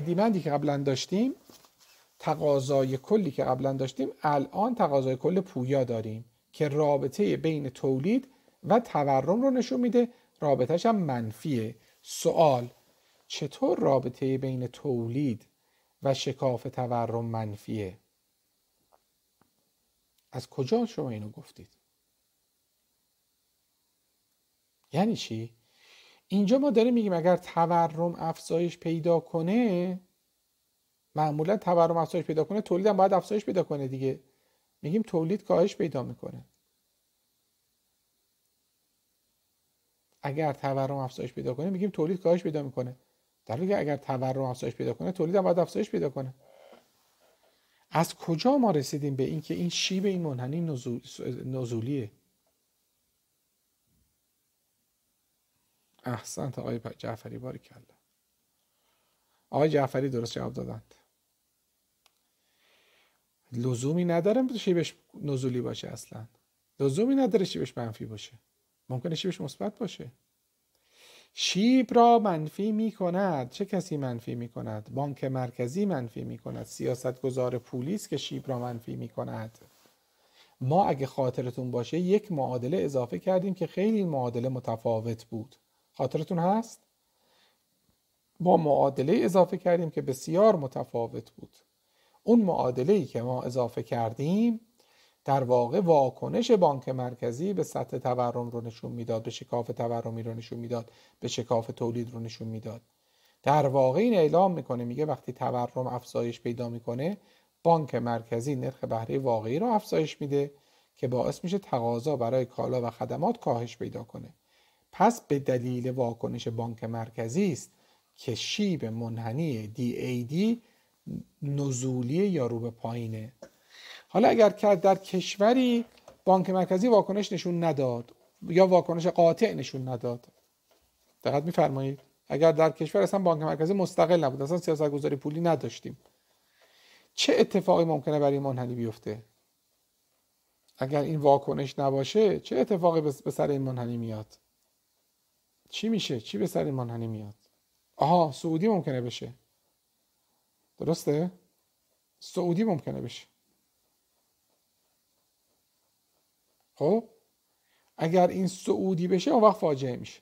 دیمندی که قبلا داشتیم تقاضای کلی که قبلا داشتیم الان تقاضای کل پویا داریم که رابطه بین تولید و تورم رو نشون میده رابطهش هم منفیه سوال چطور رابطه بین تولید و شکاف تورم منفیه از کجا شما اینو گفتید یعنی چی اینجا ما داریم میگیم اگر تورم افزایش پیدا کنه معمولا تورم افزایش پیدا کنه تولید هم باید افزایش پیدا کنه دیگه میگیم تولید کاهش پیدا میکنه اگر تورم افزایش پیدا کنه میگیم تولید کاهش پیدا میکنه در حالی اگر تورم افزایش پیدا کنه تولید هم باید افزایش پیدا کنه از کجا ما رسیدیم به اینکه این شیب این منحنی نزولیه احسنت آقای جعفری باری کلا آقای جعفری درست جواب دادند لزومی نداره شیبش نزولی باشه اصلا لزومی نداره شیبش منفی باشه ممکنه شیبش مثبت باشه شیب را منفی می کند چه کسی منفی می کند بانک مرکزی منفی می کند سیاست گذار پولی که شیب را منفی می کند ما اگه خاطرتون باشه یک معادله اضافه کردیم که خیلی معادله متفاوت بود خاطرتون هست با معادله اضافه کردیم که بسیار متفاوت بود اون معادله ای که ما اضافه کردیم در واقع واکنش بانک مرکزی به سطح تورم رو نشون میداد به شکاف تورمی رو نشون میداد به شکاف تولید رو نشون میداد در واقع این اعلام میکنه میگه وقتی تورم افزایش پیدا میکنه بانک مرکزی نرخ بهره واقعی رو افزایش میده که باعث میشه تقاضا برای کالا و خدمات کاهش پیدا کنه پس به دلیل واکنش بانک مرکزی است که شیب منحنی DAD نزولی یارو به پایینه حالا اگر در کشوری بانک مرکزی واکنش نشون نداد یا واکنش قاطع نشون نداد دقت میفرمایید اگر در کشور اصلا بانک مرکزی مستقل نبود اصلا سیاست گذاری پولی نداشتیم چه اتفاقی ممکنه برای منحنی بیفته اگر این واکنش نباشه چه اتفاقی به سر این منحنی میاد چی میشه چی به سر این منحنی میاد آها سعودی ممکنه بشه درسته؟ سعودی ممکنه بشه خب اگر این سعودی بشه اون وقت فاجعه میشه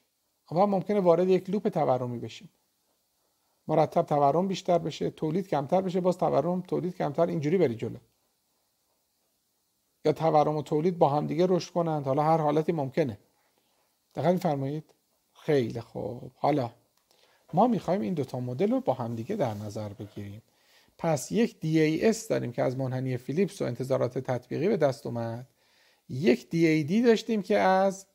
اون وقت ممکنه وارد یک لوپ تورمی بشیم مرتب تورم بیشتر بشه تولید کمتر بشه باز تورم تولید کمتر اینجوری بری جلو یا تورم و تولید با همدیگه رشد کنند حالا هر حالتی ممکنه دقیق فرمایید خیلی خوب حالا ما میخوایم این دوتا مدل رو با همدیگه در نظر بگیریم پس یک DAS داریم که از منحنی فیلیپس و انتظارات تطبیقی به دست اومد یک DAD داشتیم که از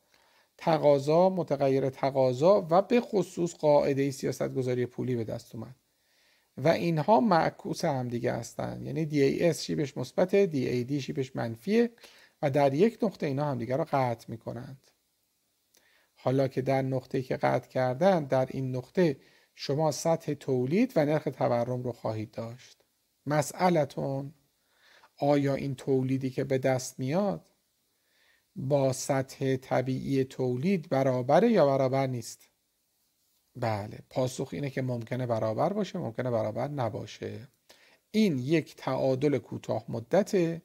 تقاضا متغیر تقاضا و به خصوص قاعده سیاست گذاری پولی به دست اومد و اینها معکوس هم دیگه هستند یعنی DAS شیبش مثبت DAD شیبش منفیه و در یک نقطه اینا همدیگه رو قطع میکنند حالا که در نقطه که قطع کردن در این نقطه شما سطح تولید و نرخ تورم رو خواهید داشت مسئلتون آیا این تولیدی که به دست میاد با سطح طبیعی تولید برابره یا برابر نیست بله پاسخ اینه که ممکنه برابر باشه ممکنه برابر نباشه این یک تعادل کوتاه مدته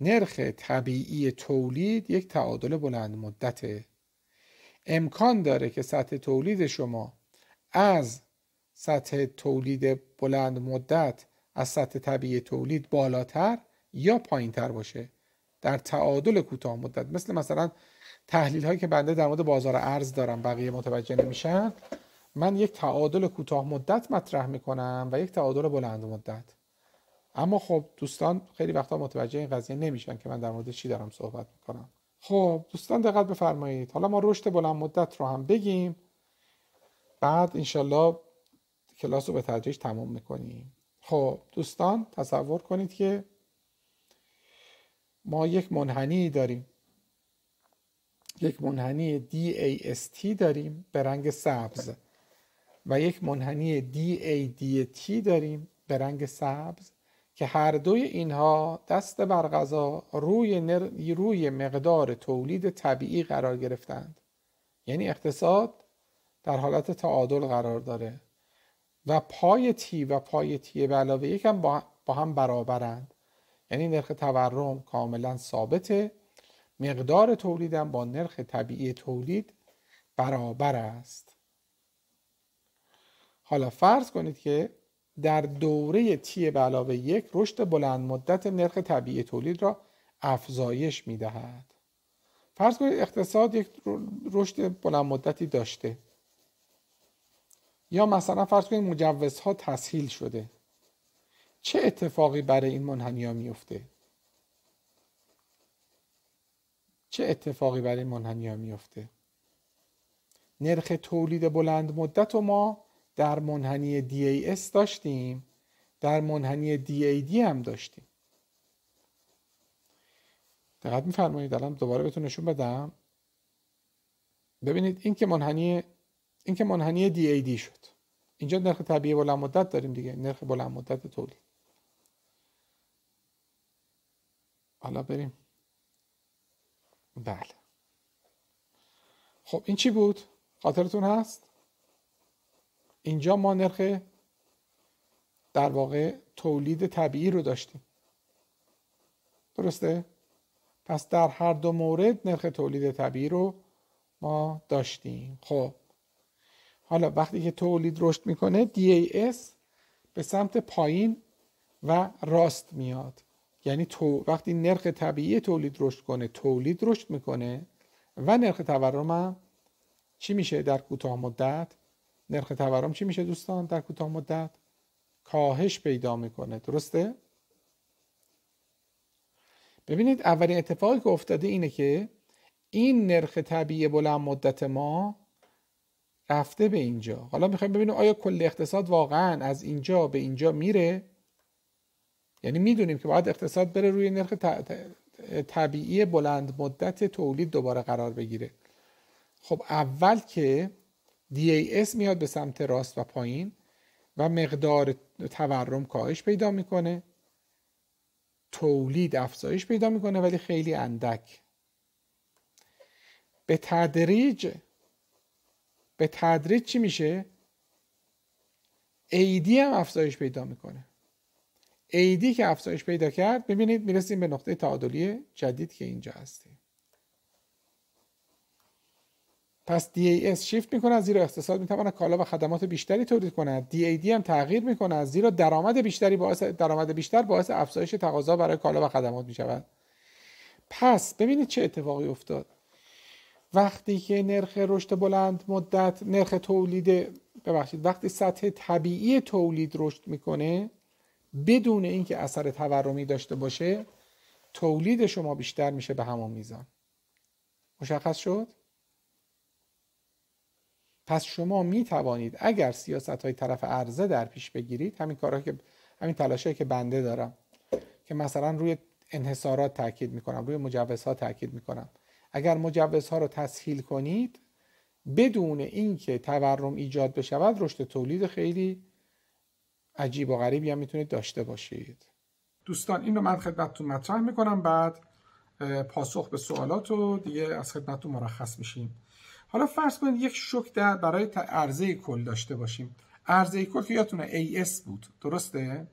نرخ طبیعی تولید یک تعادل بلند مدته امکان داره که سطح تولید شما از سطح تولید بلند مدت از سطح طبیعی تولید بالاتر یا پایین تر باشه در تعادل کوتاه مدت مثل مثلا تحلیل هایی که بنده در مورد بازار ارز دارم بقیه متوجه نمیشن من یک تعادل کوتاه مدت مطرح میکنم و یک تعادل بلند مدت اما خب دوستان خیلی وقتا متوجه این قضیه نمیشن که من در مورد چی دارم صحبت میکنم خب دوستان دقت بفرمایید حالا ما رشد بلند مدت رو هم بگیم بعد انشالله کلاس رو به تدریج تمام میکنیم خب دوستان تصور کنید که ما یک منحنی داریم یک منحنی DAST داریم به رنگ سبز و یک منحنی DADT داریم به رنگ سبز که هر دوی اینها دست بر غذا روی, روی مقدار تولید طبیعی قرار گرفتند یعنی اقتصاد در حالت تعادل قرار داره و پای تی و پای تی به علاوه یک هم با هم برابرند یعنی نرخ تورم کاملا ثابته مقدار تولیدم با نرخ طبیعی تولید برابر است حالا فرض کنید که در دوره تی به علاوه یک رشد بلند مدت نرخ طبیعی تولید را افزایش می دهد. فرض کنید اقتصاد یک رشد بلند مدتی داشته یا مثلا فرض کنید مجوزها تسهیل شده چه اتفاقی برای این منحنی میفته چه اتفاقی برای منحنی ها میفته نرخ تولید بلند مدت ما در منحنی اس داشتیم در منحنی دی هم داشتیم دقت میفرمایید الان دوباره بهتون نشون بدم ببینید این که منحنی این که منحنی دی شد اینجا نرخ طبیعی بلند مدت داریم دیگه نرخ بلند مدت تولید حالا بریم بله خب این چی بود خاطرتون هست اینجا ما نرخ در واقع تولید طبیعی رو داشتیم درسته پس در هر دو مورد نرخ تولید طبیعی رو ما داشتیم خب حالا وقتی که تولید رشد میکنه DAS به سمت پایین و راست میاد یعنی تو وقتی نرخ طبیعی تولید رشد کنه تولید رشد میکنه و نرخ تورم هم چی میشه در کوتاه مدت نرخ تورم چی میشه دوستان در کوتاه مدت کاهش پیدا میکنه درسته ببینید اولین اتفاقی که افتاده اینه که این نرخ طبیعی بلند مدت ما رفته به اینجا حالا میخوایم ببینیم آیا کل اقتصاد واقعا از اینجا به اینجا میره یعنی میدونیم که باید اقتصاد بره روی نرخ طبیعی بلند مدت تولید دوباره قرار بگیره خب اول که دی ای اس میاد به سمت راست و پایین و مقدار تورم کاهش پیدا میکنه تولید افزایش پیدا میکنه ولی خیلی اندک به تدریج به تدریج چی میشه ایدی هم افزایش پیدا میکنه ایدی که افزایش پیدا کرد ببینید میرسیم به نقطه تعادلی جدید که اینجا هستیم پس DAS شیفت میکنه زیرا اقتصاد میتواند کالا و خدمات بیشتری تولید کند دی هم تغییر میکنه زیرا درآمد بیشتری باعث درآمد بیشتر باعث افزایش تقاضا برای کالا و خدمات میشود پس ببینید چه اتفاقی افتاد وقتی که نرخ رشد بلند مدت نرخ تولید ببخشید وقتی سطح طبیعی تولید رشد میکنه بدون اینکه اثر تورمی داشته باشه تولید شما بیشتر میشه به همون میزان مشخص شد پس شما می توانید اگر سیاست های طرف عرضه در پیش بگیرید همین کارهایی که همین تلاشی که بنده دارم که مثلا روی انحصارات تاکید میکنم روی مجوزها تاکید میکنم اگر مجوزها رو تسهیل کنید بدون اینکه تورم ایجاد بشود رشد تولید خیلی عجیب و غریبی هم میتونید داشته باشید دوستان این رو من خدمتتون مطرح میکنم بعد پاسخ به سوالات رو دیگه از خدمتتون مرخص میشیم حالا فرض کنید یک شوک در برای عرضه کل داشته باشیم عرضه کل که یادتونه AS بود درسته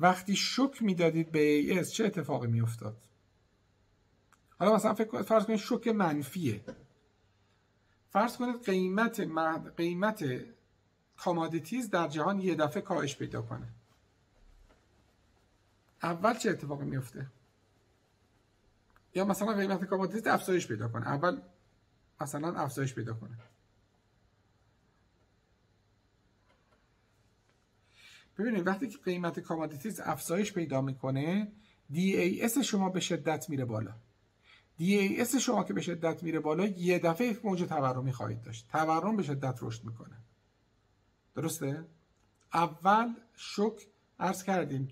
وقتی شوک میدادید به AS چه اتفاقی میافتاد حالا مثلا فکر کنید فرض کنید شوک منفیه فرض کنید قیمت مد... قیمت کامادیتیز در جهان یه دفعه کاهش پیدا کنه اول چه اتفاقی میفته یا مثلا قیمت کامادیتیز افزایش پیدا کنه اول مثلا افزایش پیدا کنه ببینید وقتی که قیمت کامادیتیز افزایش پیدا میکنه DAS شما به شدت میره بالا اس شما که به شدت میره بالا یه دفعه یک موج تورمی خواهید داشت تورم به شدت رشد میکنه درسته اول شک عرض کردیم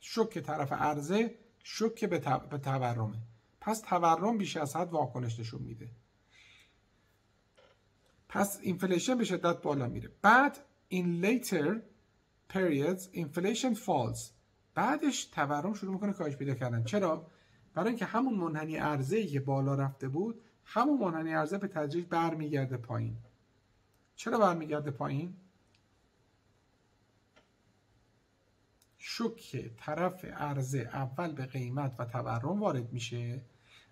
شک طرف عرضه شک به, به تورمه پس تورم بیش از حد واکنش نشون میده پس اینفلیشن به شدت بالا میره بعد این later periods inflation falls بعدش تورم شروع میکنه کاهش پیدا کردن چرا برای اینکه همون منحنی عرضه ای که بالا رفته بود همون منحنی عرضه به تدریج برمیگرده پایین چرا برمیگرده پایین شوک طرف عرضه اول به قیمت و تورم وارد میشه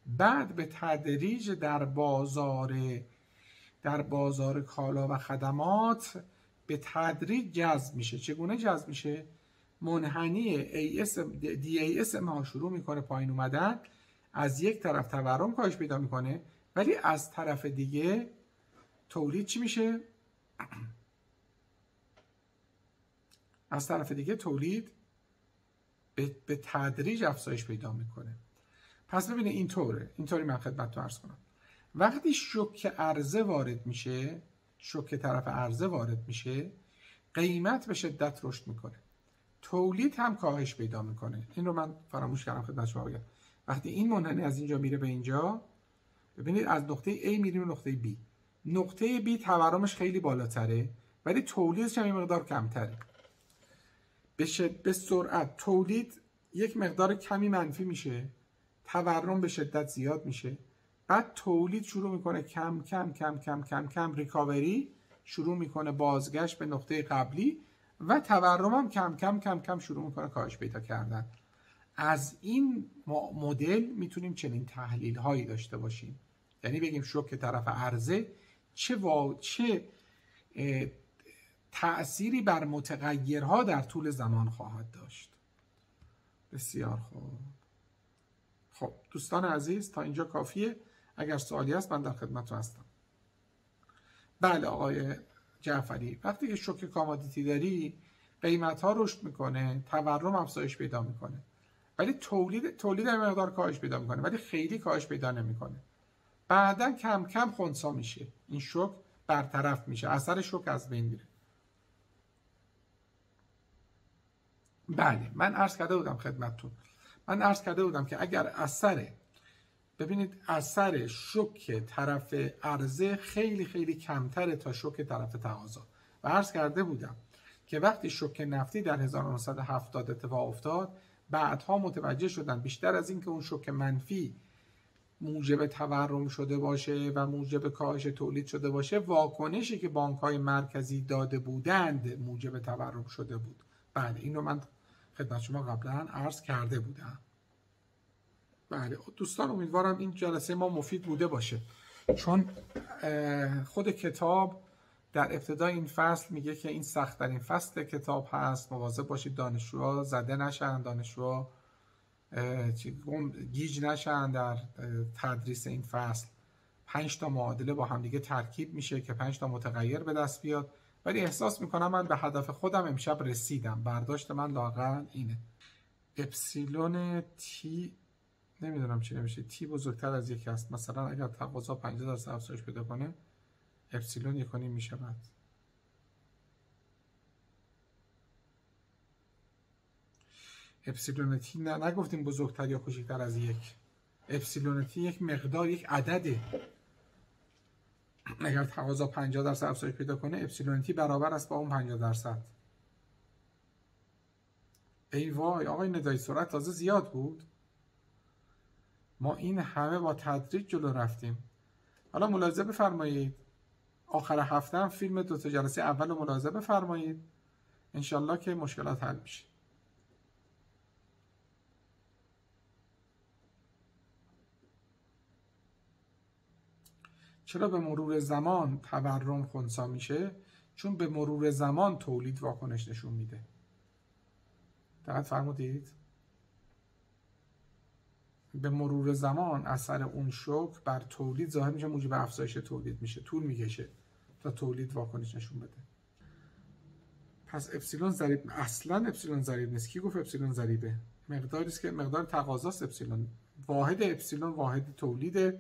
بعد به تدریج در بازار در بازار کالا و خدمات به تدریج جذب میشه چگونه جذب میشه منحنی ای اس ما شروع میکنه پایین اومدن از یک طرف تورم کاهش پیدا میکنه ولی از طرف دیگه تولید چی میشه [CLEARS THROAT] از طرف دیگه تولید به تدریج افزایش پیدا میکنه پس ببینه اینطوره اینطوری من تو ارز کنم وقتی شوک عرضه وارد میشه شوک طرف عرضه وارد میشه قیمت به شدت رشد میکنه تولید هم کاهش پیدا میکنه این رو من فراموش کردم خدمت شما بگم وقتی این منحنی از اینجا میره به اینجا ببینید از نقطه A میریم به نقطه B نقطه B تورمش خیلی بالاتره ولی تولیدش هم مقدار کمتره به, به سرعت تولید یک مقدار کمی منفی میشه تورم به شدت زیاد میشه بعد تولید شروع میکنه کم کم کم کم کم کم ریکاوری شروع میکنه بازگشت به نقطه قبلی و هم کم کم کم کم شروع میکنه کاهش پیدا کردن از این مدل میتونیم چنین تحلیل هایی داشته باشیم یعنی بگیم شوک طرف عرضه چه وا... چه تأثیری بر متغیرها در طول زمان خواهد داشت بسیار خوب خب دوستان عزیز تا اینجا کافیه اگر سوالی هست من در خدمتتون هستم بله آقای جعفری وقتی که شوک کامادیتی داری قیمت ها رشد میکنه تورم افزایش پیدا میکنه ولی تولید تولید مقدار کاهش پیدا میکنه ولی خیلی کاهش پیدا نمیکنه بعدا کم کم خونسا میشه این شوک برطرف میشه اثر شوک از بین میره بله من عرض کرده بودم خدمتتون من عرض کرده بودم که اگر اثر ببینید اثر شوک طرف عرضه خیلی خیلی کمتره تا شوک طرف تقاضا و عرض کرده بودم که وقتی شوک نفتی در 1970 اتفاق افتاد بعدها متوجه شدن بیشتر از اینکه اون شوک منفی موجب تورم شده باشه و موجب کاهش تولید شده باشه واکنشی که بانک های مرکزی داده بودند موجب تورم شده بود بعد بله، این رو من خدمت شما قبلا عرض کرده بودم بله دوستان امیدوارم این جلسه ما مفید بوده باشه چون خود کتاب در ابتدای این فصل میگه که این سخت این فصل کتاب هست مواظب باشید دانشجوها زده نشن دانشجوها گیج نشن در تدریس این فصل پنج تا معادله با همدیگه ترکیب میشه که پنج تا متغیر به دست بیاد ولی احساس میکنم من به هدف خودم امشب رسیدم برداشت من لاقل اینه اپسیلون تی نمیدونم چی نمیشه تی بزرگتر از یک است مثلا اگر تقاضا 50 درصد افزایش پیدا کنه اپسیلون یکانی میشود اپسیلون تی نه نگفتیم بزرگتر یا کوچکتر از یک اپسیلون تی یک مقدار یک عدده اگر تقاضا 50 درصد افزایش پیدا کنه اپسیلون تی برابر است با اون 50 درصد ای وای آقای ندایی سرعت تازه زیاد بود ما این همه با تدریج جلو رفتیم حالا ملاحظه بفرمایید آخر هفته هم فیلم دو تا جلسه اول ملاحظه بفرمایید انشالله که مشکلات حل میشه چرا به مرور زمان تورم خونسا میشه چون به مرور زمان تولید واکنش نشون میده دقت فرمودید به مرور زمان اثر اون شوک بر تولید ظاهر میشه موجب افزایش تولید میشه طول میکشه تا تولید واکنش نشون بده پس اپسیلون ضریب اصلا اپسیلون ضریب نیست کی گفت اپسیلون ضریبه مقداری که مقدار تقاضا اپسیلون واحد اپسیلون واحد تولید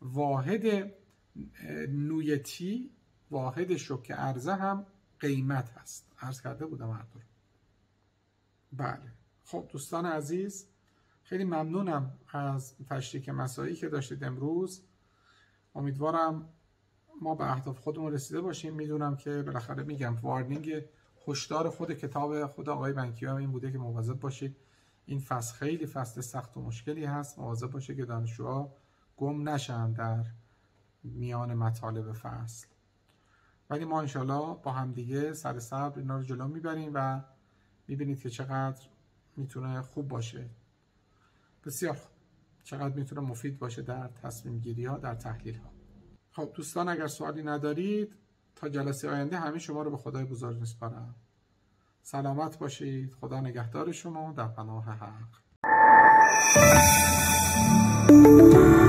واحد نویتی واحد شوک عرضه هم قیمت هست عرض کرده بودم هر بله خب دوستان عزیز خیلی ممنونم از تشریک مسایی که داشتید امروز امیدوارم ما به اهداف خودمون رسیده باشیم میدونم که بالاخره میگم وارنینگ هشدار خود کتاب خود آقای بنکی هم این بوده که مواظب باشید این فصل خیلی فصل سخت و مشکلی هست مواظب باشه که دانشجوها گم نشن در میان مطالب فصل ولی ما انشالله با همدیگه سر صبر اینا رو جلو میبریم و میبینید که چقدر میتونه خوب باشه بسیار چقدر میتونه مفید باشه در تصمیم گیری ها در تحلیل ها خب دوستان اگر سوالی ندارید تا جلسه آینده همه شما رو به خدای بزرگ میسپارم سلامت باشید خدا نگهدار شما در پناه حق